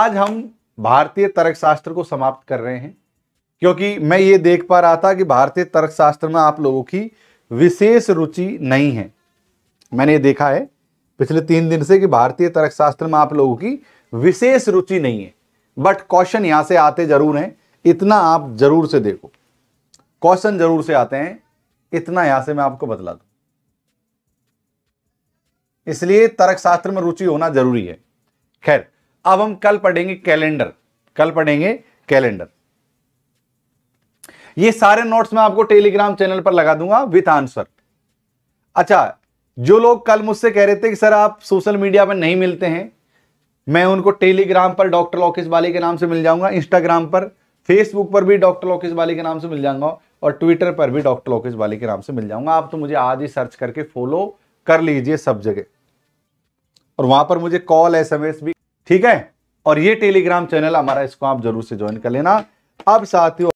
आज हम भारतीय तर्कशास्त्र को समाप्त कर रहे हैं क्योंकि मैं ये देख पा रहा था कि भारतीय तर्कशास्त्र में आप लोगों की विशेष रुचि नहीं है मैंने ये देखा है पिछले तीन दिन से कि भारतीय तर्कशास्त्र में आप लोगों की विशेष रुचि नहीं है बट क्वेश्चन यहां से आते जरूर हैं इतना आप जरूर से देखो क्वेश्चन जरूर से आते हैं इतना यहां से मैं आपको बतला दू इसलिए तर्कशास्त्र में रुचि होना जरूरी है खैर अब हम कल पढ़ेंगे कैलेंडर कल पढ़ेंगे कैलेंडर ये सारे नोट्स मैं आपको टेलीग्राम चैनल पर लगा दूंगा विथ आंसर अच्छा जो लोग कल मुझसे कह रहे थे कि सर आप सोशल मीडिया पर नहीं मिलते हैं मैं उनको टेलीग्राम पर डॉक्टर लॉकेश बाली के नाम से मिल जाऊंगा इंस्टाग्राम पर फेसबुक पर भी डॉक्टर लॉकेश बाली के नाम से मिल जाऊंगा और ट्विटर पर भी डॉक्टर लॉकेश बाली के नाम से मिल जाऊंगा आप तो मुझे आज ही सर्च करके फॉलो कर लीजिए सब जगह और वहां पर मुझे कॉल एसएमएस भी ठीक है और ये टेलीग्राम चैनल हमारा इसको आप जरूर से ज्वाइन कर लेना अब साथियों